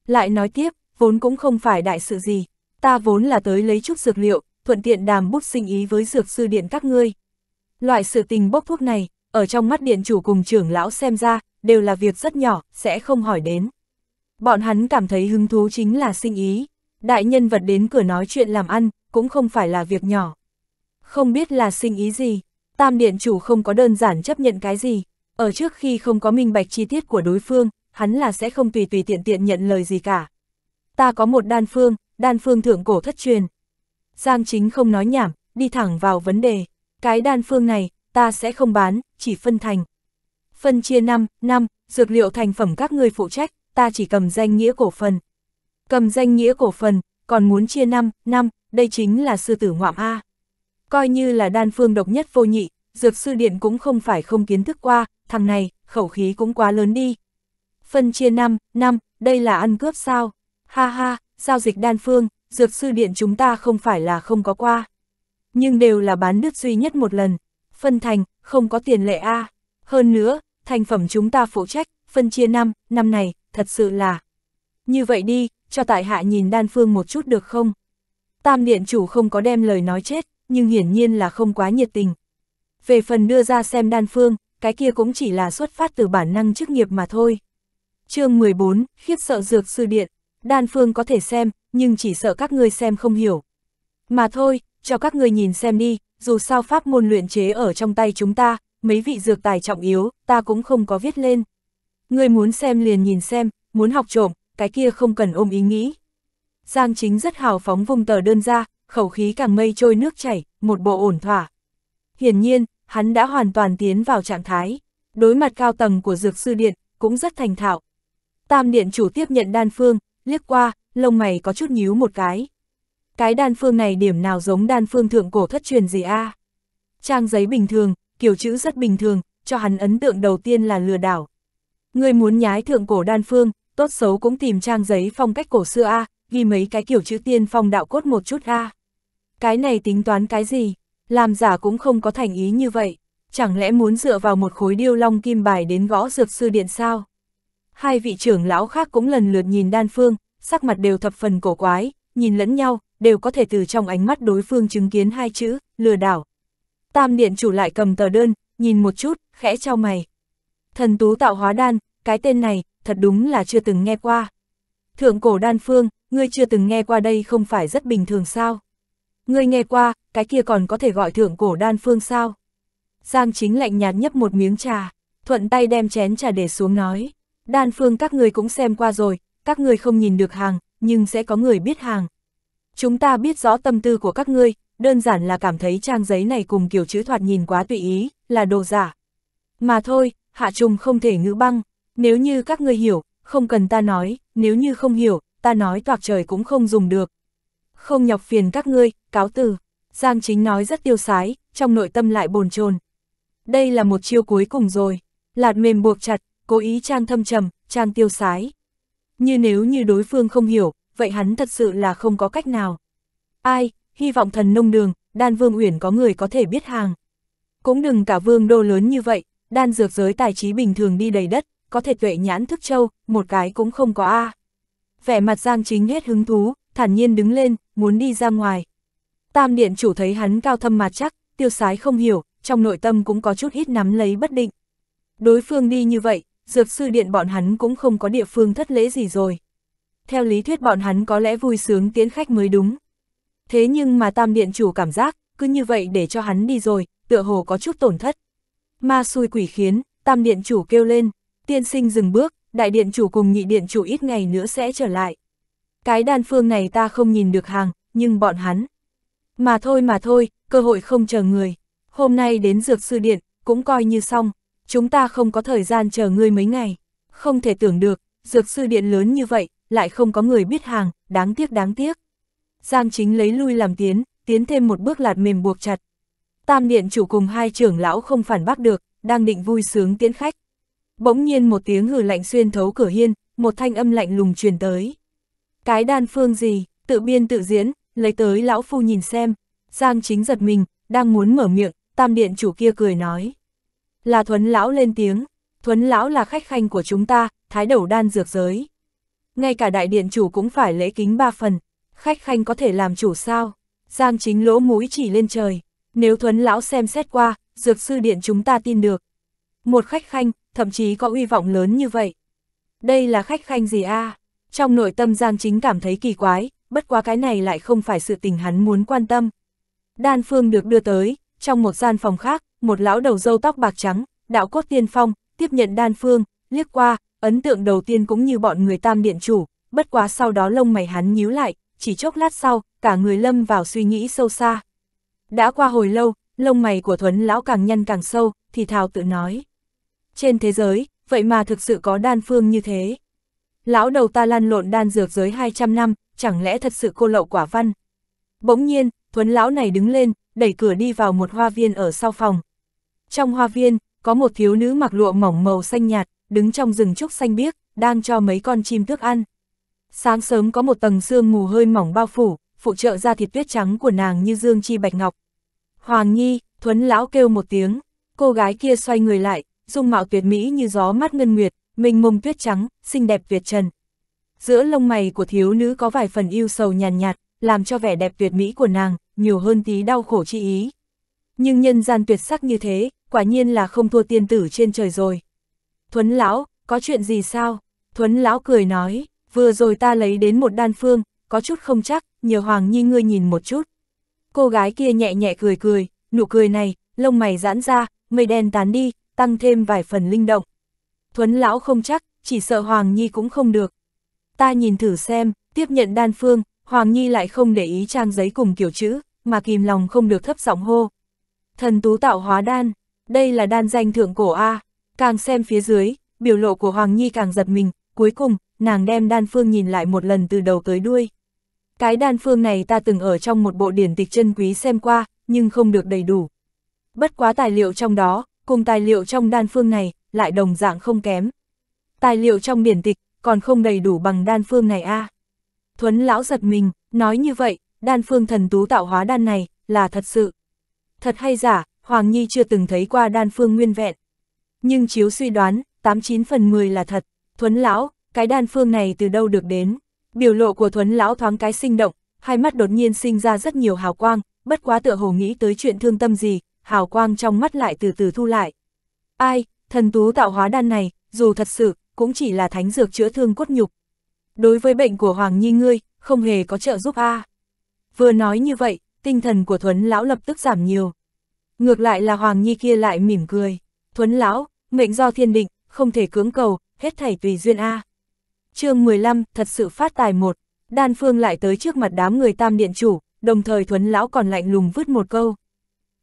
Lại nói tiếp, vốn cũng không phải đại sự gì, ta vốn là tới lấy chút dược liệu, thuận tiện đàm bút sinh ý với dược sư điện các ngươi. Loại sự tình bốc thuốc này, ở trong mắt điện chủ cùng trưởng lão xem ra, đều là việc rất nhỏ, sẽ không hỏi đến. Bọn hắn cảm thấy hứng thú chính là sinh ý, đại nhân vật đến cửa nói chuyện làm ăn, cũng không phải là việc nhỏ. Không biết là sinh ý gì, tam điện chủ không có đơn giản chấp nhận cái gì, ở trước khi không có minh bạch chi tiết của đối phương, hắn là sẽ không tùy tùy tiện tiện nhận lời gì cả. Ta có một đan phương, đan phương thượng cổ thất truyền. Giang chính không nói nhảm, đi thẳng vào vấn đề. Cái đan phương này, ta sẽ không bán, chỉ phân thành. Phân chia 5, 5, dược liệu thành phẩm các ngươi phụ trách, ta chỉ cầm danh nghĩa cổ phần. Cầm danh nghĩa cổ phần, còn muốn chia 5, 5, đây chính là sư tử ngoạm A. Coi như là đan phương độc nhất vô nhị, dược sư điện cũng không phải không kiến thức qua, thằng này, khẩu khí cũng quá lớn đi. Phân chia 5, 5, đây là ăn cướp sao? Ha ha, giao dịch đan phương, dược sư điện chúng ta không phải là không có qua. Nhưng đều là bán nước duy nhất một lần. Phân thành, không có tiền lệ A. Hơn nữa, thành phẩm chúng ta phụ trách, phân chia 5, năm này, thật sự là. Như vậy đi, cho tại hạ nhìn đan phương một chút được không? Tam điện chủ không có đem lời nói chết, nhưng hiển nhiên là không quá nhiệt tình, về phần đưa ra xem đan phương, cái kia cũng chỉ là xuất phát từ bản năng chức nghiệp mà thôi. chương 14, khiếp sợ dược sư điện, đan phương có thể xem, nhưng chỉ sợ các ngươi xem không hiểu. Mà thôi, cho các ngươi nhìn xem đi, dù sao pháp môn luyện chế ở trong tay chúng ta, mấy vị dược tài trọng yếu, ta cũng không có viết lên. Ngươi muốn xem liền nhìn xem, muốn học trộm, cái kia không cần ôm ý nghĩ. Giang chính rất hào phóng vùng tờ đơn ra, khẩu khí càng mây trôi nước chảy, một bộ ổn thỏa, Hiển nhiên, hắn đã hoàn toàn tiến vào trạng thái, đối mặt cao tầng của dược sư điện, cũng rất thành thạo. Tam điện chủ tiếp nhận đan phương, liếc qua, lông mày có chút nhíu một cái. Cái đan phương này điểm nào giống đan phương thượng cổ thất truyền gì a? À? Trang giấy bình thường, kiểu chữ rất bình thường, cho hắn ấn tượng đầu tiên là lừa đảo. Người muốn nhái thượng cổ đan phương, tốt xấu cũng tìm trang giấy phong cách cổ xưa a, à, ghi mấy cái kiểu chữ tiên phong đạo cốt một chút a. À. Cái này tính toán cái gì? làm giả cũng không có thành ý như vậy, chẳng lẽ muốn dựa vào một khối điêu long kim bài đến gõ dược sư điện sao? Hai vị trưởng lão khác cũng lần lượt nhìn đan phương, sắc mặt đều thập phần cổ quái, nhìn lẫn nhau, đều có thể từ trong ánh mắt đối phương chứng kiến hai chữ, lừa đảo. Tam điện chủ lại cầm tờ đơn, nhìn một chút, khẽ trao mày. Thần tú tạo hóa đan, cái tên này, thật đúng là chưa từng nghe qua. Thượng cổ đan phương, ngươi chưa từng nghe qua đây không phải rất bình thường sao? Ngươi nghe qua, cái kia còn có thể gọi thượng cổ đan phương sao? Giang chính lạnh nhạt nhấp một miếng trà, thuận tay đem chén trà để xuống nói. Đan phương các người cũng xem qua rồi, các người không nhìn được hàng, nhưng sẽ có người biết hàng. Chúng ta biết rõ tâm tư của các ngươi, đơn giản là cảm thấy trang giấy này cùng kiểu chữ thoạt nhìn quá tùy ý, là đồ giả. Mà thôi, hạ trùng không thể ngữ băng, nếu như các ngươi hiểu, không cần ta nói, nếu như không hiểu, ta nói toạc trời cũng không dùng được, không nhọc phiền các ngươi, cáo từ. Giang chính nói rất tiêu sái, trong nội tâm lại bồn chồn. Đây là một chiêu cuối cùng rồi, lạt mềm buộc chặt, cố ý trang thâm trầm, trang tiêu sái. Như nếu như đối phương không hiểu, vậy hắn thật sự là không có cách nào. Ai, hy vọng thần nông đường, đan vương uyển có người có thể biết hàng. Cũng đừng cả vương đô lớn như vậy, đan dược giới tài trí bình thường đi đầy đất, có thể tuệ nhãn thức châu, một cái cũng không có a. À. Vẻ mặt Giang Chính hết hứng thú, thản nhiên đứng lên, muốn đi ra ngoài. Tam điện chủ thấy hắn cao thâm mà chắc, tiêu sái không hiểu, trong nội tâm cũng có chút ít nắm lấy bất định. Đối phương đi như vậy, dược sư điện bọn hắn cũng không có địa phương thất lễ gì rồi. Theo lý thuyết bọn hắn có lẽ vui sướng tiến khách mới đúng. Thế nhưng mà tam điện chủ cảm giác, cứ như vậy để cho hắn đi rồi, tựa hồ có chút tổn thất. Ma xui quỷ khiến, tam điện chủ kêu lên, tiên sinh dừng bước, đại điện chủ cùng nhị điện chủ ít ngày nữa sẽ trở lại. Cái đan phương này ta không nhìn được hàng, nhưng bọn hắn. Mà thôi mà thôi, cơ hội không chờ người. Hôm nay đến dược sư điện, cũng coi như xong. Chúng ta không có thời gian chờ ngươi mấy ngày. Không thể tưởng được, dược sư điện lớn như vậy, lại không có người biết hàng, đáng tiếc đáng tiếc. Giang chính lấy lui làm tiến, tiến thêm một bước lạt mềm buộc chặt. Tam điện chủ cùng hai trưởng lão không phản bác được, đang định vui sướng tiến khách. Bỗng nhiên một tiếng hử lạnh xuyên thấu cửa hiên, một thanh âm lạnh lùng truyền tới. Cái đan phương gì, tự biên tự diễn, lấy tới lão phu nhìn xem. Giang chính giật mình, đang muốn mở miệng, tam điện chủ kia cười nói. Là thuấn lão lên tiếng, thuấn lão là khách khanh của chúng ta, thái đầu đan dược giới. Ngay cả đại điện chủ cũng phải lễ kính ba phần, khách khanh có thể làm chủ sao? Giang chính lỗ mũi chỉ lên trời, nếu thuấn lão xem xét qua, dược sư điện chúng ta tin được. Một khách khanh, thậm chí có uy vọng lớn như vậy. Đây là khách khanh gì a à? Trong nội tâm Giang Chính cảm thấy kỳ quái, bất quá cái này lại không phải sự tình hắn muốn quan tâm. Đan phương được đưa tới, trong một gian phòng khác, một lão đầu dâu tóc bạc trắng, đạo cốt tiên phong, tiếp nhận đan phương, liếc qua, ấn tượng đầu tiên cũng như bọn người tam điện chủ, bất quá sau đó lông mày hắn nhíu lại, chỉ chốc lát sau, cả người lâm vào suy nghĩ sâu xa. Đã qua hồi lâu, lông mày của Thuấn lão càng nhăn càng sâu, thì thào tự nói. Trên thế giới, vậy mà thực sự có đan phương như thế. Lão đầu ta lan lộn đan dược giới 200 năm, chẳng lẽ thật sự cô lậu quả văn. Bỗng nhiên, thuấn lão này đứng lên, đẩy cửa đi vào một hoa viên ở sau phòng. Trong hoa viên, có một thiếu nữ mặc lụa mỏng màu xanh nhạt, đứng trong rừng trúc xanh biếc, đang cho mấy con chim thức ăn. Sáng sớm có một tầng sương mù hơi mỏng bao phủ, phụ trợ ra thịt tuyết trắng của nàng như dương chi bạch ngọc. Hoàng Nhi, thuấn lão kêu một tiếng, cô gái kia xoay người lại, dung mạo tuyệt mỹ như gió mắt ngân nguyệt, mình mông tuyết trắng, xinh đẹp tuyệt trần. Giữa lông mày của thiếu nữ có vài phần yêu sầu nhàn nhạt, nhạt, làm cho vẻ đẹp tuyệt mỹ của nàng, nhiều hơn tí đau khổ chi ý. Nhưng nhân gian tuyệt sắc như thế, quả nhiên là không thua tiên tử trên trời rồi. Thuấn lão, có chuyện gì sao? Thuấn lão cười nói, vừa rồi ta lấy đến một đan phương, có chút không chắc, nhờ Hoàng Nhi ngươi nhìn một chút. Cô gái kia nhẹ nhẹ cười cười, nụ cười này, lông mày giãn ra, mây đen tán đi, tăng thêm vài phần linh động. Thuấn lão không chắc, chỉ sợ Hoàng Nhi cũng không được. Ta nhìn thử xem, tiếp nhận đan phương, Hoàng Nhi lại không để ý trang giấy cùng kiểu chữ, mà kìm lòng không được thấp giọng hô. Thần tú tạo hóa đan, đây là đan danh thượng cổ A, càng xem phía dưới, biểu lộ của Hoàng Nhi càng giật mình, cuối cùng, nàng đem đan phương nhìn lại một lần từ đầu tới đuôi. Cái đan phương này ta từng ở trong một bộ điển tịch chân quý xem qua, nhưng không được đầy đủ. Bất quá tài liệu trong đó, cùng tài liệu trong đan phương này, lại đồng dạng không kém. Tài liệu trong biển tịch, còn không đầy đủ bằng đan phương này a Thuấn lão giật mình, nói như vậy, đan phương thần tú tạo hóa đan này, là thật sự. Thật hay giả, Hoàng Nhi chưa từng thấy qua đan phương nguyên vẹn. Nhưng chiếu suy đoán, 89 phần 10 là thật. Thuấn lão, cái đan phương này từ đâu được đến? Biểu lộ của Thuấn lão thoáng cái sinh động, hai mắt đột nhiên sinh ra rất nhiều hào quang, bất quá tựa hồ nghĩ tới chuyện thương tâm gì, hào quang trong mắt lại từ từ thu lại. Ai, Thần tú tạo hóa đan này, dù thật sự, cũng chỉ là thánh dược chữa thương cốt nhục. Đối với bệnh của Hoàng Nhi ngươi, không hề có trợ giúp a. À. Vừa nói như vậy, tinh thần của Thuấn lão lập tức giảm nhiều. Ngược lại là Hoàng Nhi kia lại mỉm cười. Thuấn lão, mệnh do thiên định, không thể cưỡng cầu, hết thảy tùy duyên a. À. Chương 15, thật sự phát tài một, Đan Phương lại tới trước mặt đám người Tam điện chủ, đồng thời Thuấn lão còn lạnh lùng vứt một câu.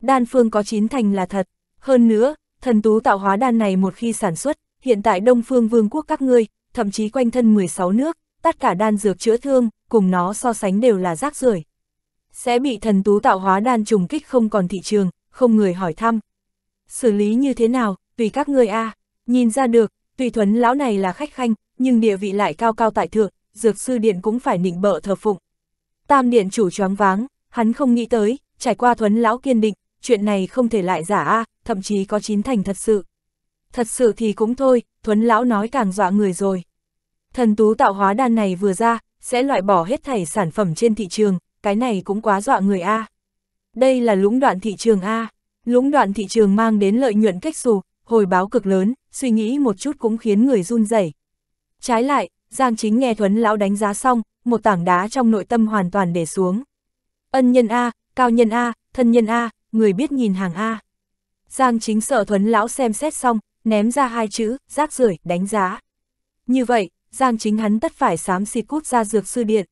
Đan Phương có chín thành là thật, hơn nữa, thần tú tạo hóa đan này một khi sản xuất, hiện tại Đông Phương Vương quốc các ngươi, thậm chí quanh thân 16 nước, tất cả đan dược chữa thương, cùng nó so sánh đều là rác rưởi. Sẽ bị thần tú tạo hóa đan trùng kích không còn thị trường, không người hỏi thăm. Xử lý như thế nào, tùy các ngươi a à. nhìn ra được, tùy thuấn lão này là khách khanh, nhưng địa vị lại cao cao tại thượng, dược sư điện cũng phải nịnh bợ thờ phụng. Tam điện chủ choáng váng, hắn không nghĩ tới, trải qua thuấn lão kiên định, chuyện này không thể lại giả a à, thậm chí có chín thành thật sự. Thật sự thì cũng thôi, Thuấn Lão nói càng dọa người rồi. Thần tú tạo hóa đan này vừa ra, sẽ loại bỏ hết thảy sản phẩm trên thị trường, cái này cũng quá dọa người A. Đây là lũng đoạn thị trường A, lũng đoạn thị trường mang đến lợi nhuận cách xù, hồi báo cực lớn, suy nghĩ một chút cũng khiến người run rẩy. Trái lại, Giang Chính nghe Thuấn Lão đánh giá xong, một tảng đá trong nội tâm hoàn toàn để xuống. Ân nhân A, cao nhân A, thân nhân A, người biết nhìn hàng A. Giang chính sợ thuấn lão xem xét xong, ném ra hai chữ, rác rưởi đánh giá. Như vậy, Giang chính hắn tất phải xám xịt cút ra dược sư điện.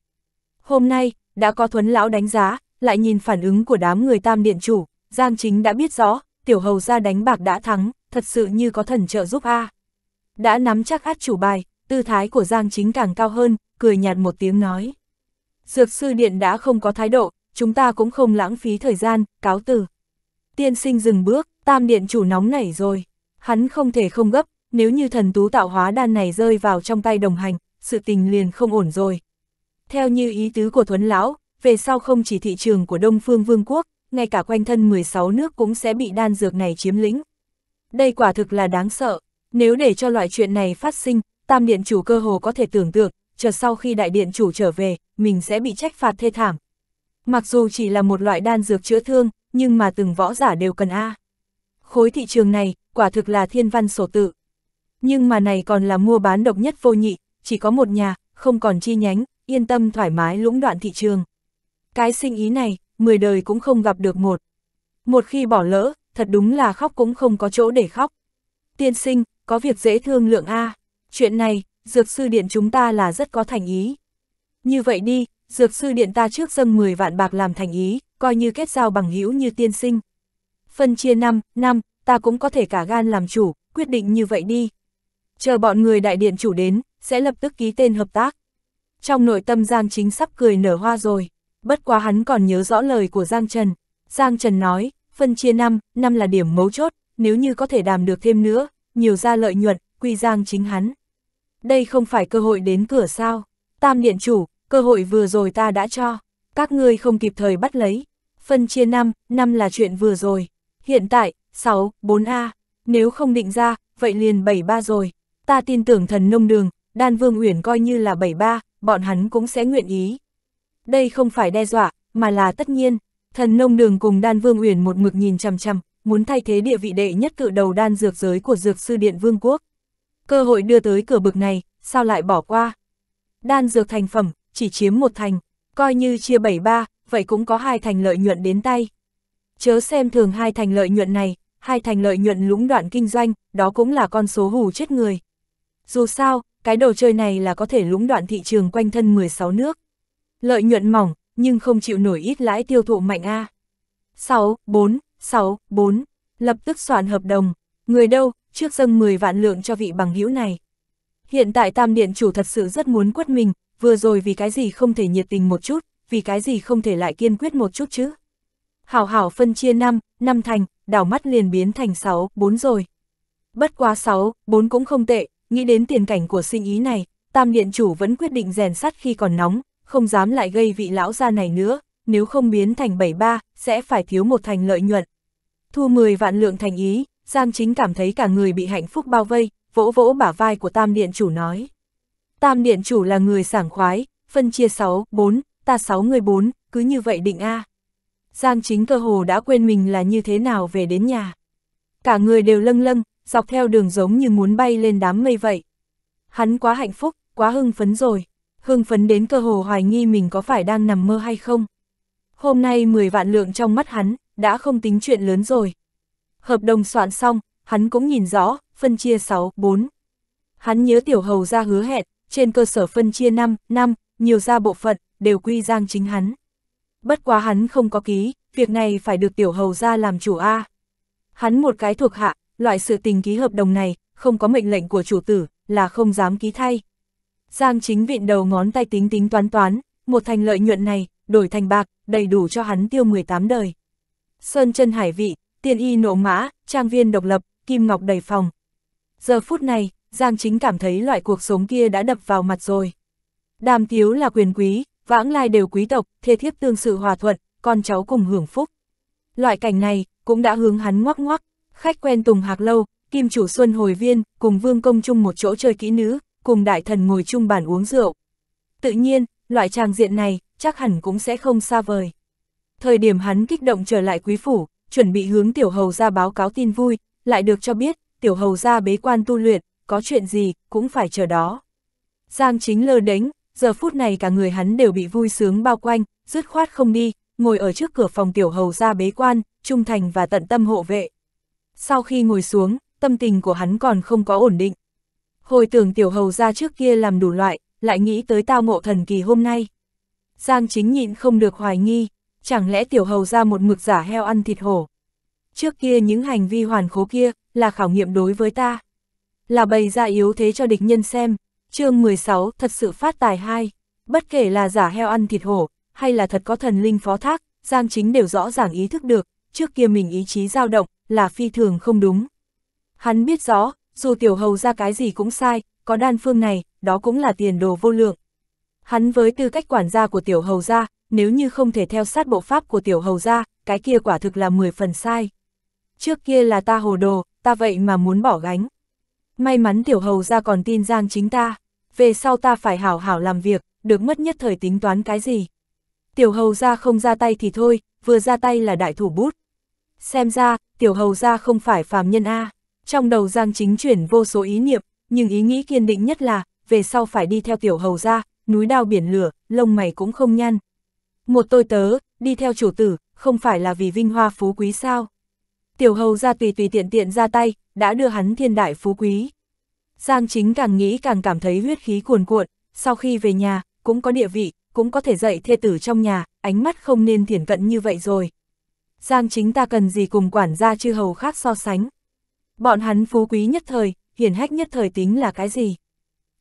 Hôm nay, đã có thuấn lão đánh giá, lại nhìn phản ứng của đám người tam điện chủ, Giang chính đã biết rõ, tiểu hầu ra đánh bạc đã thắng, thật sự như có thần trợ giúp A. Đã nắm chắc át chủ bài, tư thái của Giang chính càng cao hơn, cười nhạt một tiếng nói. Dược sư điện đã không có thái độ, chúng ta cũng không lãng phí thời gian, cáo từ tiên sinh dừng bước, tam điện chủ nóng nảy rồi. Hắn không thể không gấp, nếu như thần tú tạo hóa đan này rơi vào trong tay đồng hành, sự tình liền không ổn rồi. Theo như ý tứ của Thuấn Lão, về sau không chỉ thị trường của Đông Phương Vương quốc, ngay cả quanh thân 16 nước cũng sẽ bị đan dược này chiếm lĩnh. Đây quả thực là đáng sợ, nếu để cho loại chuyện này phát sinh, tam điện chủ cơ hồ có thể tưởng tượng, chờ sau khi đại điện chủ trở về, mình sẽ bị trách phạt thê thảm. Mặc dù chỉ là một loại đan dược chữa thương, nhưng mà từng võ giả đều cần A. Khối thị trường này, quả thực là thiên văn sổ tự. Nhưng mà này còn là mua bán độc nhất vô nhị, chỉ có một nhà, không còn chi nhánh, yên tâm thoải mái lũng đoạn thị trường. Cái sinh ý này, mười đời cũng không gặp được một. Một khi bỏ lỡ, thật đúng là khóc cũng không có chỗ để khóc. Tiên sinh, có việc dễ thương lượng A. Chuyện này, dược sư điện chúng ta là rất có thành ý. Như vậy đi, Dược sư điện ta trước dâng 10 vạn bạc làm thành ý, coi như kết giao bằng hữu như tiên sinh. Phân chia 5, năm ta cũng có thể cả gan làm chủ, quyết định như vậy đi. Chờ bọn người đại điện chủ đến, sẽ lập tức ký tên hợp tác. Trong nội tâm Giang Chính sắp cười nở hoa rồi, bất quá hắn còn nhớ rõ lời của Giang Trần. Giang Trần nói, phân chia 5, năm là điểm mấu chốt, nếu như có thể đàm được thêm nữa, nhiều ra lợi nhuận, quy Giang chính hắn. Đây không phải cơ hội đến cửa sao, tam điện chủ, cơ hội vừa rồi ta đã cho, các ngươi không kịp thời bắt lấy. Phân chia 5, 5 là chuyện vừa rồi. Hiện tại, 6, 4A, nếu không định ra, vậy liền 73 rồi. Ta tin tưởng thần nông đường, đan vương uyển coi như là 73, bọn hắn cũng sẽ nguyện ý. Đây không phải đe dọa, mà là tất nhiên. Thần nông đường cùng đan vương uyển một mực nhìn chằm chằm, muốn thay thế địa vị đệ nhất cự đầu đan dược giới của dược sư điện vương quốc. Cơ hội đưa tới cửa bực này, sao lại bỏ qua? Đan dược thành phẩm, chỉ chiếm một thành, coi như chia bảy ba vậy cũng có hai thành lợi nhuận đến tay. Chớ xem thường hai thành lợi nhuận này, hai thành lợi nhuận lũng đoạn kinh doanh, đó cũng là con số hù chết người. Dù sao, cái đồ chơi này là có thể lũng đoạn thị trường quanh thân 16 nước. Lợi nhuận mỏng, nhưng không chịu nổi ít lãi tiêu thụ mạnh A. 6, 4, 6, 4, lập tức soạn hợp đồng, người đâu, trước dâng 10 vạn lượng cho vị bằng hữu này. Hiện tại tam điện chủ thật sự rất muốn quất mình, vừa rồi vì cái gì không thể nhiệt tình một chút, vì cái gì không thể lại kiên quyết một chút chứ. Hảo hảo phân chia 5, 5 thành, đảo mắt liền biến thành 6, 4 rồi. Bất quá 6, 4 cũng không tệ, nghĩ đến tiền cảnh của sinh ý này, tam điện chủ vẫn quyết định rèn sắt khi còn nóng, không dám lại gây vị lão gia này nữa, nếu không biến thành 73, sẽ phải thiếu một thành lợi nhuận. Thu 10 vạn lượng thành ý, Giang Chính cảm thấy cả người bị hạnh phúc bao vây, vỗ vỗ bả vai của tam điện chủ nói. Tam điện chủ là người sảng khoái, phân chia 6, 4, ta 6 người 4, cứ như vậy định A. Giang chính cơ hồ đã quên mình là như thế nào về đến nhà. Cả người đều lâng lâng, dọc theo đường giống như muốn bay lên đám mây vậy. Hắn quá hạnh phúc, quá hưng phấn rồi. Hưng phấn đến cơ hồ hoài nghi mình có phải đang nằm mơ hay không. Hôm nay 10 vạn lượng trong mắt hắn, đã không tính chuyện lớn rồi. Hợp đồng soạn xong, hắn cũng nhìn rõ, phân chia 6, 4. Hắn nhớ tiểu hầu ra hứa hẹn, trên cơ sở phân chia 5, năm nhiều ra bộ phận, đều quy giang chính hắn. Bất quá hắn không có ký, việc này phải được tiểu hầu gia làm chủ A. Hắn một cái thuộc hạ, loại sự tình ký hợp đồng này, không có mệnh lệnh của chủ tử, là không dám ký thay. Giang chính vịn đầu ngón tay tính tính toán toán, một thành lợi nhuận này, đổi thành bạc, đầy đủ cho hắn tiêu 18 đời. Sơn chân hải vị, tiền y nộ mã, trang viên độc lập, kim ngọc đầy phòng. Giờ phút này, Giang Chính cảm thấy loại cuộc sống kia đã đập vào mặt rồi. Đàm Tiếu là quyền quý, vãng lai đều quý tộc, thê thiếp tương sự hòa thuận, con cháu cùng hưởng phúc. Loại cảnh này, cũng đã hướng hắn ngoắc ngoắc, khách quen Tùng Hạc Lâu, Kim Chủ Xuân Hồi Viên, cùng Vương Công chung một chỗ chơi kỹ nữ, cùng đại thần ngồi chung bàn uống rượu. Tự nhiên, loại tràng diện này, chắc hẳn cũng sẽ không xa vời. Thời điểm hắn kích động trở lại quý phủ, chuẩn bị hướng tiểu hầu ra báo cáo tin vui, lại được cho biết, tiểu hầu ra bế quan tu luyện, có chuyện gì, cũng phải chờ đó. Giang chính lơ đánh, giờ phút này cả người hắn đều bị vui sướng bao quanh, dứt khoát không đi, ngồi ở trước cửa phòng tiểu hầu ra bế quan, trung thành và tận tâm hộ vệ. Sau khi ngồi xuống, tâm tình của hắn còn không có ổn định. Hồi tưởng tiểu hầu ra trước kia làm đủ loại, lại nghĩ tới tao ngộ thần kỳ hôm nay. Giang chính nhịn không được hoài nghi, chẳng lẽ tiểu hầu ra một mực giả heo ăn thịt hổ. Trước kia những hành vi hoàn khố kia là khảo nghiệm đối với ta là bày ra yếu thế cho địch nhân xem. chương 16 thật sự phát tài hai, bất kể là giả heo ăn thịt hổ, hay là thật có thần linh phó thác, Giang Chính đều rõ ràng ý thức được, trước kia mình ý chí dao động, là phi thường không đúng. Hắn biết rõ, dù tiểu hầu ra cái gì cũng sai, có đan phương này, đó cũng là tiền đồ vô lượng. Hắn với tư cách quản gia của tiểu hầu gia, nếu như không thể theo sát bộ pháp của tiểu hầu gia, cái kia quả thực là 10 phần sai. Trước kia là ta hồ đồ, ta vậy mà muốn bỏ gánh. May mắn tiểu hầu ra còn tin giang chính ta, về sau ta phải hảo hảo làm việc, được mất nhất thời tính toán cái gì. Tiểu hầu ra không ra tay thì thôi, vừa ra tay là đại thủ bút. Xem ra, tiểu hầu ra không phải phàm nhân A. Trong đầu giang chính chuyển vô số ý niệm, nhưng ý nghĩ kiên định nhất là, về sau phải đi theo tiểu hầu ra, núi đao biển lửa, lông mày cũng không nhăn. Một tôi tớ, đi theo chủ tử, không phải là vì vinh hoa phú quý sao? tiểu hầu ra tùy tùy tiện tiện ra tay, đã đưa hắn thiên đại phú quý. Giang chính càng nghĩ càng cảm thấy huyết khí cuồn cuộn, sau khi về nhà, cũng có địa vị, cũng có thể dạy thê tử trong nhà, ánh mắt không nên thiển cận như vậy rồi. Giang chính ta cần gì cùng quản gia chư hầu khác so sánh. Bọn hắn phú quý nhất thời, hiển hách nhất thời tính là cái gì?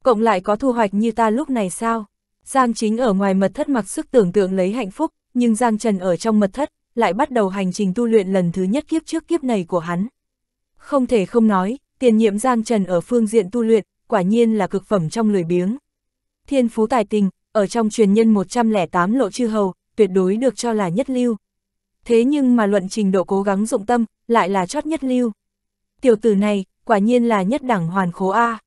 Cộng lại có thu hoạch như ta lúc này sao? Giang chính ở ngoài mật thất mặc sức tưởng tượng lấy hạnh phúc, nhưng Giang Trần ở trong mật thất, lại bắt đầu hành trình tu luyện lần thứ nhất kiếp trước kiếp này của hắn. Không thể không nói, tiền nhiệm Giang Trần ở phương diện tu luyện, quả nhiên là cực phẩm trong lười biếng. Thiên phú tài tình, ở trong truyền nhân 108 lộ chư hầu, tuyệt đối được cho là nhất lưu. Thế nhưng mà luận trình độ cố gắng dụng tâm, lại là chót nhất lưu. Tiểu tử này, quả nhiên là nhất đẳng hoàn khố A.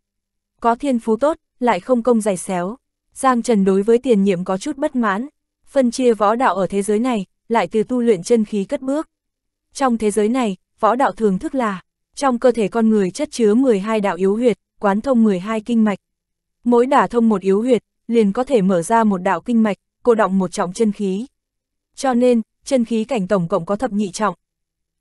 Có thiên phú tốt, lại không công dày xéo. Giang Trần đối với tiền nhiệm có chút bất mãn. Phân chia võ đạo ở thế giới này, lại từ tu luyện chân khí cất bước. Trong thế giới này, võ đạo thường thức là, trong cơ thể con người chất chứa 12 đạo yếu huyệt, quán thông 12 kinh mạch. Mỗi đả thông một yếu huyệt, liền có thể mở ra một đạo kinh mạch, cô động một trọng chân khí. Cho nên, chân khí cảnh tổng cộng có thập nhị trọng.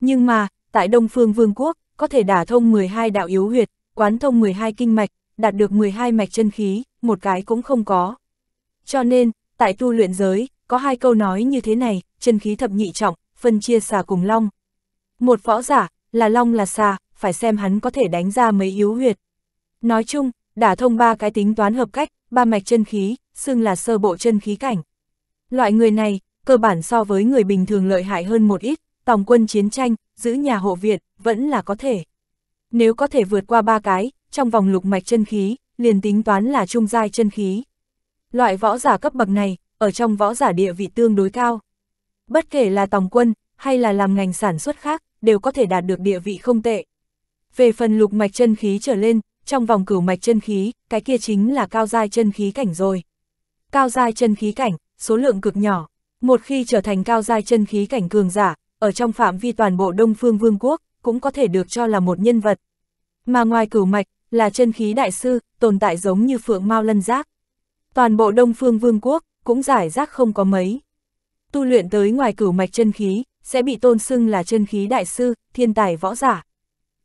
Nhưng mà, tại Đông Phương Vương quốc, có thể đả thông 12 đạo yếu huyệt, quán thông 12 kinh mạch, đạt được 12 mạch chân khí, một cái cũng không có. Cho nên, tại tu luyện giới, có hai câu nói như thế này, chân khí thập nhị trọng, phân chia xà cùng long. Một võ giả, là long là xà, phải xem hắn có thể đánh ra mấy yếu huyệt. Nói chung, đã thông ba cái tính toán hợp cách, ba mạch chân khí, xưng là sơ bộ chân khí cảnh. Loại người này, cơ bản so với người bình thường lợi hại hơn một ít, tòng quân chiến tranh, giữ nhà hộ viện, vẫn là có thể. Nếu có thể vượt qua ba cái, trong vòng lục mạch chân khí, liền tính toán là trung giai chân khí. Loại võ giả cấp bậc này, ở trong võ giả địa vị tương đối cao. Bất kể là tòng quân, hay là làm ngành sản xuất khác, đều có thể đạt được địa vị không tệ. Về phần lục mạch chân khí trở lên, trong vòng cửu mạch chân khí, cái kia chính là cao giai chân khí cảnh rồi. Cao giai chân khí cảnh, số lượng cực nhỏ, một khi trở thành cao giai chân khí cảnh cường giả, ở trong phạm vi toàn bộ Đông Phương Vương quốc, cũng có thể được cho là một nhân vật. Mà ngoài cửu mạch, là chân khí đại sư, tồn tại giống như phượng mao lân giác. Toàn bộ Đông Phương Vương quốc, cũng giải rác không có mấy. Tu luyện tới ngoài cửu mạch chân khí, sẽ bị tôn xưng là chân khí đại sư, thiên tài võ giả.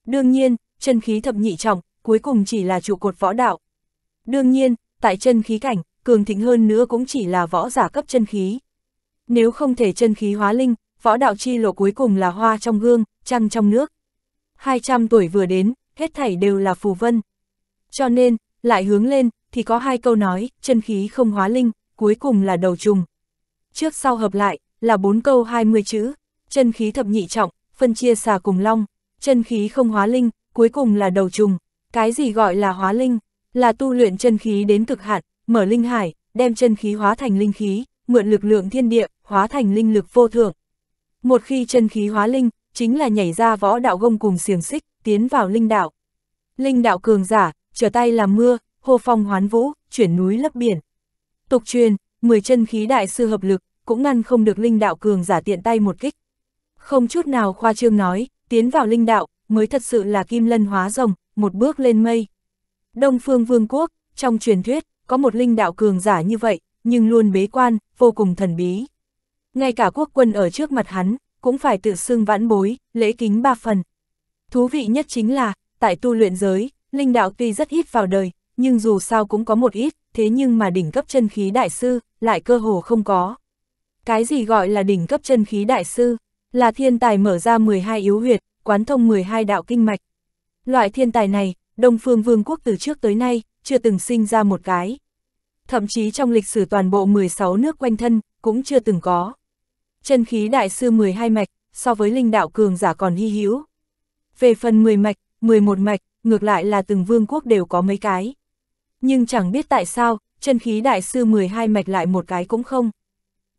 Đương nhiên, chân khí thập nhị trọng, cuối cùng chỉ là trụ cột võ đạo. Đương nhiên, tại chân khí cảnh, cường thịnh hơn nữa cũng chỉ là võ giả cấp chân khí. Nếu không thể chân khí hóa linh, võ đạo chi lộ cuối cùng là hoa trong gương, trăng trong nước. 200 tuổi vừa đến, hết thảy đều là phù vân. Cho nên, lại hướng lên, thì có hai câu nói, chân khí không hóa linh, cuối cùng là đầu trùng. Trước sau hợp lại, là bốn câu 20 chữ, chân khí thập nhị trọng, phân chia xà cùng long, chân khí không hóa linh, cuối cùng là đầu trùng. Cái gì gọi là hóa linh? Là tu luyện chân khí đến cực hạn, mở linh hải, đem chân khí hóa thành linh khí, mượn lực lượng thiên địa, hóa thành linh lực vô thượng. Một khi chân khí hóa linh, chính là nhảy ra võ đạo gông cùng xiềng xích, tiến vào linh đạo. Linh đạo cường giả, trở tay làm mưa, hô phong hoán vũ, chuyển núi lấp biển, Tục truyền, 10 chân khí đại sư hợp lực, cũng ngăn không được linh đạo cường giả tiện tay một kích. Không chút nào khoa trương nói, tiến vào linh đạo, mới thật sự là kim lân hóa rồng, một bước lên mây. Đông phương vương quốc, trong truyền thuyết, có một linh đạo cường giả như vậy, nhưng luôn bế quan, vô cùng thần bí. Ngay cả quốc quân ở trước mặt hắn, cũng phải tự xưng vãn bối, lễ kính ba phần. Thú vị nhất chính là, tại tu luyện giới, linh đạo tuy rất ít vào đời, nhưng dù sao cũng có một ít, thế nhưng mà đỉnh cấp chân khí đại sư, lại cơ hồ không có. Cái gì gọi là đỉnh cấp chân khí đại sư, là thiên tài mở ra 12 yếu huyệt, quán thông 12 đạo kinh mạch. Loại thiên tài này, Đông Phương Vương quốc từ trước tới nay, chưa từng sinh ra một cái. Thậm chí trong lịch sử toàn bộ 16 nước quanh thân, cũng chưa từng có. Chân khí đại sư 12 mạch, so với linh đạo cường giả còn hy hữu. Về phần 10 mạch, 11 mạch, ngược lại là từng vương quốc đều có mấy cái. Nhưng chẳng biết tại sao, chân khí đại sư 12 mạch lại một cái cũng không.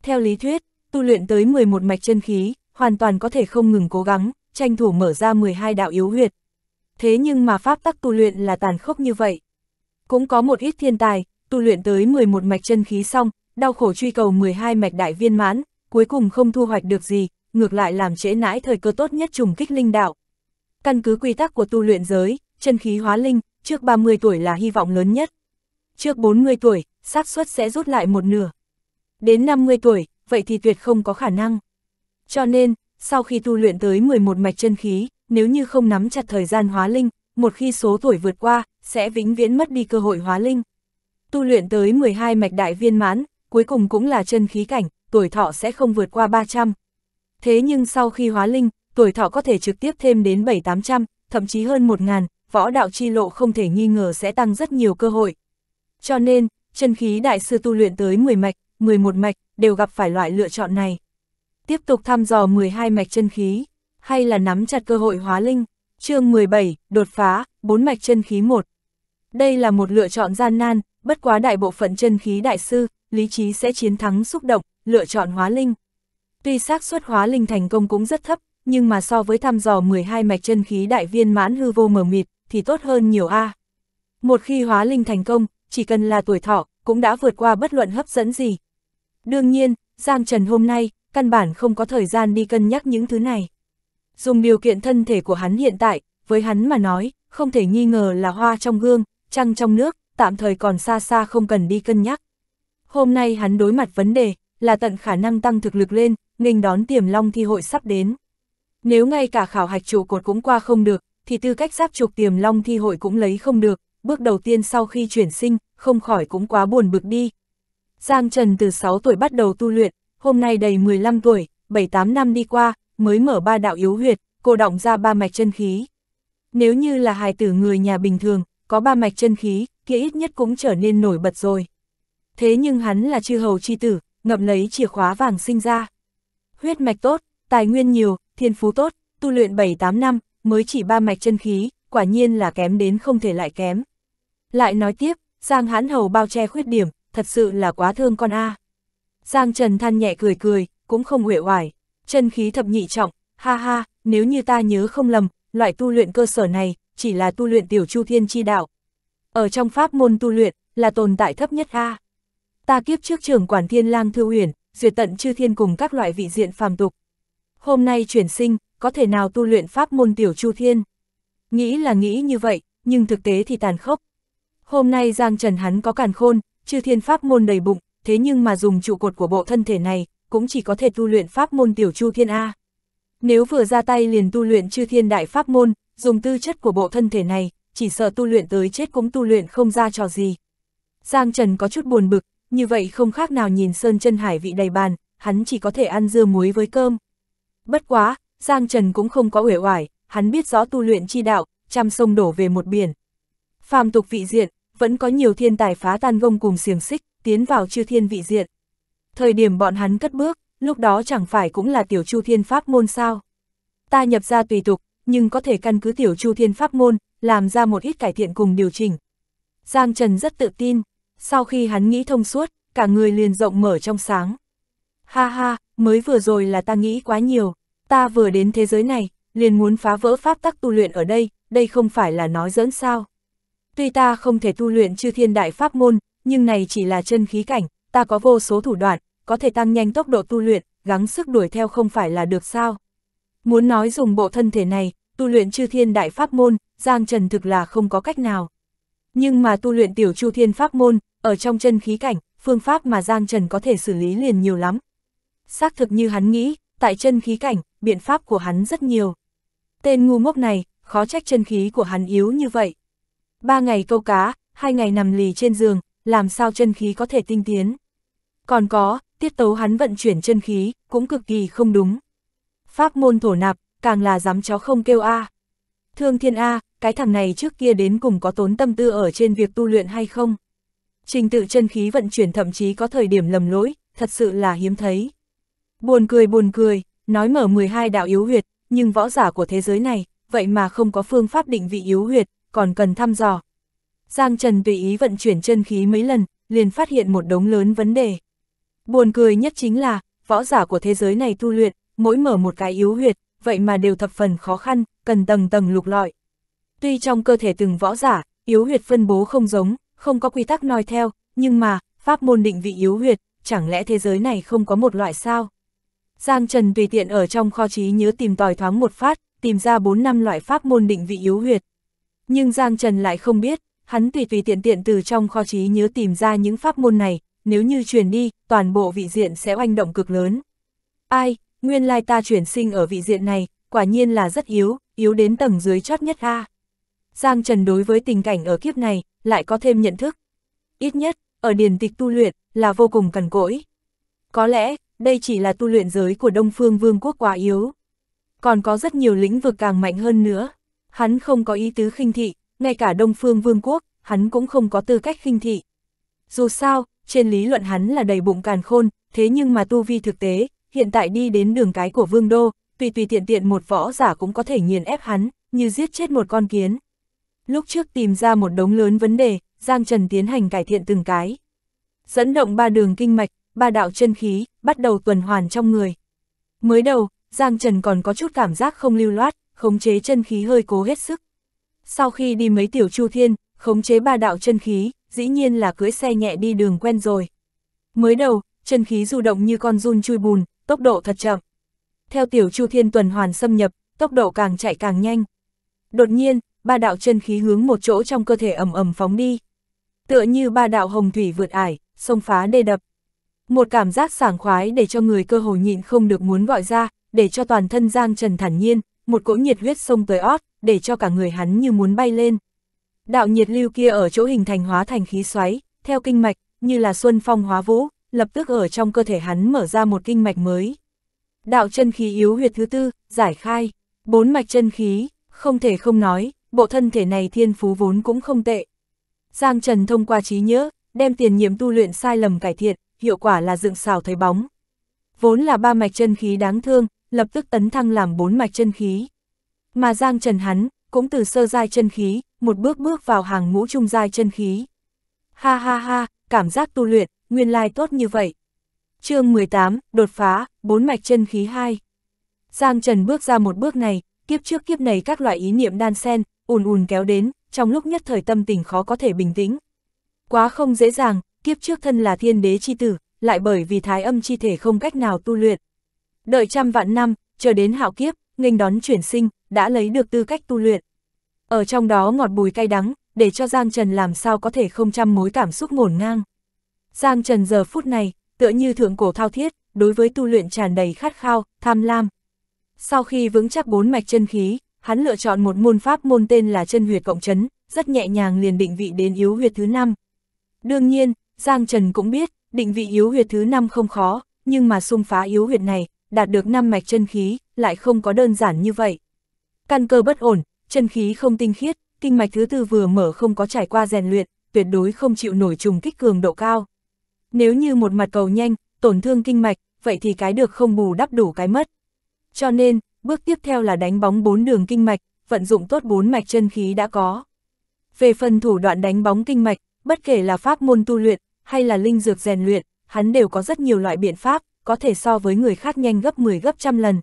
Theo lý thuyết, tu luyện tới 11 mạch chân khí, hoàn toàn có thể không ngừng cố gắng, tranh thủ mở ra 12 đạo yếu huyệt. Thế nhưng mà pháp tắc tu luyện là tàn khốc như vậy. Cũng có một ít thiên tài, tu luyện tới 11 mạch chân khí xong, đau khổ truy cầu 12 mạch đại viên mãn, cuối cùng không thu hoạch được gì, ngược lại làm trễ nãi thời cơ tốt nhất trùng kích linh đạo. Căn cứ quy tắc của tu luyện giới, chân khí hóa linh, trước 30 tuổi là hy vọng lớn nhất. Trước 40 tuổi, xác suất sẽ rút lại một nửa. Đến 50 tuổi, vậy thì tuyệt không có khả năng. Cho nên, sau khi tu luyện tới 11 mạch chân khí, nếu như không nắm chặt thời gian hóa linh, một khi số tuổi vượt qua, sẽ vĩnh viễn mất đi cơ hội hóa linh. Tu luyện tới 12 mạch đại viên mãn, cuối cùng cũng là chân khí cảnh, tuổi thọ sẽ không vượt qua 300. Thế nhưng sau khi hóa linh, tuổi thọ có thể trực tiếp thêm đến 7-800, thậm chí hơn 1.000, võ đạo chi lộ không thể nghi ngờ sẽ tăng rất nhiều cơ hội. Cho nên, chân khí đại sư tu luyện tới 10 mạch, 11 mạch, đều gặp phải loại lựa chọn này. Tiếp tục thăm dò 12 mạch chân khí, hay là nắm chặt cơ hội hóa linh, chương 17, đột phá, 4 mạch chân khí 1. Đây là một lựa chọn gian nan, bất quá đại bộ phận chân khí đại sư, lý trí sẽ chiến thắng xúc động, lựa chọn hóa linh. Tuy xác suất hóa linh thành công cũng rất thấp, nhưng mà so với thăm dò 12 mạch chân khí đại viên mãn hư vô mờ mịt, thì tốt hơn nhiều a. À. Một khi hóa linh thành công, chỉ cần là tuổi thọ, cũng đã vượt qua bất luận hấp dẫn gì. Đương nhiên, Giang Trần hôm nay, căn bản không có thời gian đi cân nhắc những thứ này. Dùng điều kiện thân thể của hắn hiện tại, với hắn mà nói, không thể nghi ngờ là hoa trong gương, trăng trong nước, tạm thời còn xa xa không cần đi cân nhắc. Hôm nay hắn đối mặt vấn đề, là tận khả năng tăng thực lực lên, nghênh đón tiềm long thi hội sắp đến. Nếu ngay cả khảo hạch trụ cột cũng qua không được, thì tư cách giáp trục tiềm long thi hội cũng lấy không được, bước đầu tiên sau khi chuyển sinh, không khỏi cũng quá buồn bực đi. Giang Trần từ 6 tuổi bắt đầu tu luyện, hôm nay đầy 15 tuổi, 7-8 năm đi qua, mới mở ba đạo yếu huyệt, cô động ra ba mạch chân khí. Nếu như là hài tử người nhà bình thường, có ba mạch chân khí, kia ít nhất cũng trở nên nổi bật rồi. Thế nhưng hắn là chư hầu chi tử, ngậm lấy chìa khóa vàng sinh ra. Huyết mạch tốt, tài nguyên nhiều, thiên phú tốt, tu luyện 7-8 năm, mới chỉ ba mạch chân khí, quả nhiên là kém đến không thể lại kém. Lại nói tiếp, Giang hãn hầu bao che khuyết điểm, thật sự là quá thương con A. Giang Trần than nhẹ cười cười, cũng không huệ hoài, chân khí thập nhị trọng, ha ha, nếu như ta nhớ không lầm, loại tu luyện cơ sở này, chỉ là tu luyện tiểu chu thiên chi đạo. Ở trong pháp môn tu luyện, là tồn tại thấp nhất A. Ta kiếp trước trưởng quản thiên lang thư huyền, duyệt tận chư thiên cùng các loại vị diện phàm tục. Hôm nay chuyển sinh, có thể nào tu luyện pháp môn tiểu chu thiên. Nghĩ là nghĩ như vậy, nhưng thực tế thì tàn khốc. Hôm nay Giang Trần hắn có càn khôn, chư thiên pháp môn đầy bụng, thế nhưng mà dùng trụ cột của bộ thân thể này, cũng chỉ có thể tu luyện pháp môn tiểu chu thiên A. Nếu vừa ra tay liền tu luyện chư thiên đại pháp môn, dùng tư chất của bộ thân thể này, chỉ sợ tu luyện tới chết cũng tu luyện không ra trò gì. Giang Trần có chút buồn bực, như vậy không khác nào nhìn sơn chân hải vị đầy bàn, hắn chỉ có thể ăn dưa muối với cơm. Bất quá, Giang Trần cũng không có uể oải, hắn biết rõ tu luyện chi đạo, trăm sông đổ về một biển. Phàm tục vị diện, vẫn có nhiều thiên tài phá tan gông cùng xiềng xích, tiến vào chư thiên vị diện. Thời điểm bọn hắn cất bước, lúc đó chẳng phải cũng là tiểu chu thiên pháp môn sao. Ta nhập ra tùy tục, nhưng có thể căn cứ tiểu chu thiên pháp môn, làm ra một ít cải thiện cùng điều chỉnh. Giang Trần rất tự tin, sau khi hắn nghĩ thông suốt, cả người liền rộng mở trong sáng. Ha ha, mới vừa rồi là ta nghĩ quá nhiều ta vừa đến thế giới này, liền muốn phá vỡ pháp tắc tu luyện ở đây, đây không phải là nói dẫn sao. Tuy ta không thể tu luyện chư thiên đại pháp môn, nhưng này chỉ là chân khí cảnh, ta có vô số thủ đoạn, có thể tăng nhanh tốc độ tu luyện, gắng sức đuổi theo không phải là được sao. Muốn nói dùng bộ thân thể này, tu luyện chư thiên đại pháp môn, Giang Trần thực là không có cách nào. Nhưng mà tu luyện tiểu chu thiên pháp môn, ở trong chân khí cảnh, phương pháp mà Giang Trần có thể xử lý liền nhiều lắm. Xác thực như hắn nghĩ, tại chân khí cảnh, biện pháp của hắn rất nhiều. Tên ngu ngốc này, khó trách chân khí của hắn yếu như vậy. Ba ngày câu cá, hai ngày nằm lì trên giường, làm sao chân khí có thể tinh tiến. Còn có, tiết tấu hắn vận chuyển chân khí, cũng cực kỳ không đúng. Pháp môn thổ nạp, càng là dám chó không kêu A. Thương thiên A, cái thằng này trước kia đến cùng có tốn tâm tư ở trên việc tu luyện hay không? Trình tự chân khí vận chuyển thậm chí có thời điểm lầm lỗi, thật sự là hiếm thấy. Buồn cười buồn cười, nói mở 12 đạo yếu huyệt, nhưng võ giả của thế giới này, vậy mà không có phương pháp định vị yếu huyệt, còn cần thăm dò. Giang Trần tùy ý vận chuyển chân khí mấy lần, liền phát hiện một đống lớn vấn đề. Buồn cười nhất chính là, võ giả của thế giới này tu luyện, mỗi mở một cái yếu huyệt, vậy mà đều thập phần khó khăn, cần tầng tầng lục lọi. Tuy trong cơ thể từng võ giả, yếu huyệt phân bố không giống, không có quy tắc nói theo, nhưng mà, pháp môn định vị yếu huyệt, chẳng lẽ thế giới này không có một loại sao? Giang Trần tùy tiện ở trong kho trí nhớ tìm tòi thoáng một phát, tìm ra 4 năm loại pháp môn định vị yếu huyệt. Nhưng Giang Trần lại không biết, hắn tùy tùy tiện tiện từ trong kho trí nhớ tìm ra những pháp môn này, nếu như truyền đi, toàn bộ vị diện sẽ oanh động cực lớn. Ai, nguyên lai ta chuyển sinh ở vị diện này, quả nhiên là rất yếu, yếu đến tầng dưới chót nhất a. Giang Trần đối với tình cảnh ở kiếp này, lại có thêm nhận thức. Ít nhất, ở điển tịch tu luyện, là vô cùng cần cỗi. Có lẽ, đây chỉ là tu luyện giới của Đông Phương Vương quốc quá yếu. Còn có rất nhiều lĩnh vực càng mạnh hơn nữa. Hắn không có ý tứ khinh thị, ngay cả Đông Phương Vương quốc, hắn cũng không có tư cách khinh thị. Dù sao, trên lý luận hắn là đầy bụng càn khôn, thế nhưng mà tu vi thực tế, hiện tại đi đến đường cái của Vương Đô, tùy tùy tiện tiện một võ giả cũng có thể nghiền ép hắn, như giết chết một con kiến. Lúc trước tìm ra một đống lớn vấn đề, Giang Trần tiến hành cải thiện từng cái. Dẫn động ba đường kinh mạch, ba đạo chân khí, bắt đầu tuần hoàn trong người. Mới đầu, Giang Trần còn có chút cảm giác không lưu loát, khống chế chân khí hơi cố hết sức. Sau khi đi mấy tiểu chu thiên, khống chế ba đạo chân khí, dĩ nhiên là cưỡi xe nhẹ đi đường quen rồi. Mới đầu, chân khí du động như con run chui bùn, tốc độ thật chậm. Theo tiểu chu thiên tuần hoàn xâm nhập, tốc độ càng chạy càng nhanh. Đột nhiên, ba đạo chân khí hướng một chỗ trong cơ thể ầm ầm phóng đi. Tựa như ba đạo hồng thủy vượt ải, sông phá đê đập. Một cảm giác sảng khoái để cho người cơ hồ nhịn không được muốn gọi ra, để cho toàn thân Giang Trần thản nhiên, một cỗ nhiệt huyết sông tới ót, để cho cả người hắn như muốn bay lên. Đạo nhiệt lưu kia ở chỗ hình thành hóa thành khí xoáy, theo kinh mạch, như là xuân phong hóa vũ, lập tức ở trong cơ thể hắn mở ra một kinh mạch mới. Đạo chân khí yếu huyệt thứ tư, giải khai, bốn mạch chân khí, không thể không nói, bộ thân thể này thiên phú vốn cũng không tệ. Giang Trần thông qua trí nhớ, đem tiền nhiệm tu luyện sai lầm cải thiện, hiệu quả là dựng xào thấy bóng. Vốn là ba mạch chân khí đáng thương, lập tức tấn thăng làm bốn mạch chân khí. Mà Giang Trần hắn, cũng từ sơ giai chân khí, một bước bước vào hàng ngũ trung giai chân khí. Ha ha ha, cảm giác tu luyện, nguyên lai tốt như vậy. chương 18, đột phá, bốn mạch chân khí 2. Giang Trần bước ra một bước này, kiếp trước kiếp này các loại ý niệm đan sen, ùn ùn kéo đến, trong lúc nhất thời tâm tình khó có thể bình tĩnh. Quá không dễ dàng, kiếp trước thân là thiên đế chi tử, lại bởi vì thái âm chi thể không cách nào tu luyện. Đợi trăm vạn năm, chờ đến hạo kiếp, nghênh đón chuyển sinh, đã lấy được tư cách tu luyện. Ở trong đó ngọt bùi cay đắng, để cho Giang Trần làm sao có thể không trăm mối cảm xúc ngổn ngang. Giang Trần giờ phút này, tựa như thượng cổ thao thiết, đối với tu luyện tràn đầy khát khao, tham lam. Sau khi vững chắc bốn mạch chân khí, hắn lựa chọn một môn pháp môn tên là chân huyệt cộng chấn, rất nhẹ nhàng liền định vị đến yếu huyệt thứ năm. Đương nhiên, Giang Trần cũng biết, định vị yếu huyệt thứ năm không khó, nhưng mà xung phá yếu huyệt này, đạt được năm mạch chân khí, lại không có đơn giản như vậy. Căn cơ bất ổn, chân khí không tinh khiết, kinh mạch thứ tư vừa mở không có trải qua rèn luyện, tuyệt đối không chịu nổi trùng kích cường độ cao. Nếu như một mặt cầu nhanh, tổn thương kinh mạch, vậy thì cái được không bù đắp đủ cái mất. Cho nên, bước tiếp theo là đánh bóng bốn đường kinh mạch, vận dụng tốt bốn mạch chân khí đã có. Về phần thủ đoạn đánh bóng kinh mạch, Bất kể là pháp môn tu luyện, hay là linh dược rèn luyện, hắn đều có rất nhiều loại biện pháp, có thể so với người khác nhanh gấp 10 gấp trăm lần.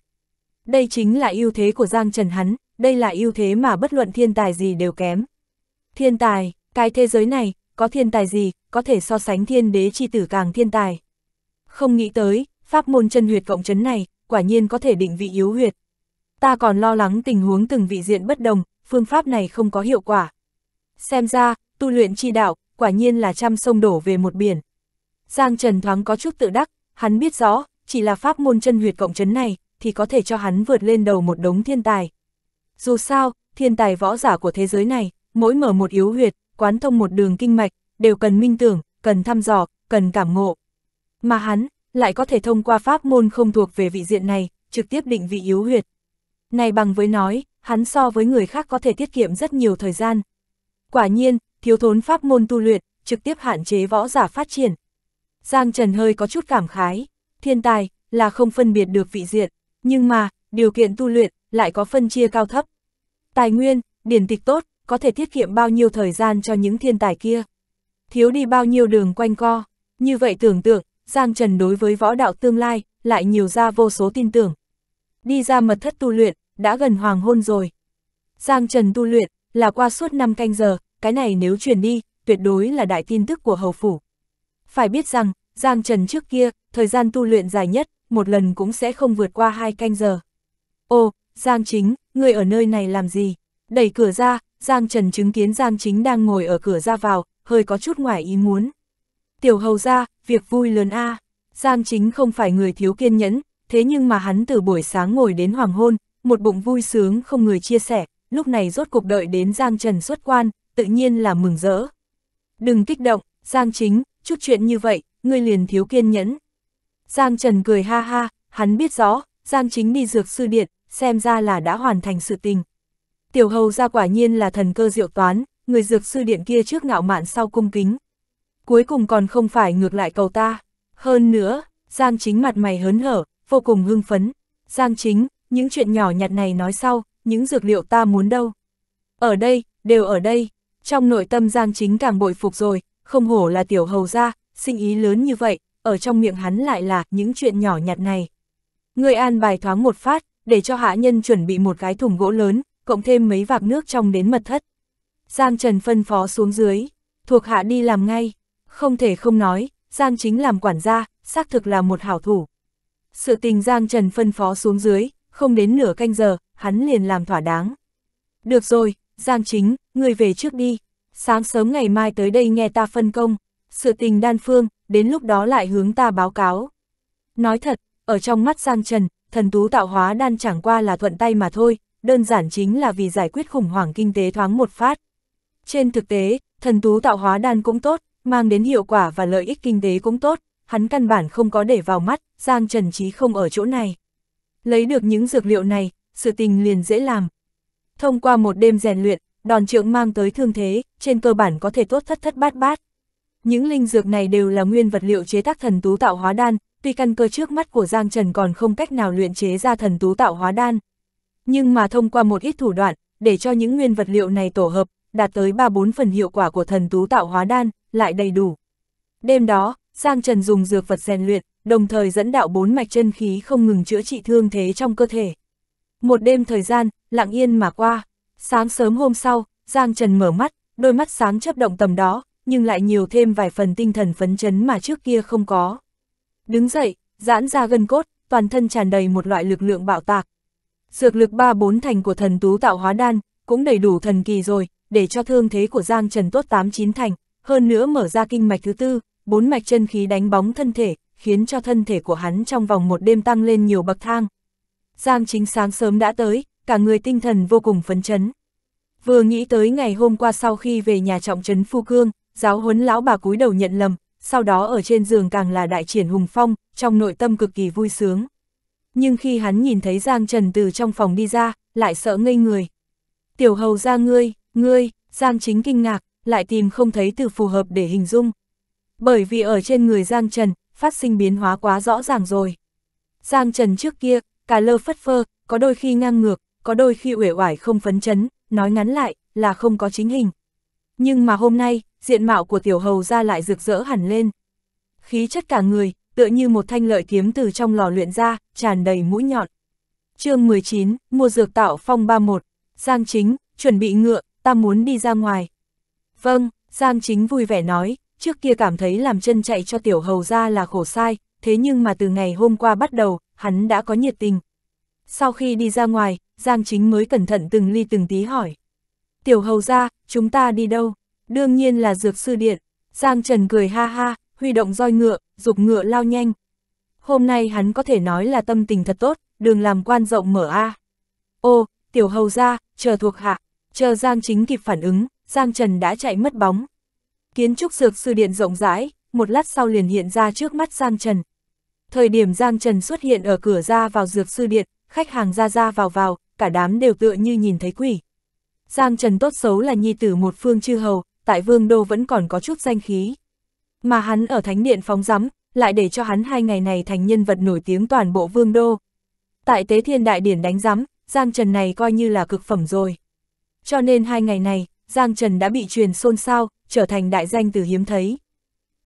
Đây chính là ưu thế của Giang Trần hắn, đây là ưu thế mà bất luận thiên tài gì đều kém. Thiên tài, cái thế giới này, có thiên tài gì, có thể so sánh thiên đế chi tử càng thiên tài. Không nghĩ tới, pháp môn chân huyệt cộng chấn này, quả nhiên có thể định vị yếu huyệt. Ta còn lo lắng tình huống từng vị diện bất đồng, phương pháp này không có hiệu quả. Xem ra, tu luyện chi đạo, quả nhiên là trăm sông đổ về một biển. Giang Trần thoáng có chút tự đắc, hắn biết rõ, chỉ là pháp môn chân huyệt cộng chấn này, thì có thể cho hắn vượt lên đầu một đống thiên tài. Dù sao, thiên tài võ giả của thế giới này, mỗi mở một yếu huyệt, quán thông một đường kinh mạch, đều cần minh tưởng, cần thăm dò, cần cảm ngộ. Mà hắn, lại có thể thông qua pháp môn không thuộc về vị diện này, trực tiếp định vị yếu huyệt. Này bằng với nói, hắn so với người khác có thể tiết kiệm rất nhiều thời gian. Quả nhiên, thiếu thốn pháp môn tu luyện, trực tiếp hạn chế võ giả phát triển. Giang Trần hơi có chút cảm khái, thiên tài là không phân biệt được vị diện, nhưng mà, điều kiện tu luyện lại có phân chia cao thấp. Tài nguyên, điển tịch tốt, có thể tiết kiệm bao nhiêu thời gian cho những thiên tài kia. Thiếu đi bao nhiêu đường quanh co, như vậy tưởng tượng, Giang Trần đối với võ đạo tương lai, lại nhiều ra vô số tin tưởng. Đi ra mật thất tu luyện, đã gần hoàng hôn rồi. Giang Trần tu luyện, là qua suốt 5 canh giờ, cái này nếu truyền đi, tuyệt đối là đại tin tức của hầu phủ. Phải biết rằng, Giang Trần trước kia, thời gian tu luyện dài nhất, một lần cũng sẽ không vượt qua hai canh giờ. Ô, Giang Chính, người ở nơi này làm gì? Đẩy cửa ra, Giang Trần chứng kiến Giang Chính đang ngồi ở cửa ra vào, hơi có chút ngoài ý muốn. Tiểu hầu ra, việc vui lớn a. À. Giang Chính không phải người thiếu kiên nhẫn, thế nhưng mà hắn từ buổi sáng ngồi đến hoàng hôn, một bụng vui sướng không người chia sẻ, lúc này rốt cuộc đợi đến Giang Trần xuất quan, tự nhiên là mừng rỡ. Đừng kích động, Giang Chính, chút chuyện như vậy, ngươi liền thiếu kiên nhẫn. Giang Trần cười ha ha, hắn biết rõ, Giang Chính đi dược sư điện, xem ra là đã hoàn thành sự tình. Tiểu hầu ra quả nhiên là thần cơ diệu toán, người dược sư điện kia trước ngạo mạn sau cung kính. Cuối cùng còn không phải ngược lại cầu ta. Hơn nữa, Giang Chính mặt mày hớn hở, vô cùng hưng phấn. Giang Chính, những chuyện nhỏ nhặt này nói sau, những dược liệu ta muốn đâu. Ở đây, đều ở đây, trong nội tâm Giang Chính càng bội phục rồi, không hổ là tiểu hầu gia, sinh ý lớn như vậy, ở trong miệng hắn lại là những chuyện nhỏ nhặt này. Người an bài thoáng một phát, để cho hạ nhân chuẩn bị một cái thùng gỗ lớn, cộng thêm mấy vạc nước trong đến mật thất. Giang Trần phân phó xuống dưới, thuộc hạ đi làm ngay, không thể không nói, Giang Chính làm quản gia, xác thực là một hảo thủ. Sự tình Giang Trần phân phó xuống dưới, không đến nửa canh giờ, hắn liền làm thỏa đáng. Được rồi, Giang chính, người về trước đi, sáng sớm ngày mai tới đây nghe ta phân công, sự tình đan phương, đến lúc đó lại hướng ta báo cáo. Nói thật, ở trong mắt Giang Trần, thần tú tạo hóa đan chẳng qua là thuận tay mà thôi, đơn giản chính là vì giải quyết khủng hoảng kinh tế thoáng một phát. Trên thực tế, thần tú tạo hóa đan cũng tốt, mang đến hiệu quả và lợi ích kinh tế cũng tốt, hắn căn bản không có để vào mắt, Giang Trần Trí không ở chỗ này. Lấy được những dược liệu này, sự tình liền dễ làm, Thông qua một đêm rèn luyện, đòn trượng mang tới thương thế, trên cơ bản có thể tốt thất thất bát bát. Những linh dược này đều là nguyên vật liệu chế tác thần tú tạo hóa đan, tuy căn cơ trước mắt của Giang Trần còn không cách nào luyện chế ra thần tú tạo hóa đan. Nhưng mà thông qua một ít thủ đoạn, để cho những nguyên vật liệu này tổ hợp, đạt tới 3-4 phần hiệu quả của thần tú tạo hóa đan, lại đầy đủ. Đêm đó, Giang Trần dùng dược vật rèn luyện, đồng thời dẫn đạo bốn mạch chân khí không ngừng chữa trị thương thế trong cơ thể. Một đêm thời gian, lặng yên mà qua. Sáng sớm hôm sau, Giang Trần mở mắt, đôi mắt sáng chấp động tầm đó, nhưng lại nhiều thêm vài phần tinh thần phấn chấn mà trước kia không có. Đứng dậy, giãn ra gân cốt, toàn thân tràn đầy một loại lực lượng bạo tạc. Dược lực ba bốn thành của thần tú tạo hóa đan, cũng đầy đủ thần kỳ rồi, để cho thương thế của Giang Trần tốt tám chín thành, hơn nữa mở ra kinh mạch thứ tư, bốn mạch chân khí đánh bóng thân thể, khiến cho thân thể của hắn trong vòng một đêm tăng lên nhiều bậc thang. Giang chính sáng sớm đã tới, cả người tinh thần vô cùng phấn chấn. Vừa nghĩ tới ngày hôm qua sau khi về nhà trọng trấn Phu Cương, giáo huấn lão bà cúi đầu nhận lầm, sau đó ở trên giường càng là đại triển hùng phong, trong nội tâm cực kỳ vui sướng. Nhưng khi hắn nhìn thấy Giang Trần từ trong phòng đi ra, lại sợ ngây người. Tiểu hầu ra ngươi, ngươi, Giang chính kinh ngạc, lại tìm không thấy từ phù hợp để hình dung. Bởi vì ở trên người Giang Trần, phát sinh biến hóa quá rõ ràng rồi. Giang Trần trước kia, cả lơ phất phơ, có đôi khi ngang ngược, có đôi khi uể oải không phấn chấn, nói ngắn lại, là không có chính hình. Nhưng mà hôm nay, diện mạo của tiểu hầu ra lại rực rỡ hẳn lên. Khí chất cả người, tựa như một thanh lợi kiếm từ trong lò luyện ra, tràn đầy mũi nhọn. chương 19, mua dược tạo phong 31, Giang Chính, chuẩn bị ngựa, ta muốn đi ra ngoài. Vâng, Giang Chính vui vẻ nói, trước kia cảm thấy làm chân chạy cho tiểu hầu ra là khổ sai, thế nhưng mà từ ngày hôm qua bắt đầu, hắn đã có nhiệt tình. Sau khi đi ra ngoài, Giang Chính mới cẩn thận từng ly từng tí hỏi. Tiểu hầu ra, chúng ta đi đâu? Đương nhiên là dược sư điện. Giang Trần cười ha ha, huy động roi ngựa, dục ngựa lao nhanh. Hôm nay hắn có thể nói là tâm tình thật tốt, đường làm quan rộng mở a. Ô, tiểu hầu ra, chờ thuộc hạ, chờ Giang Chính kịp phản ứng, Giang Trần đã chạy mất bóng. Kiến trúc dược sư điện rộng rãi, một lát sau liền hiện ra trước mắt Giang Trần. Thời điểm Giang Trần xuất hiện ở cửa ra vào dược sư điện, khách hàng ra ra vào vào, cả đám đều tựa như nhìn thấy quỷ. Giang Trần tốt xấu là nhi tử một phương chư hầu, tại vương đô vẫn còn có chút danh khí. Mà hắn ở thánh điện phóng rắm lại để cho hắn hai ngày này thành nhân vật nổi tiếng toàn bộ vương đô. Tại tế thiên đại điển đánh rắm, Giang Trần này coi như là cực phẩm rồi. Cho nên hai ngày này, Giang Trần đã bị truyền xôn xao, trở thành đại danh từ hiếm thấy.